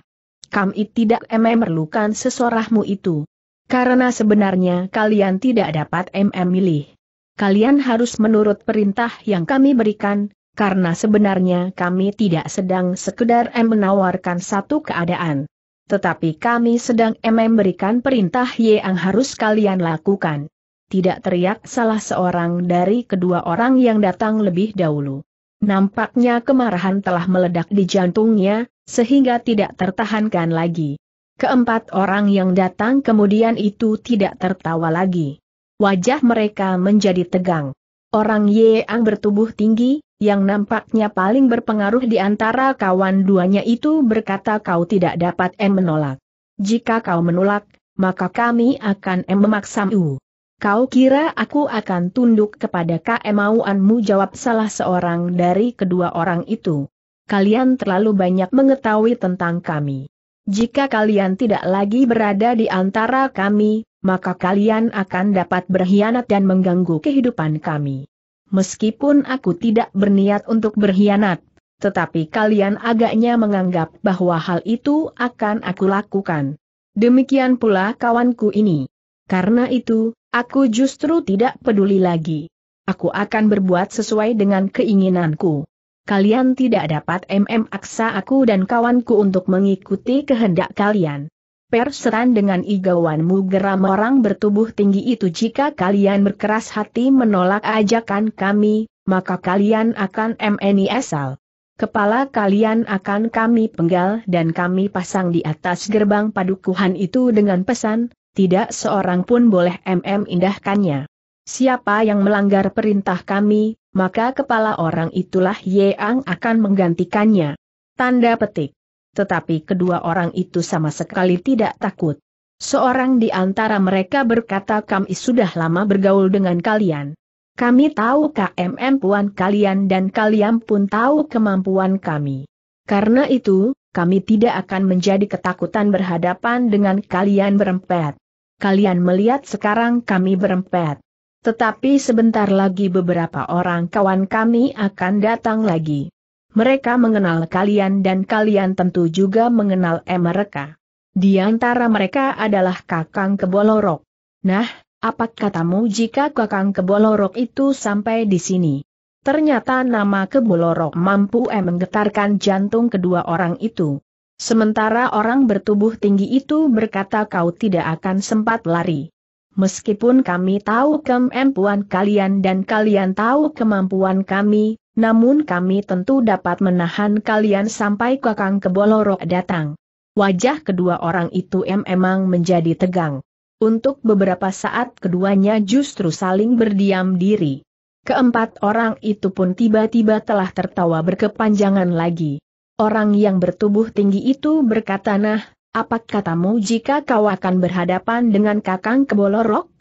Kami tidak memerlukan sesorahmu itu. Karena sebenarnya kalian tidak dapat memilih. Kalian harus menurut perintah yang kami berikan, karena sebenarnya kami tidak sedang sekedar menawarkan satu keadaan. Tetapi kami sedang memberikan perintah yang harus kalian lakukan. Tidak teriak salah seorang dari kedua orang yang datang lebih dahulu. Nampaknya kemarahan telah meledak di jantungnya, sehingga tidak tertahankan lagi. Keempat orang yang datang kemudian itu tidak tertawa lagi. Wajah mereka menjadi tegang. Orang Ang bertubuh tinggi, yang nampaknya paling berpengaruh di antara kawan duanya itu berkata kau tidak dapat em menolak. Jika kau menolak, maka kami akan memaksamu. Kau kira aku akan tunduk kepada kemauanmu jawab salah seorang dari kedua orang itu. Kalian terlalu banyak mengetahui tentang kami. Jika kalian tidak lagi berada di antara kami, maka kalian akan dapat berkhianat dan mengganggu kehidupan kami meskipun aku tidak berniat untuk berkhianat. Tetapi kalian agaknya menganggap bahwa hal itu akan aku lakukan. Demikian pula kawanku ini. Karena itu, aku justru tidak peduli lagi. Aku akan berbuat sesuai dengan keinginanku. Kalian tidak dapat MM aksa aku dan kawanku untuk mengikuti kehendak kalian. Perseran dengan igawanmu geram orang bertubuh tinggi itu jika kalian berkeras hati menolak ajakan kami, maka kalian akan MNI asal. Kepala kalian akan kami penggal dan kami pasang di atas gerbang padukuhan itu dengan pesan, tidak seorang pun boleh MM indahkannya. Siapa yang melanggar perintah kami, maka kepala orang itulah yang akan menggantikannya. Tanda petik. Tetapi kedua orang itu sama sekali tidak takut. Seorang di antara mereka berkata kami sudah lama bergaul dengan kalian. Kami tahu KMM puan kalian dan kalian pun tahu kemampuan kami. Karena itu, kami tidak akan menjadi ketakutan berhadapan dengan kalian berempat. Kalian melihat sekarang kami berempat. Tetapi sebentar lagi beberapa orang kawan kami akan datang lagi mereka mengenal kalian dan kalian tentu juga mengenal mereka. Di antara mereka adalah Kakang Kebolorok. Nah, apa katamu jika Kakang Kebolorok itu sampai di sini? Ternyata nama Kebolorok mampu eh menggetarkan jantung kedua orang itu. Sementara orang bertubuh tinggi itu berkata kau tidak akan sempat lari. Meskipun kami tahu kemampuan kalian dan kalian tahu kemampuan kami, namun kami tentu dapat menahan kalian sampai kakang kebolorok datang. Wajah kedua orang itu memang menjadi tegang. Untuk beberapa saat keduanya justru saling berdiam diri. Keempat orang itu pun tiba-tiba telah tertawa berkepanjangan lagi. Orang yang bertubuh tinggi itu berkata nah, apa katamu jika kau akan berhadapan dengan kakang kebolorok?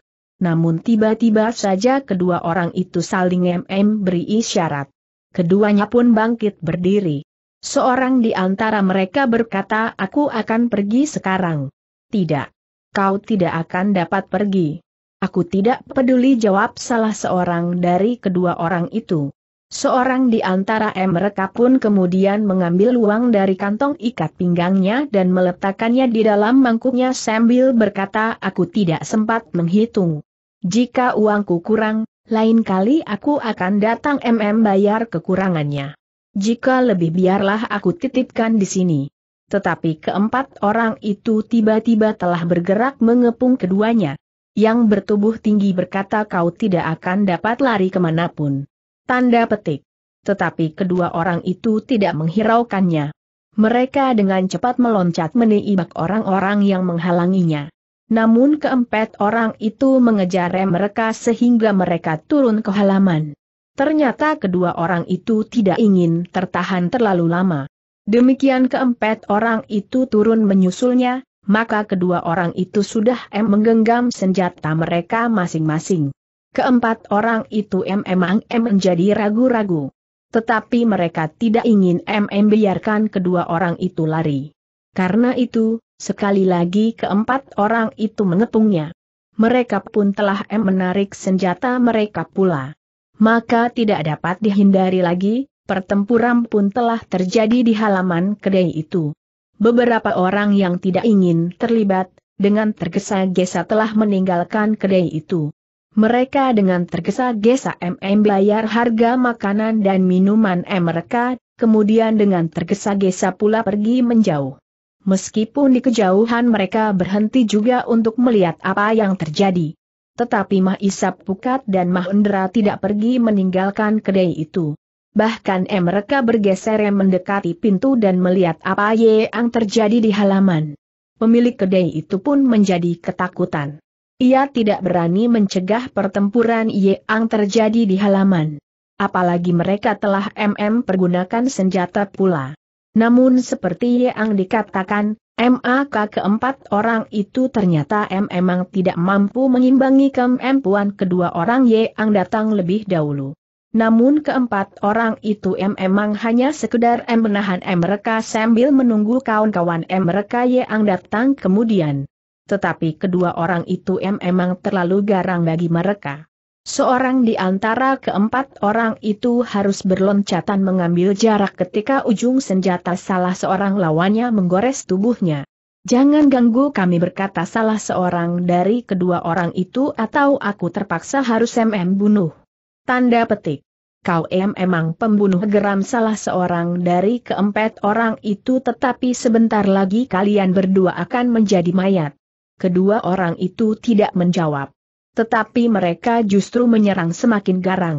Namun tiba-tiba saja kedua orang itu saling MM beri isyarat keduanya pun bangkit berdiri. Seorang di antara mereka berkata aku akan pergi sekarang. Tidak. Kau tidak akan dapat pergi. Aku tidak peduli jawab salah seorang dari kedua orang itu. Seorang di antara mereka pun kemudian mengambil uang dari kantong ikat pinggangnya dan meletakkannya di dalam mangkuknya sambil berkata aku tidak sempat menghitung. Jika uangku kurang, lain kali aku akan datang MM bayar kekurangannya. Jika lebih biarlah aku titipkan di sini. Tetapi keempat orang itu tiba-tiba telah bergerak mengepung keduanya. Yang bertubuh tinggi berkata kau tidak akan dapat lari kemanapun. Tanda petik. Tetapi kedua orang itu tidak menghiraukannya. Mereka dengan cepat meloncat menibak orang-orang yang menghalanginya. Namun keempat orang itu mengejar mereka sehingga mereka turun ke halaman. Ternyata kedua orang itu tidak ingin tertahan terlalu lama. Demikian keempat orang itu turun menyusulnya, maka kedua orang itu sudah em menggenggam senjata mereka masing-masing. Keempat orang itu em memang em menjadi ragu-ragu. Tetapi mereka tidak ingin MM biarkan kedua orang itu lari. Karena itu, Sekali lagi keempat orang itu mengepungnya. Mereka pun telah menarik senjata mereka pula. Maka tidak dapat dihindari lagi, pertempuran pun telah terjadi di halaman kedai itu. Beberapa orang yang tidak ingin terlibat, dengan tergesa-gesa telah meninggalkan kedai itu. Mereka dengan tergesa-gesa MM bayar harga makanan dan minuman mereka, kemudian dengan tergesa-gesa pula pergi menjauh. Meskipun di kejauhan mereka berhenti juga untuk melihat apa yang terjadi. Tetapi Mah Isap Pukat dan Mahendra tidak pergi meninggalkan kedai itu. Bahkan eh, mereka bergeser mendekati pintu dan melihat apa yang terjadi di halaman. Pemilik kedai itu pun menjadi ketakutan. Ia tidak berani mencegah pertempuran yang terjadi di halaman. Apalagi mereka telah MM pergunakan senjata pula. Namun seperti yang dikatakan, MAK keempat orang itu ternyata M memang tidak mampu mengimbangi kemampuan kedua orang yang datang lebih dahulu. Namun keempat orang itu M memang hanya sekedar M menahan M mereka sambil menunggu kawan-kawan M mereka yang datang kemudian. Tetapi kedua orang itu M memang terlalu garang bagi mereka. Seorang di antara keempat orang itu harus berloncatan mengambil jarak ketika ujung senjata salah seorang lawannya menggores tubuhnya. Jangan ganggu kami berkata salah seorang dari kedua orang itu atau aku terpaksa harus MM bunuh. Tanda petik. Kau em emang pembunuh geram salah seorang dari keempat orang itu tetapi sebentar lagi kalian berdua akan menjadi mayat. Kedua orang itu tidak menjawab. Tetapi mereka justru menyerang semakin garang.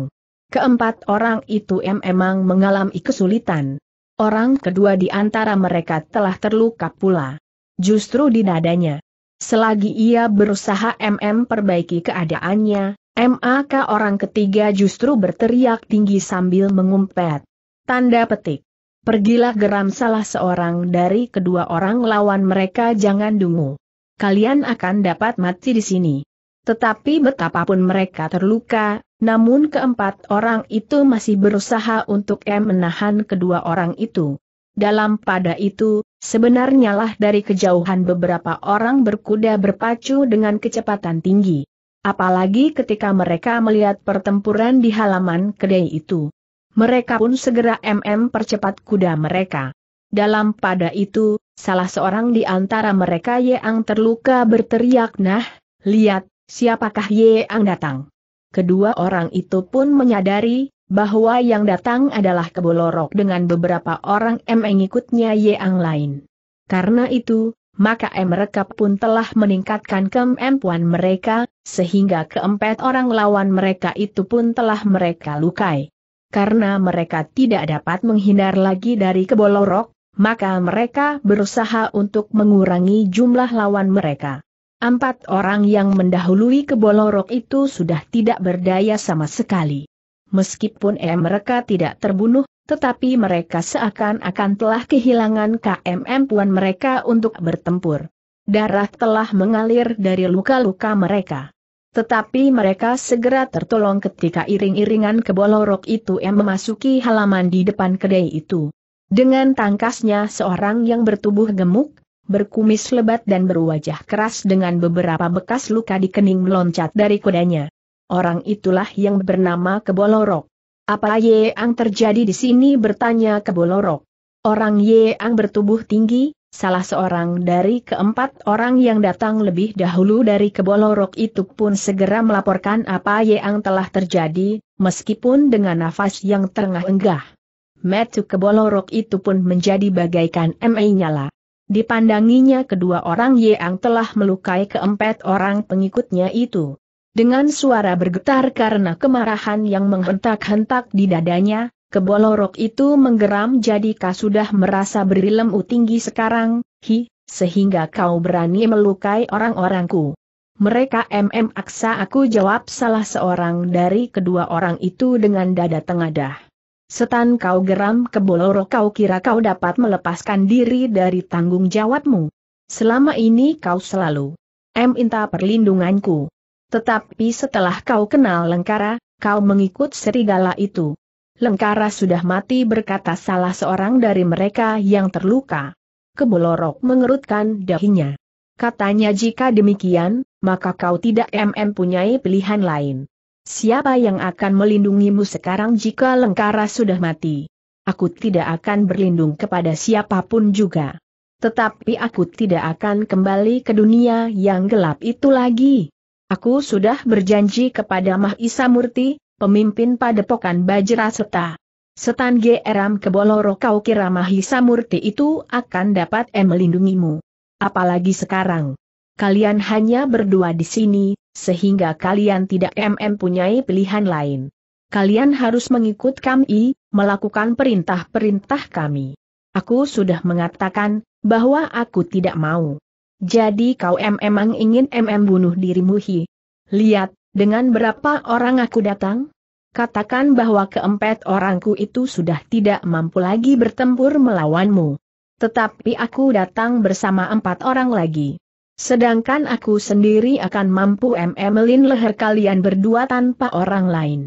Keempat orang itu memang mengalami kesulitan. Orang kedua di antara mereka telah terluka pula. Justru di dadanya. Selagi ia berusaha MM perbaiki keadaannya, MAK orang ketiga justru berteriak tinggi sambil mengumpet. Tanda petik. Pergilah geram salah seorang dari kedua orang lawan mereka jangan dungu. Kalian akan dapat mati di sini. Tetapi betapapun mereka terluka, namun keempat orang itu masih berusaha untuk M menahan kedua orang itu. Dalam pada itu, sebenarnya lah dari kejauhan beberapa orang berkuda berpacu dengan kecepatan tinggi. Apalagi ketika mereka melihat pertempuran di halaman kedai itu. Mereka pun segera MM percepat kuda mereka. Dalam pada itu, salah seorang di antara mereka yang terluka berteriak nah, lihat, siapakah Ye Ang datang? Kedua orang itu pun menyadari, bahwa yang datang adalah kebolorok dengan beberapa orang M ikutnya Ye Ang lain. Karena itu, maka mereka pun telah meningkatkan kemampuan mereka, sehingga keempat orang lawan mereka itu pun telah mereka lukai. Karena mereka tidak dapat menghindar lagi dari kebolorok, maka mereka berusaha untuk mengurangi jumlah lawan mereka. Empat orang yang mendahului kebolorok itu sudah tidak berdaya sama sekali. Meskipun eh mereka tidak terbunuh, tetapi mereka seakan-akan telah kehilangan KMM puan mereka untuk bertempur. Darah telah mengalir dari luka-luka mereka. Tetapi mereka segera tertolong ketika iring-iringan kebolorok itu eh memasuki halaman di depan kedai itu. Dengan tangkasnya seorang yang bertubuh gemuk, berkumis lebat dan berwajah keras dengan beberapa bekas luka di kening meloncat dari kudanya. Orang itulah yang bernama Kebolorok. Apa Yeang terjadi di sini bertanya Kebolorok. Orang Yeang bertubuh tinggi, salah seorang dari keempat orang yang datang lebih dahulu dari Kebolorok itu pun segera melaporkan apa Yeang telah terjadi, meskipun dengan nafas yang terengah-engah. Metu Kebolorok itu pun menjadi bagaikan M.A. nyala dipandanginya kedua orang yang telah melukai keempat orang pengikutnya itu. Dengan suara bergetar karena kemarahan yang menghentak-hentak di dadanya, kebolorok itu menggeram jadi kau sudah merasa berilmu tinggi sekarang, hi, sehingga kau berani melukai orang-orangku. Mereka MM aksa aku jawab salah seorang dari kedua orang itu dengan dada tengadah. Setan kau geram ke kau kira kau dapat melepaskan diri dari tanggung jawabmu. Selama ini kau selalu M minta perlindunganku. Tetapi setelah kau kenal Lengkara, kau mengikut serigala itu. Lengkara sudah mati berkata salah seorang dari mereka yang terluka. Kebolorok mengerutkan dahinya. Katanya jika demikian, maka kau tidak mm punyai pilihan lain. Siapa yang akan melindungimu sekarang jika Lengkara sudah mati? Aku tidak akan berlindung kepada siapapun juga. Tetapi aku tidak akan kembali ke dunia yang gelap itu lagi. Aku sudah berjanji kepada Mahisa Murti, pemimpin padepokan Bajra Seta. Setan Geram Keboloro kau kira Mahisa Murti itu akan dapat melindungimu. Apalagi sekarang. Kalian hanya berdua di sini, sehingga kalian tidak MM punyai pilihan lain. Kalian harus mengikut kami, melakukan perintah-perintah kami. Aku sudah mengatakan, bahwa aku tidak mau. Jadi kau memang ingin mm bunuh dirimu hi. Lihat, dengan berapa orang aku datang? Katakan bahwa keempat orangku itu sudah tidak mampu lagi bertempur melawanmu. Tetapi aku datang bersama empat orang lagi. Sedangkan aku sendiri akan mampu memelin leher kalian berdua tanpa orang lain.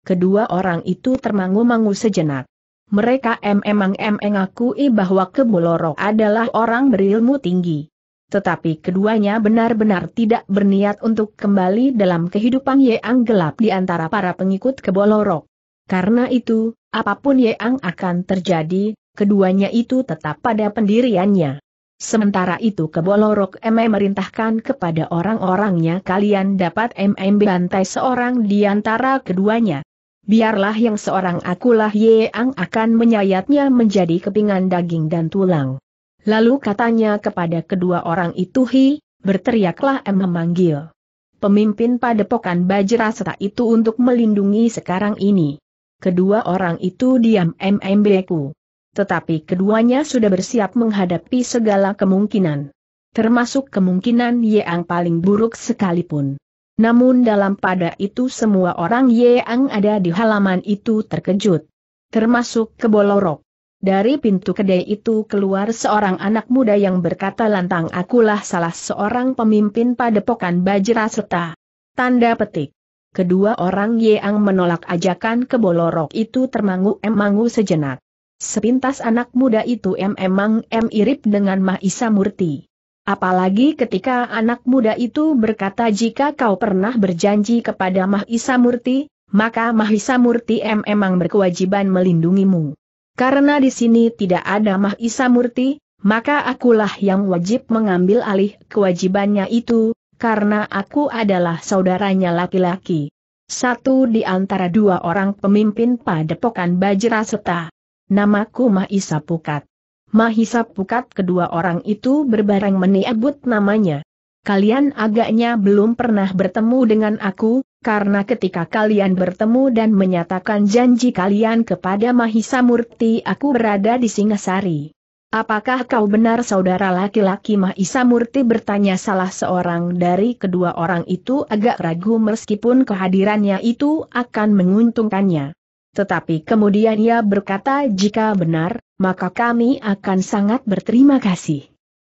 Kedua orang itu termangu-mangu sejenak. Mereka memang mengakui bahwa kebolorok adalah orang berilmu tinggi. Tetapi keduanya benar-benar tidak berniat untuk kembali dalam kehidupan Yeang gelap di antara para pengikut Kebolorok. Karena itu, apapun Yeang akan terjadi, keduanya itu tetap pada pendiriannya. Sementara itu Kebolorok MM merintahkan kepada orang-orangnya kalian dapat MM bantai seorang di antara keduanya. Biarlah yang seorang akulah Yeang akan menyayatnya menjadi kepingan daging dan tulang. Lalu katanya kepada kedua orang itu Hi, berteriaklah M memanggil. Pemimpin padepokan Bajrasata itu untuk melindungi sekarang ini. Kedua orang itu diam MMB ku tetapi keduanya sudah bersiap menghadapi segala kemungkinan. Termasuk kemungkinan yang paling buruk sekalipun. Namun dalam pada itu semua orang yang ada di halaman itu terkejut. Termasuk kebolorok. Dari pintu kedai itu keluar seorang anak muda yang berkata lantang akulah salah seorang pemimpin padepokan Bajra serta. Tanda petik. Kedua orang yang menolak ajakan kebolorok itu termangu-emangu sejenak. Sepintas anak muda itu memang em mirip dengan Mahisa Murti. Apalagi ketika anak muda itu berkata jika kau pernah berjanji kepada Mahisa Murti, maka Mahisa Murti memang berkewajiban melindungimu. Karena di sini tidak ada Mahisa Murti, maka akulah yang wajib mengambil alih kewajibannya itu, karena aku adalah saudaranya laki-laki. Satu di antara dua orang pemimpin padepokan Bajra Seta. Namaku Mahisa Pukat. Mahisa Pukat kedua orang itu berbareng meniabut namanya. Kalian agaknya belum pernah bertemu dengan aku, karena ketika kalian bertemu dan menyatakan janji kalian kepada Mahisa Murti aku berada di Singasari. Apakah kau benar saudara laki-laki Mahisa Murti bertanya salah seorang dari kedua orang itu agak ragu meskipun kehadirannya itu akan menguntungkannya. Tetapi kemudian ia berkata jika benar, maka kami akan sangat berterima kasih.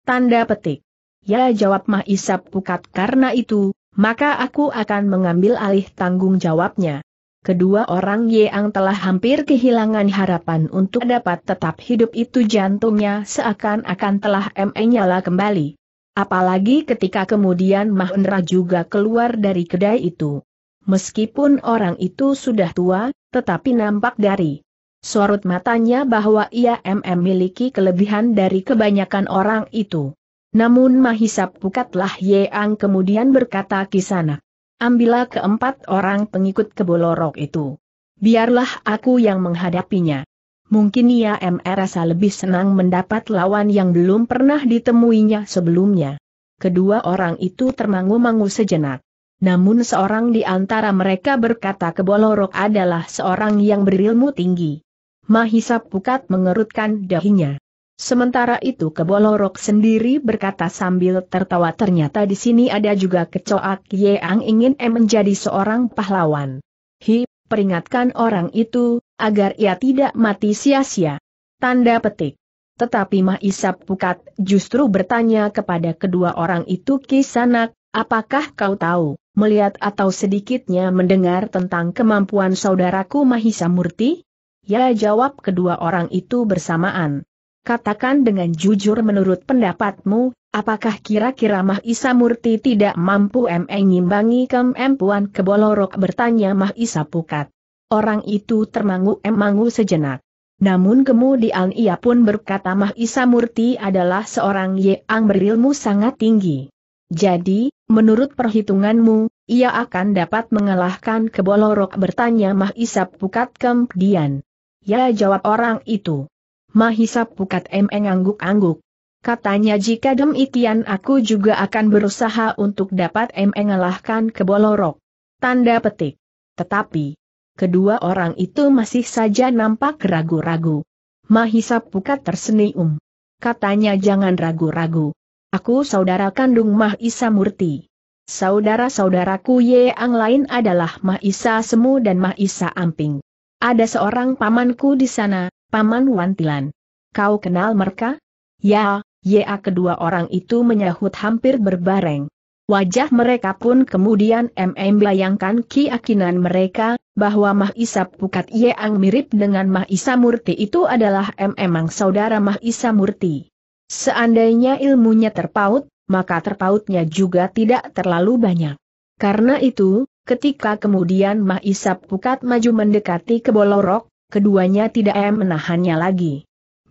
Tanda petik. Ya jawab Mah Isap Pukat karena itu, maka aku akan mengambil alih tanggung jawabnya. Kedua orang Yeang telah hampir kehilangan harapan untuk dapat tetap hidup itu jantungnya seakan-akan telah menyala kembali. Apalagi ketika kemudian Mahendra juga keluar dari kedai itu. Meskipun orang itu sudah tua, tetapi nampak dari sorot matanya bahwa ia memiliki kelebihan dari kebanyakan orang itu. Namun Mahisa Pukatlah Yeang kemudian berkata kisana, ambillah keempat orang pengikut kebolorok itu. Biarlah aku yang menghadapinya. Mungkin ia merasa lebih senang mendapat lawan yang belum pernah ditemuinya sebelumnya. Kedua orang itu termangu-mangu sejenak. Namun seorang di antara mereka berkata Kebolorok adalah seorang yang berilmu tinggi. Mahisa Pukat mengerutkan dahinya. Sementara itu Kebolorok sendiri berkata sambil tertawa ternyata di sini ada juga kecoak yang ingin em menjadi seorang pahlawan. Hi, peringatkan orang itu, agar ia tidak mati sia-sia. Tanda petik. Tetapi Mahisa Pukat justru bertanya kepada kedua orang itu kisanak, Apakah kau tahu, melihat atau sedikitnya mendengar tentang kemampuan saudaraku Mahisa Murti? Ya jawab kedua orang itu bersamaan. Katakan dengan jujur menurut pendapatmu, apakah kira-kira Mahisa Murti tidak mampu mengimbangi kemampuan kebolorok bertanya Mahisa Pukat. Orang itu termangu-emangu sejenak. Namun kemudian ia pun berkata Mahisa Murti adalah seorang yang berilmu sangat tinggi. Jadi, menurut perhitunganmu, ia akan dapat mengalahkan kebolorok bertanya Mahisap Pukat kemudian. Ya jawab orang itu. Mahisap Pukat Emeng angguk-angguk. Katanya jika demikian aku juga akan berusaha untuk dapat Emeng mengalahkan kebolorok. Tanda petik. Tetapi, kedua orang itu masih saja nampak ragu-ragu. Mahisap Pukat tersenyum. Katanya jangan ragu-ragu. Aku saudara kandung Mah Isa Murti. Saudara-saudaraku Ye Ang lain adalah Mah Isa Semu dan Mah Isa Amping. Ada seorang pamanku di sana, Paman Wantilan. Kau kenal mereka? Ya, Ya kedua orang itu menyahut hampir berbareng. Wajah mereka pun kemudian MM bayangkan keyakinan mereka, bahwa Mah Isa Pukat Ang mirip dengan Mah Isa Murti itu adalah MM saudara Mah Isa Murti. Seandainya ilmunya terpaut, maka terpautnya juga tidak terlalu banyak. Karena itu, ketika kemudian Mahisap Pukat maju mendekati ke Bolorok, keduanya tidak menahannya lagi.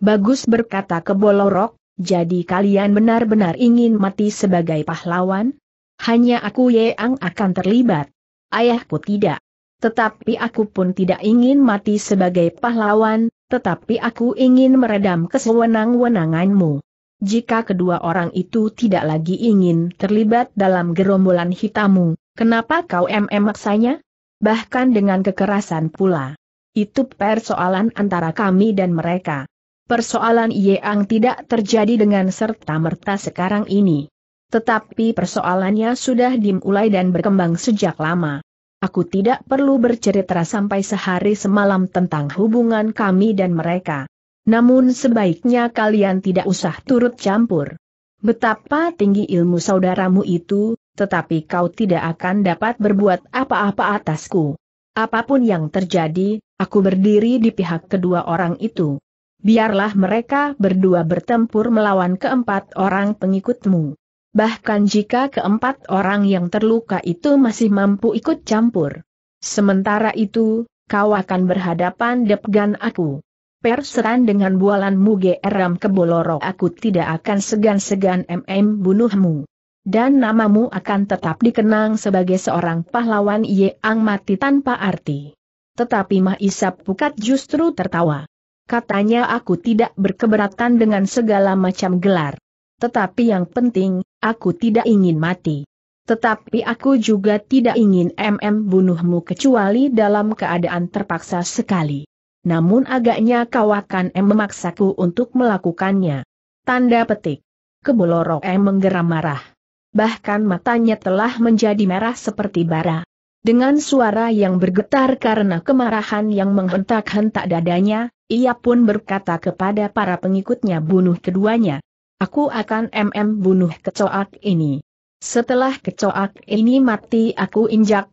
Bagus berkata ke Bolorok, jadi kalian benar-benar ingin mati sebagai pahlawan? Hanya aku Yeang akan terlibat. Ayahku tidak. Tetapi aku pun tidak ingin mati sebagai pahlawan, tetapi aku ingin meredam kesewenang-wenanganmu. Jika kedua orang itu tidak lagi ingin terlibat dalam gerombolan hitammu, kenapa kau mm maksanya? Bahkan dengan kekerasan pula. Itu persoalan antara kami dan mereka. Persoalan yeang tidak terjadi dengan serta-merta sekarang ini. Tetapi persoalannya sudah dimulai dan berkembang sejak lama. Aku tidak perlu bercerita sampai sehari semalam tentang hubungan kami dan mereka. Namun sebaiknya kalian tidak usah turut campur. Betapa tinggi ilmu saudaramu itu, tetapi kau tidak akan dapat berbuat apa-apa atasku. Apapun yang terjadi, aku berdiri di pihak kedua orang itu. Biarlah mereka berdua bertempur melawan keempat orang pengikutmu. Bahkan jika keempat orang yang terluka itu masih mampu ikut campur. Sementara itu, kau akan berhadapan depan aku perseran dengan bualanmu ke keboloro aku tidak akan segan-segan MM bunuhmu. Dan namamu akan tetap dikenang sebagai seorang pahlawan Ye yang mati tanpa arti. Tetapi Mahisap Pukat justru tertawa. Katanya aku tidak berkeberatan dengan segala macam gelar. Tetapi yang penting, aku tidak ingin mati. Tetapi aku juga tidak ingin MM bunuhmu kecuali dalam keadaan terpaksa sekali namun agaknya kau akan em memaksaku untuk melakukannya. Tanda petik. Keboloro em menggeram marah. Bahkan matanya telah menjadi merah seperti bara. Dengan suara yang bergetar karena kemarahan yang menghentak-hentak dadanya, ia pun berkata kepada para pengikutnya bunuh keduanya. Aku akan mm bunuh kecoak ini. Setelah kecoak ini mati aku injak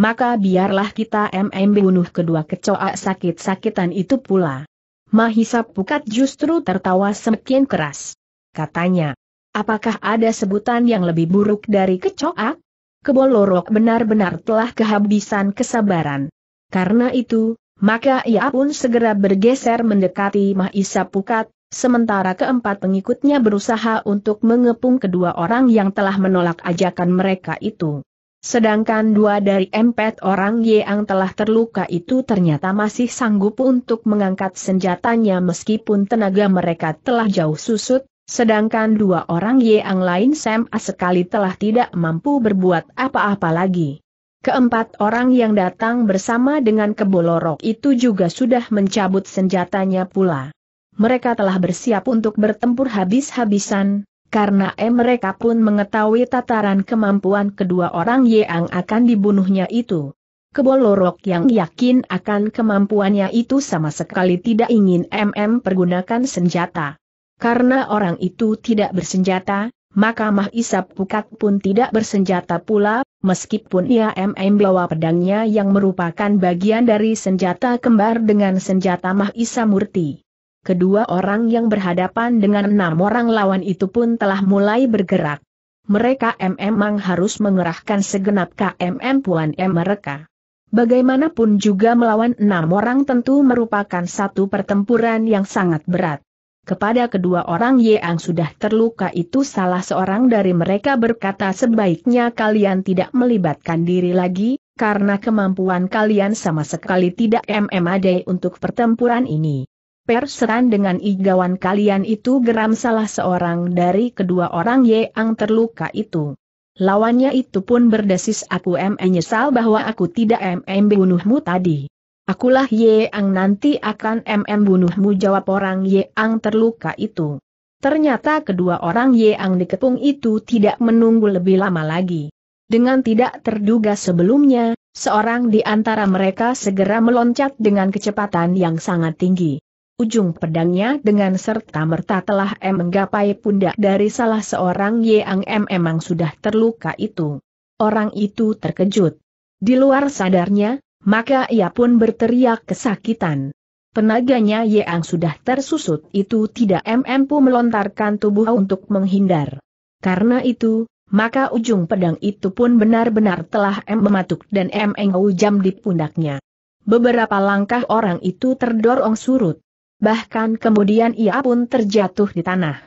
maka biarlah kita MM bunuh kedua kecoa sakit-sakitan itu pula. Mahisa Pukat justru tertawa semakin keras. Katanya, apakah ada sebutan yang lebih buruk dari kecoa? Kebolorok benar-benar telah kehabisan kesabaran. Karena itu, maka ia pun segera bergeser mendekati Mahisa Pukat, sementara keempat pengikutnya berusaha untuk mengepung kedua orang yang telah menolak ajakan mereka itu. Sedangkan dua dari empat orang yang telah terluka itu ternyata masih sanggup untuk mengangkat senjatanya meskipun tenaga mereka telah jauh susut, sedangkan dua orang yang lain Sam sekali telah tidak mampu berbuat apa-apa lagi. Keempat orang yang datang bersama dengan kebolorok itu juga sudah mencabut senjatanya pula. Mereka telah bersiap untuk bertempur habis-habisan, karena M e mereka pun mengetahui tataran kemampuan kedua orang yang akan dibunuhnya itu. Kebolorok yang yakin akan kemampuannya itu sama sekali tidak ingin MM pergunakan senjata. Karena orang itu tidak bersenjata, maka Mah Isap Pukat pun tidak bersenjata pula, meskipun ia MM bawa pedangnya yang merupakan bagian dari senjata kembar dengan senjata Mah Isa Murti kedua orang yang berhadapan dengan enam orang lawan itu pun telah mulai bergerak. Mereka memang harus mengerahkan segenap KMM Puan M mereka. Bagaimanapun juga melawan enam orang tentu merupakan satu pertempuran yang sangat berat. Kepada kedua orang yang sudah terluka itu salah seorang dari mereka berkata sebaiknya kalian tidak melibatkan diri lagi, karena kemampuan kalian sama sekali tidak MMAD untuk pertempuran ini. Perseran dengan igawan kalian itu geram salah seorang dari kedua orang yang terluka itu. Lawannya itu pun berdesis aku menyesal bahwa aku tidak mm bunuhmu tadi. Akulah Ye Ang nanti akan mm bunuhmu jawab orang Ye Ang terluka itu. Ternyata kedua orang Ye yang dikepung itu tidak menunggu lebih lama lagi. Dengan tidak terduga sebelumnya, seorang di antara mereka segera meloncat dengan kecepatan yang sangat tinggi. Ujung pedangnya dengan serta-merta telah M menggapai pundak dari salah seorang yang M memang sudah terluka itu. Orang itu terkejut. Di luar sadarnya, maka ia pun berteriak kesakitan. Tenaganya yang sudah tersusut itu tidak M mampu melontarkan tubuh untuk menghindar. Karena itu, maka ujung pedang itu pun benar-benar telah M mematuk dan M jam di pundaknya. Beberapa langkah orang itu terdorong surut bahkan kemudian ia pun terjatuh di tanah.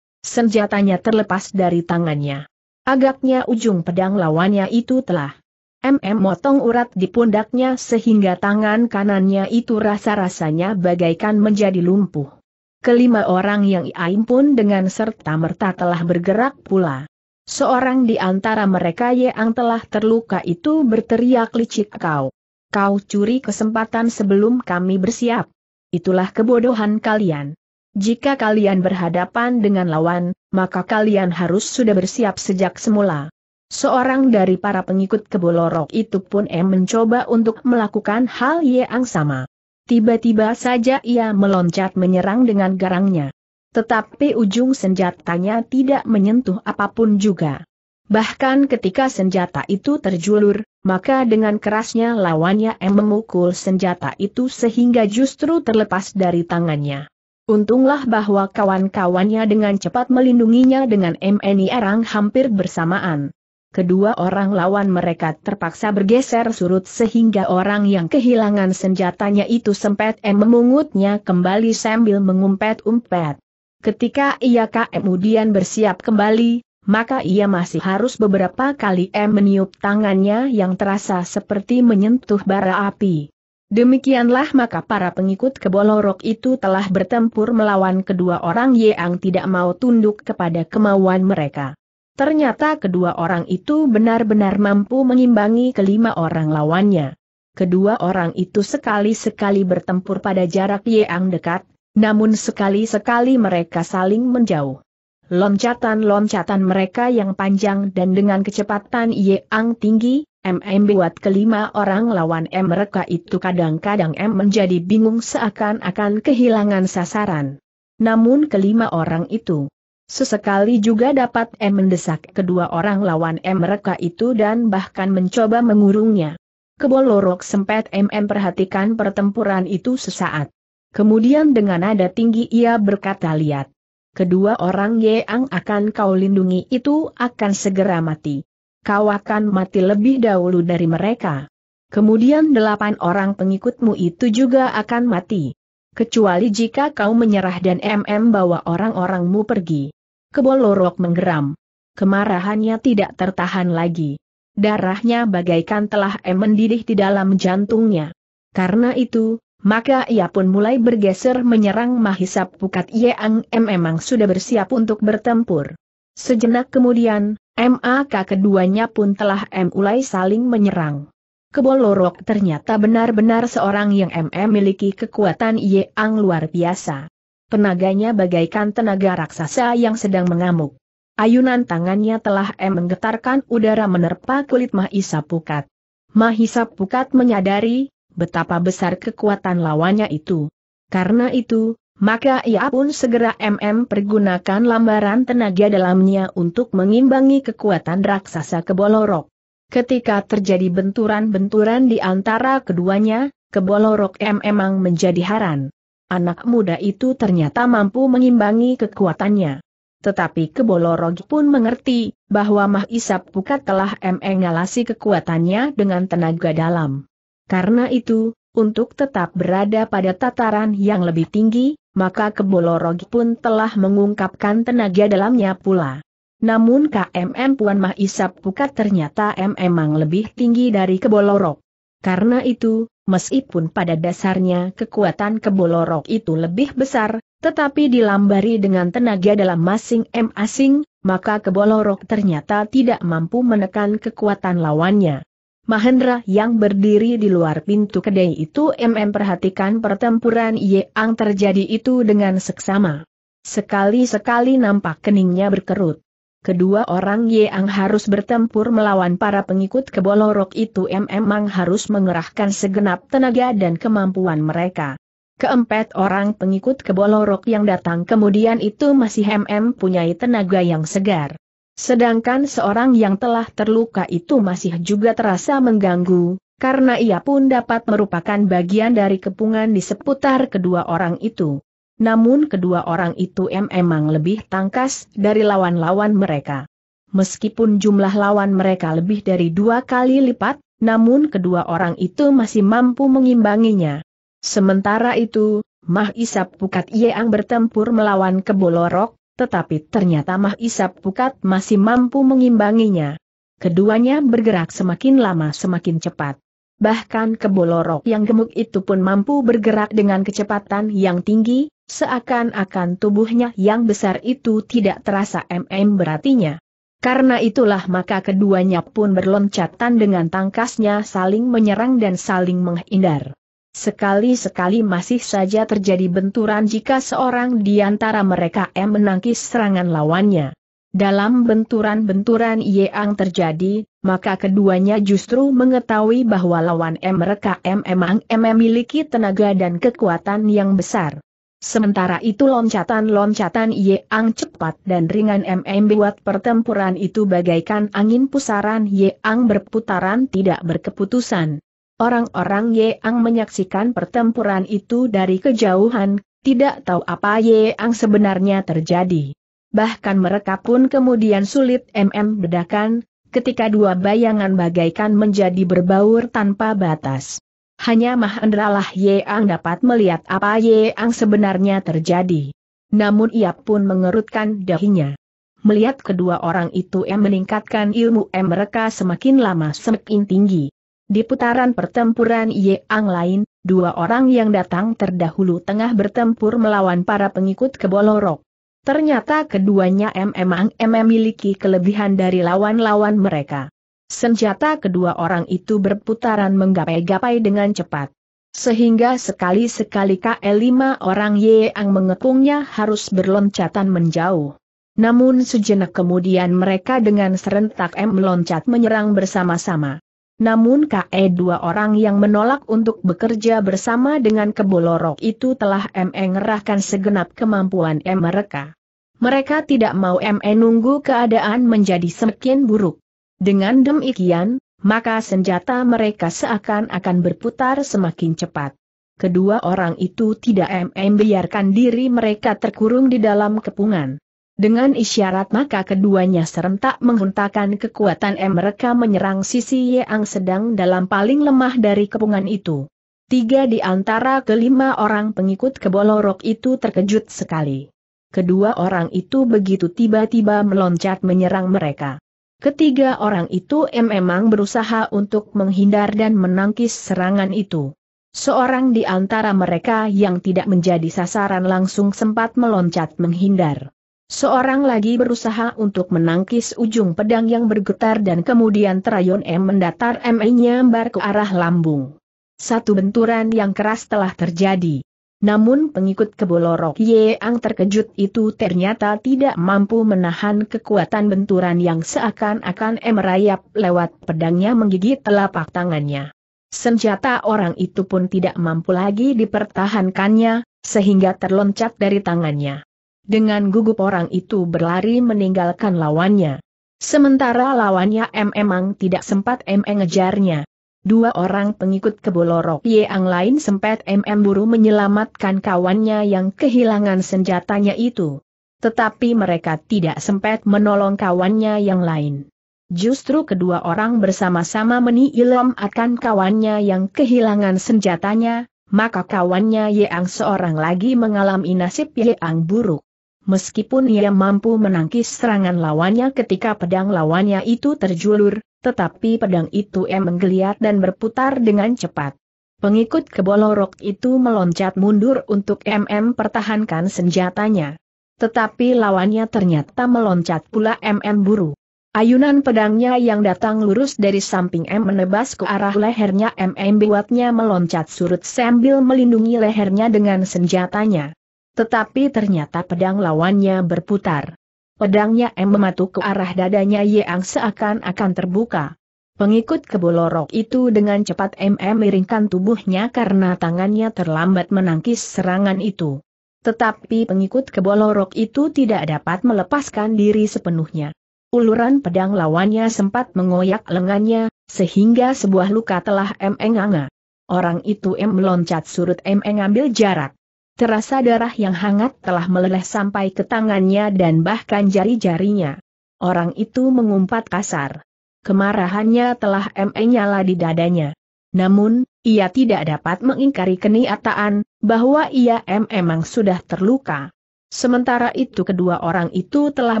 Senjatanya terlepas dari tangannya. Agaknya ujung pedang lawannya itu telah MM motong urat di pundaknya sehingga tangan kanannya itu rasa-rasanya bagaikan menjadi lumpuh. Kelima orang yang iaim pun dengan serta-merta telah bergerak pula. Seorang di antara mereka yang telah terluka itu berteriak licik kau. Kau curi kesempatan sebelum kami bersiap itulah kebodohan kalian. Jika kalian berhadapan dengan lawan, maka kalian harus sudah bersiap sejak semula. Seorang dari para pengikut kebolorok itu pun M mencoba untuk melakukan hal yang sama. Tiba-tiba saja ia meloncat menyerang dengan garangnya. Tetapi ujung senjatanya tidak menyentuh apapun juga. Bahkan ketika senjata itu terjulur, maka dengan kerasnya lawannya M memukul senjata itu sehingga justru terlepas dari tangannya. Untunglah bahwa kawan-kawannya dengan cepat melindunginya dengan MNI Erang hampir bersamaan. Kedua orang lawan mereka terpaksa bergeser surut sehingga orang yang kehilangan senjatanya itu sempat M memungutnya kembali sambil mengumpet-umpet. Ketika ia M kemudian bersiap kembali, maka ia masih harus beberapa kali M meniup tangannya yang terasa seperti menyentuh bara api. Demikianlah maka para pengikut kebolorok itu telah bertempur melawan kedua orang yang tidak mau tunduk kepada kemauan mereka. Ternyata kedua orang itu benar-benar mampu mengimbangi kelima orang lawannya. Kedua orang itu sekali-sekali bertempur pada jarak yang dekat, namun sekali-sekali mereka saling menjauh. Loncatan-loncatan mereka yang panjang dan dengan kecepatan yang tinggi, MM buat kelima orang lawan M mereka itu kadang-kadang M menjadi bingung seakan-akan kehilangan sasaran. Namun kelima orang itu Sesekali juga dapat M mendesak kedua orang lawan M mereka itu dan bahkan mencoba mengurungnya. Kebolorok sempat MM perhatikan pertempuran itu sesaat. Kemudian dengan nada tinggi ia berkata lihat kedua orang yang akan kau lindungi itu akan segera mati. Kau akan mati lebih dahulu dari mereka. Kemudian delapan orang pengikutmu itu juga akan mati. Kecuali jika kau menyerah dan MM bawa orang-orangmu pergi. Kebolorok menggeram. Kemarahannya tidak tertahan lagi. Darahnya bagaikan telah em mendidih di dalam jantungnya. Karena itu, maka ia pun mulai bergeser menyerang Mahisap Pukat Yeang M memang sudah bersiap untuk bertempur. Sejenak kemudian, MAK keduanya pun telah mulai saling menyerang. Kebolorok ternyata benar-benar seorang yang MM miliki kekuatan Yeang luar biasa. Tenaganya bagaikan tenaga raksasa yang sedang mengamuk. Ayunan tangannya telah M menggetarkan udara menerpa kulit Mahisap Pukat. Mahisap Pukat menyadari betapa besar kekuatan lawannya itu. Karena itu, maka ia pun segera MM pergunakan lambaran tenaga dalamnya untuk mengimbangi kekuatan raksasa kebolorok. Ketika terjadi benturan-benturan di antara keduanya, kebolorok M memang menjadi haran. Anak muda itu ternyata mampu mengimbangi kekuatannya. Tetapi kebolorok pun mengerti, bahwa mahisap Pukat telah mengalasi kekuatannya dengan tenaga dalam. Karena itu, untuk tetap berada pada tataran yang lebih tinggi, maka kebolorogi pun telah mengungkapkan tenaga dalamnya pula. Namun KMM Puan Mah Isap Pukat ternyata memang lebih tinggi dari Kebolorok. Karena itu, meskipun pada dasarnya kekuatan Kebolorok itu lebih besar, tetapi dilambari dengan tenaga dalam masing masing, maka Kebolorok ternyata tidak mampu menekan kekuatan lawannya. Mahendra yang berdiri di luar pintu kedai itu MM perhatikan pertempuran yang terjadi itu dengan seksama. Sekali-sekali nampak keningnya berkerut. Kedua orang yang harus bertempur melawan para pengikut kebolorok itu memang harus mengerahkan segenap tenaga dan kemampuan mereka. Keempat orang pengikut kebolorok yang datang kemudian itu masih MM punyai tenaga yang segar. Sedangkan seorang yang telah terluka itu masih juga terasa mengganggu, karena ia pun dapat merupakan bagian dari kepungan di seputar kedua orang itu. Namun kedua orang itu memang lebih tangkas dari lawan-lawan mereka. Meskipun jumlah lawan mereka lebih dari dua kali lipat, namun kedua orang itu masih mampu mengimbanginya. Sementara itu, Mah Isap Pukat Yeang bertempur melawan Kebolorok, tetapi ternyata Mah Isap Pukat masih mampu mengimbanginya. Keduanya bergerak semakin lama semakin cepat. Bahkan kebolorok yang gemuk itu pun mampu bergerak dengan kecepatan yang tinggi, seakan-akan tubuhnya yang besar itu tidak terasa MM beratinya. Karena itulah maka keduanya pun berloncatan dengan tangkasnya saling menyerang dan saling menghindar. Sekali-sekali masih saja terjadi benturan jika seorang di antara mereka M menangkis serangan lawannya. Dalam benturan-benturan yang terjadi, maka keduanya justru mengetahui bahwa lawan M mereka M memang M memiliki tenaga dan kekuatan yang besar. Sementara itu loncatan-loncatan yang cepat dan ringan MM buat pertempuran itu bagaikan angin pusaran yang berputaran tidak berkeputusan. Orang-orang Yeang menyaksikan pertempuran itu dari kejauhan, tidak tahu apa Yeang sebenarnya terjadi. Bahkan mereka pun kemudian sulit MM bedakan, ketika dua bayangan bagaikan menjadi berbaur tanpa batas. Hanya Mahendralah Yeang dapat melihat apa Yeang sebenarnya terjadi. Namun ia pun mengerutkan dahinya. Melihat kedua orang itu m meningkatkan ilmu M mereka semakin lama semakin tinggi. Di putaran pertempuran Ang lain, dua orang yang datang terdahulu tengah bertempur melawan para pengikut kebolorok. Ternyata keduanya memang memiliki kelebihan dari lawan-lawan mereka. Senjata kedua orang itu berputaran menggapai-gapai dengan cepat. Sehingga sekali-sekali KL5 orang Ye Ang mengepungnya harus berloncatan menjauh. Namun sejenak kemudian mereka dengan serentak M meloncat menyerang bersama-sama. Namun KE dua orang yang menolak untuk bekerja bersama dengan kebolorok itu telah ME ngerahkan segenap kemampuan M e mereka. Mereka tidak mau ME nunggu keadaan menjadi semakin buruk. Dengan demikian, maka senjata mereka seakan-akan berputar semakin cepat. Kedua orang itu tidak e ME biarkan diri mereka terkurung di dalam kepungan. Dengan isyarat maka keduanya serentak menghuntakan kekuatan M mereka menyerang sisi yang sedang dalam paling lemah dari kepungan itu. Tiga di antara kelima orang pengikut kebolorok itu terkejut sekali. Kedua orang itu begitu tiba-tiba meloncat menyerang mereka. Ketiga orang itu M memang berusaha untuk menghindar dan menangkis serangan itu. Seorang di antara mereka yang tidak menjadi sasaran langsung sempat meloncat menghindar. Seorang lagi berusaha untuk menangkis ujung pedang yang bergetar dan kemudian terayon M mendatar M nyambar ke arah lambung. Satu benturan yang keras telah terjadi. Namun pengikut kebolorok Yeang terkejut itu ternyata tidak mampu menahan kekuatan benturan yang seakan-akan M rayap lewat pedangnya menggigit telapak tangannya. Senjata orang itu pun tidak mampu lagi dipertahankannya, sehingga terloncat dari tangannya. Dengan gugup orang itu berlari meninggalkan lawannya. Sementara lawannya M emang tidak sempat M ngejarnya. Dua orang pengikut kebolorok yang lain sempat MM buru menyelamatkan kawannya yang kehilangan senjatanya itu. Tetapi mereka tidak sempat menolong kawannya yang lain. Justru kedua orang bersama-sama meniilam akan kawannya yang kehilangan senjatanya, maka kawannya Yeang seorang lagi mengalami nasib Yeang buruk. Meskipun ia mampu menangkis serangan lawannya ketika pedang lawannya itu terjulur, tetapi pedang itu em menggeliat dan berputar dengan cepat. Pengikut kebolorok itu meloncat mundur untuk MM pertahankan senjatanya. Tetapi lawannya ternyata meloncat pula MM buru. Ayunan pedangnya yang datang lurus dari samping M menebas ke arah lehernya MM buatnya meloncat surut sambil melindungi lehernya dengan senjatanya. Tetapi ternyata pedang lawannya berputar. Pedangnya M mematuk ke arah dadanya yang seakan-akan terbuka. Pengikut kebolorok itu dengan cepat MM miringkan tubuhnya karena tangannya terlambat menangkis serangan itu. Tetapi pengikut kebolorok itu tidak dapat melepaskan diri sepenuhnya. Uluran pedang lawannya sempat mengoyak lengannya, sehingga sebuah luka telah M enganga. Orang itu M meloncat surut M mengambil jarak. Terasa darah yang hangat telah meleleh sampai ke tangannya dan bahkan jari-jarinya. Orang itu mengumpat kasar. Kemarahannya telah menyala di dadanya. Namun, ia tidak dapat mengingkari kenyataan bahwa ia e memang sudah terluka. Sementara itu kedua orang itu telah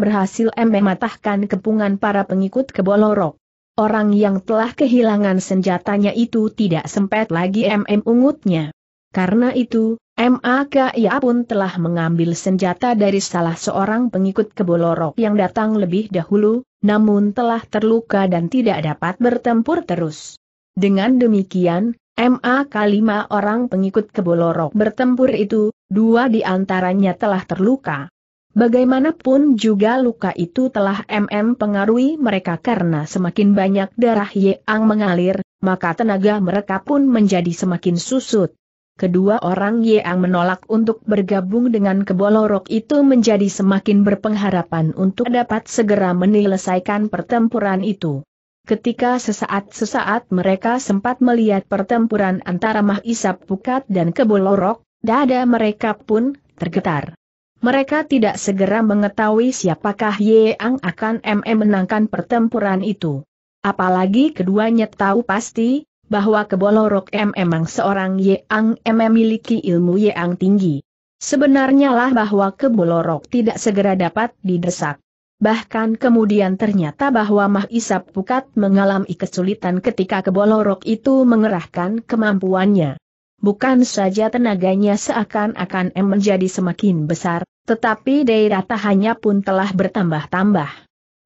berhasil e mematahkan kepungan para pengikut kebolorok. Orang yang telah kehilangan senjatanya itu tidak sempat lagi e mengungutnya. Karena itu, ia pun telah mengambil senjata dari salah seorang pengikut kebolorok yang datang lebih dahulu, namun telah terluka dan tidak dapat bertempur terus. Dengan demikian, MAK lima orang pengikut kebolorok bertempur itu, dua di antaranya telah terluka. Bagaimanapun juga luka itu telah MM pengaruhi mereka karena semakin banyak darah yang mengalir, maka tenaga mereka pun menjadi semakin susut kedua orang yang menolak untuk bergabung dengan kebolorok itu menjadi semakin berpengharapan untuk dapat segera menyelesaikan pertempuran itu. Ketika sesaat-sesaat mereka sempat melihat pertempuran antara Mahisap Pukat dan Kebolorok, dada mereka pun tergetar. Mereka tidak segera mengetahui siapakah Yeang akan MM menangkan pertempuran itu. Apalagi keduanya tahu pasti, bahwa Kebolorok M memang seorang Yang M memiliki ilmu yang tinggi. Sebenarnya lah bahwa Kebolorok tidak segera dapat didesak. Bahkan kemudian ternyata bahwa Mah Isap Pukat mengalami kesulitan ketika Kebolorok itu mengerahkan kemampuannya. Bukan saja tenaganya seakan-akan M menjadi semakin besar, tetapi daya tahannya pun telah bertambah-tambah.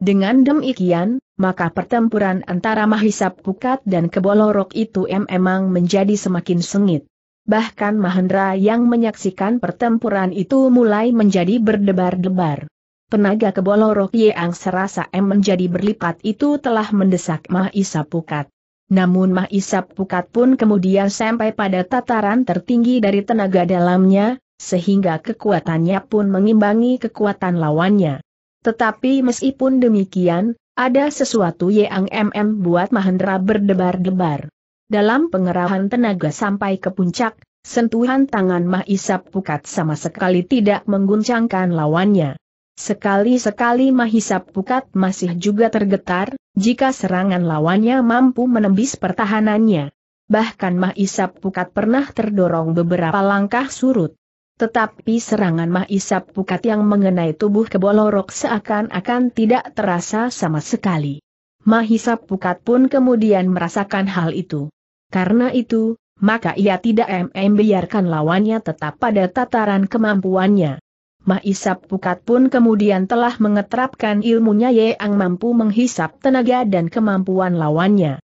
Dengan demikian, maka pertempuran antara Mahisap Pukat dan Kebolorok itu memang menjadi semakin sengit. Bahkan Mahendra yang menyaksikan pertempuran itu mulai menjadi berdebar-debar. Tenaga Kebolorok yang serasa M menjadi berlipat itu telah mendesak Mahisap Pukat. Namun Mahisap Pukat pun kemudian sampai pada tataran tertinggi dari tenaga dalamnya, sehingga kekuatannya pun mengimbangi kekuatan lawannya. Tetapi meskipun demikian, ada sesuatu yang MM buat Mahendra berdebar-debar. Dalam pengerahan tenaga sampai ke puncak, sentuhan tangan Mahisap Pukat sama sekali tidak mengguncangkan lawannya. Sekali-sekali Mahisap Pukat masih juga tergetar, jika serangan lawannya mampu menembis pertahanannya. Bahkan Mahisap Pukat pernah terdorong beberapa langkah surut. Tetapi serangan Mahisap Pukat yang mengenai tubuh kebolorok seakan-akan tidak terasa sama sekali. Mahisap Pukat pun kemudian merasakan hal itu. Karena itu, maka ia tidak mm biarkan lawannya tetap pada tataran kemampuannya. Mahisap Pukat pun kemudian telah mengeterapkan ilmunya yang mampu menghisap tenaga dan kemampuan lawannya.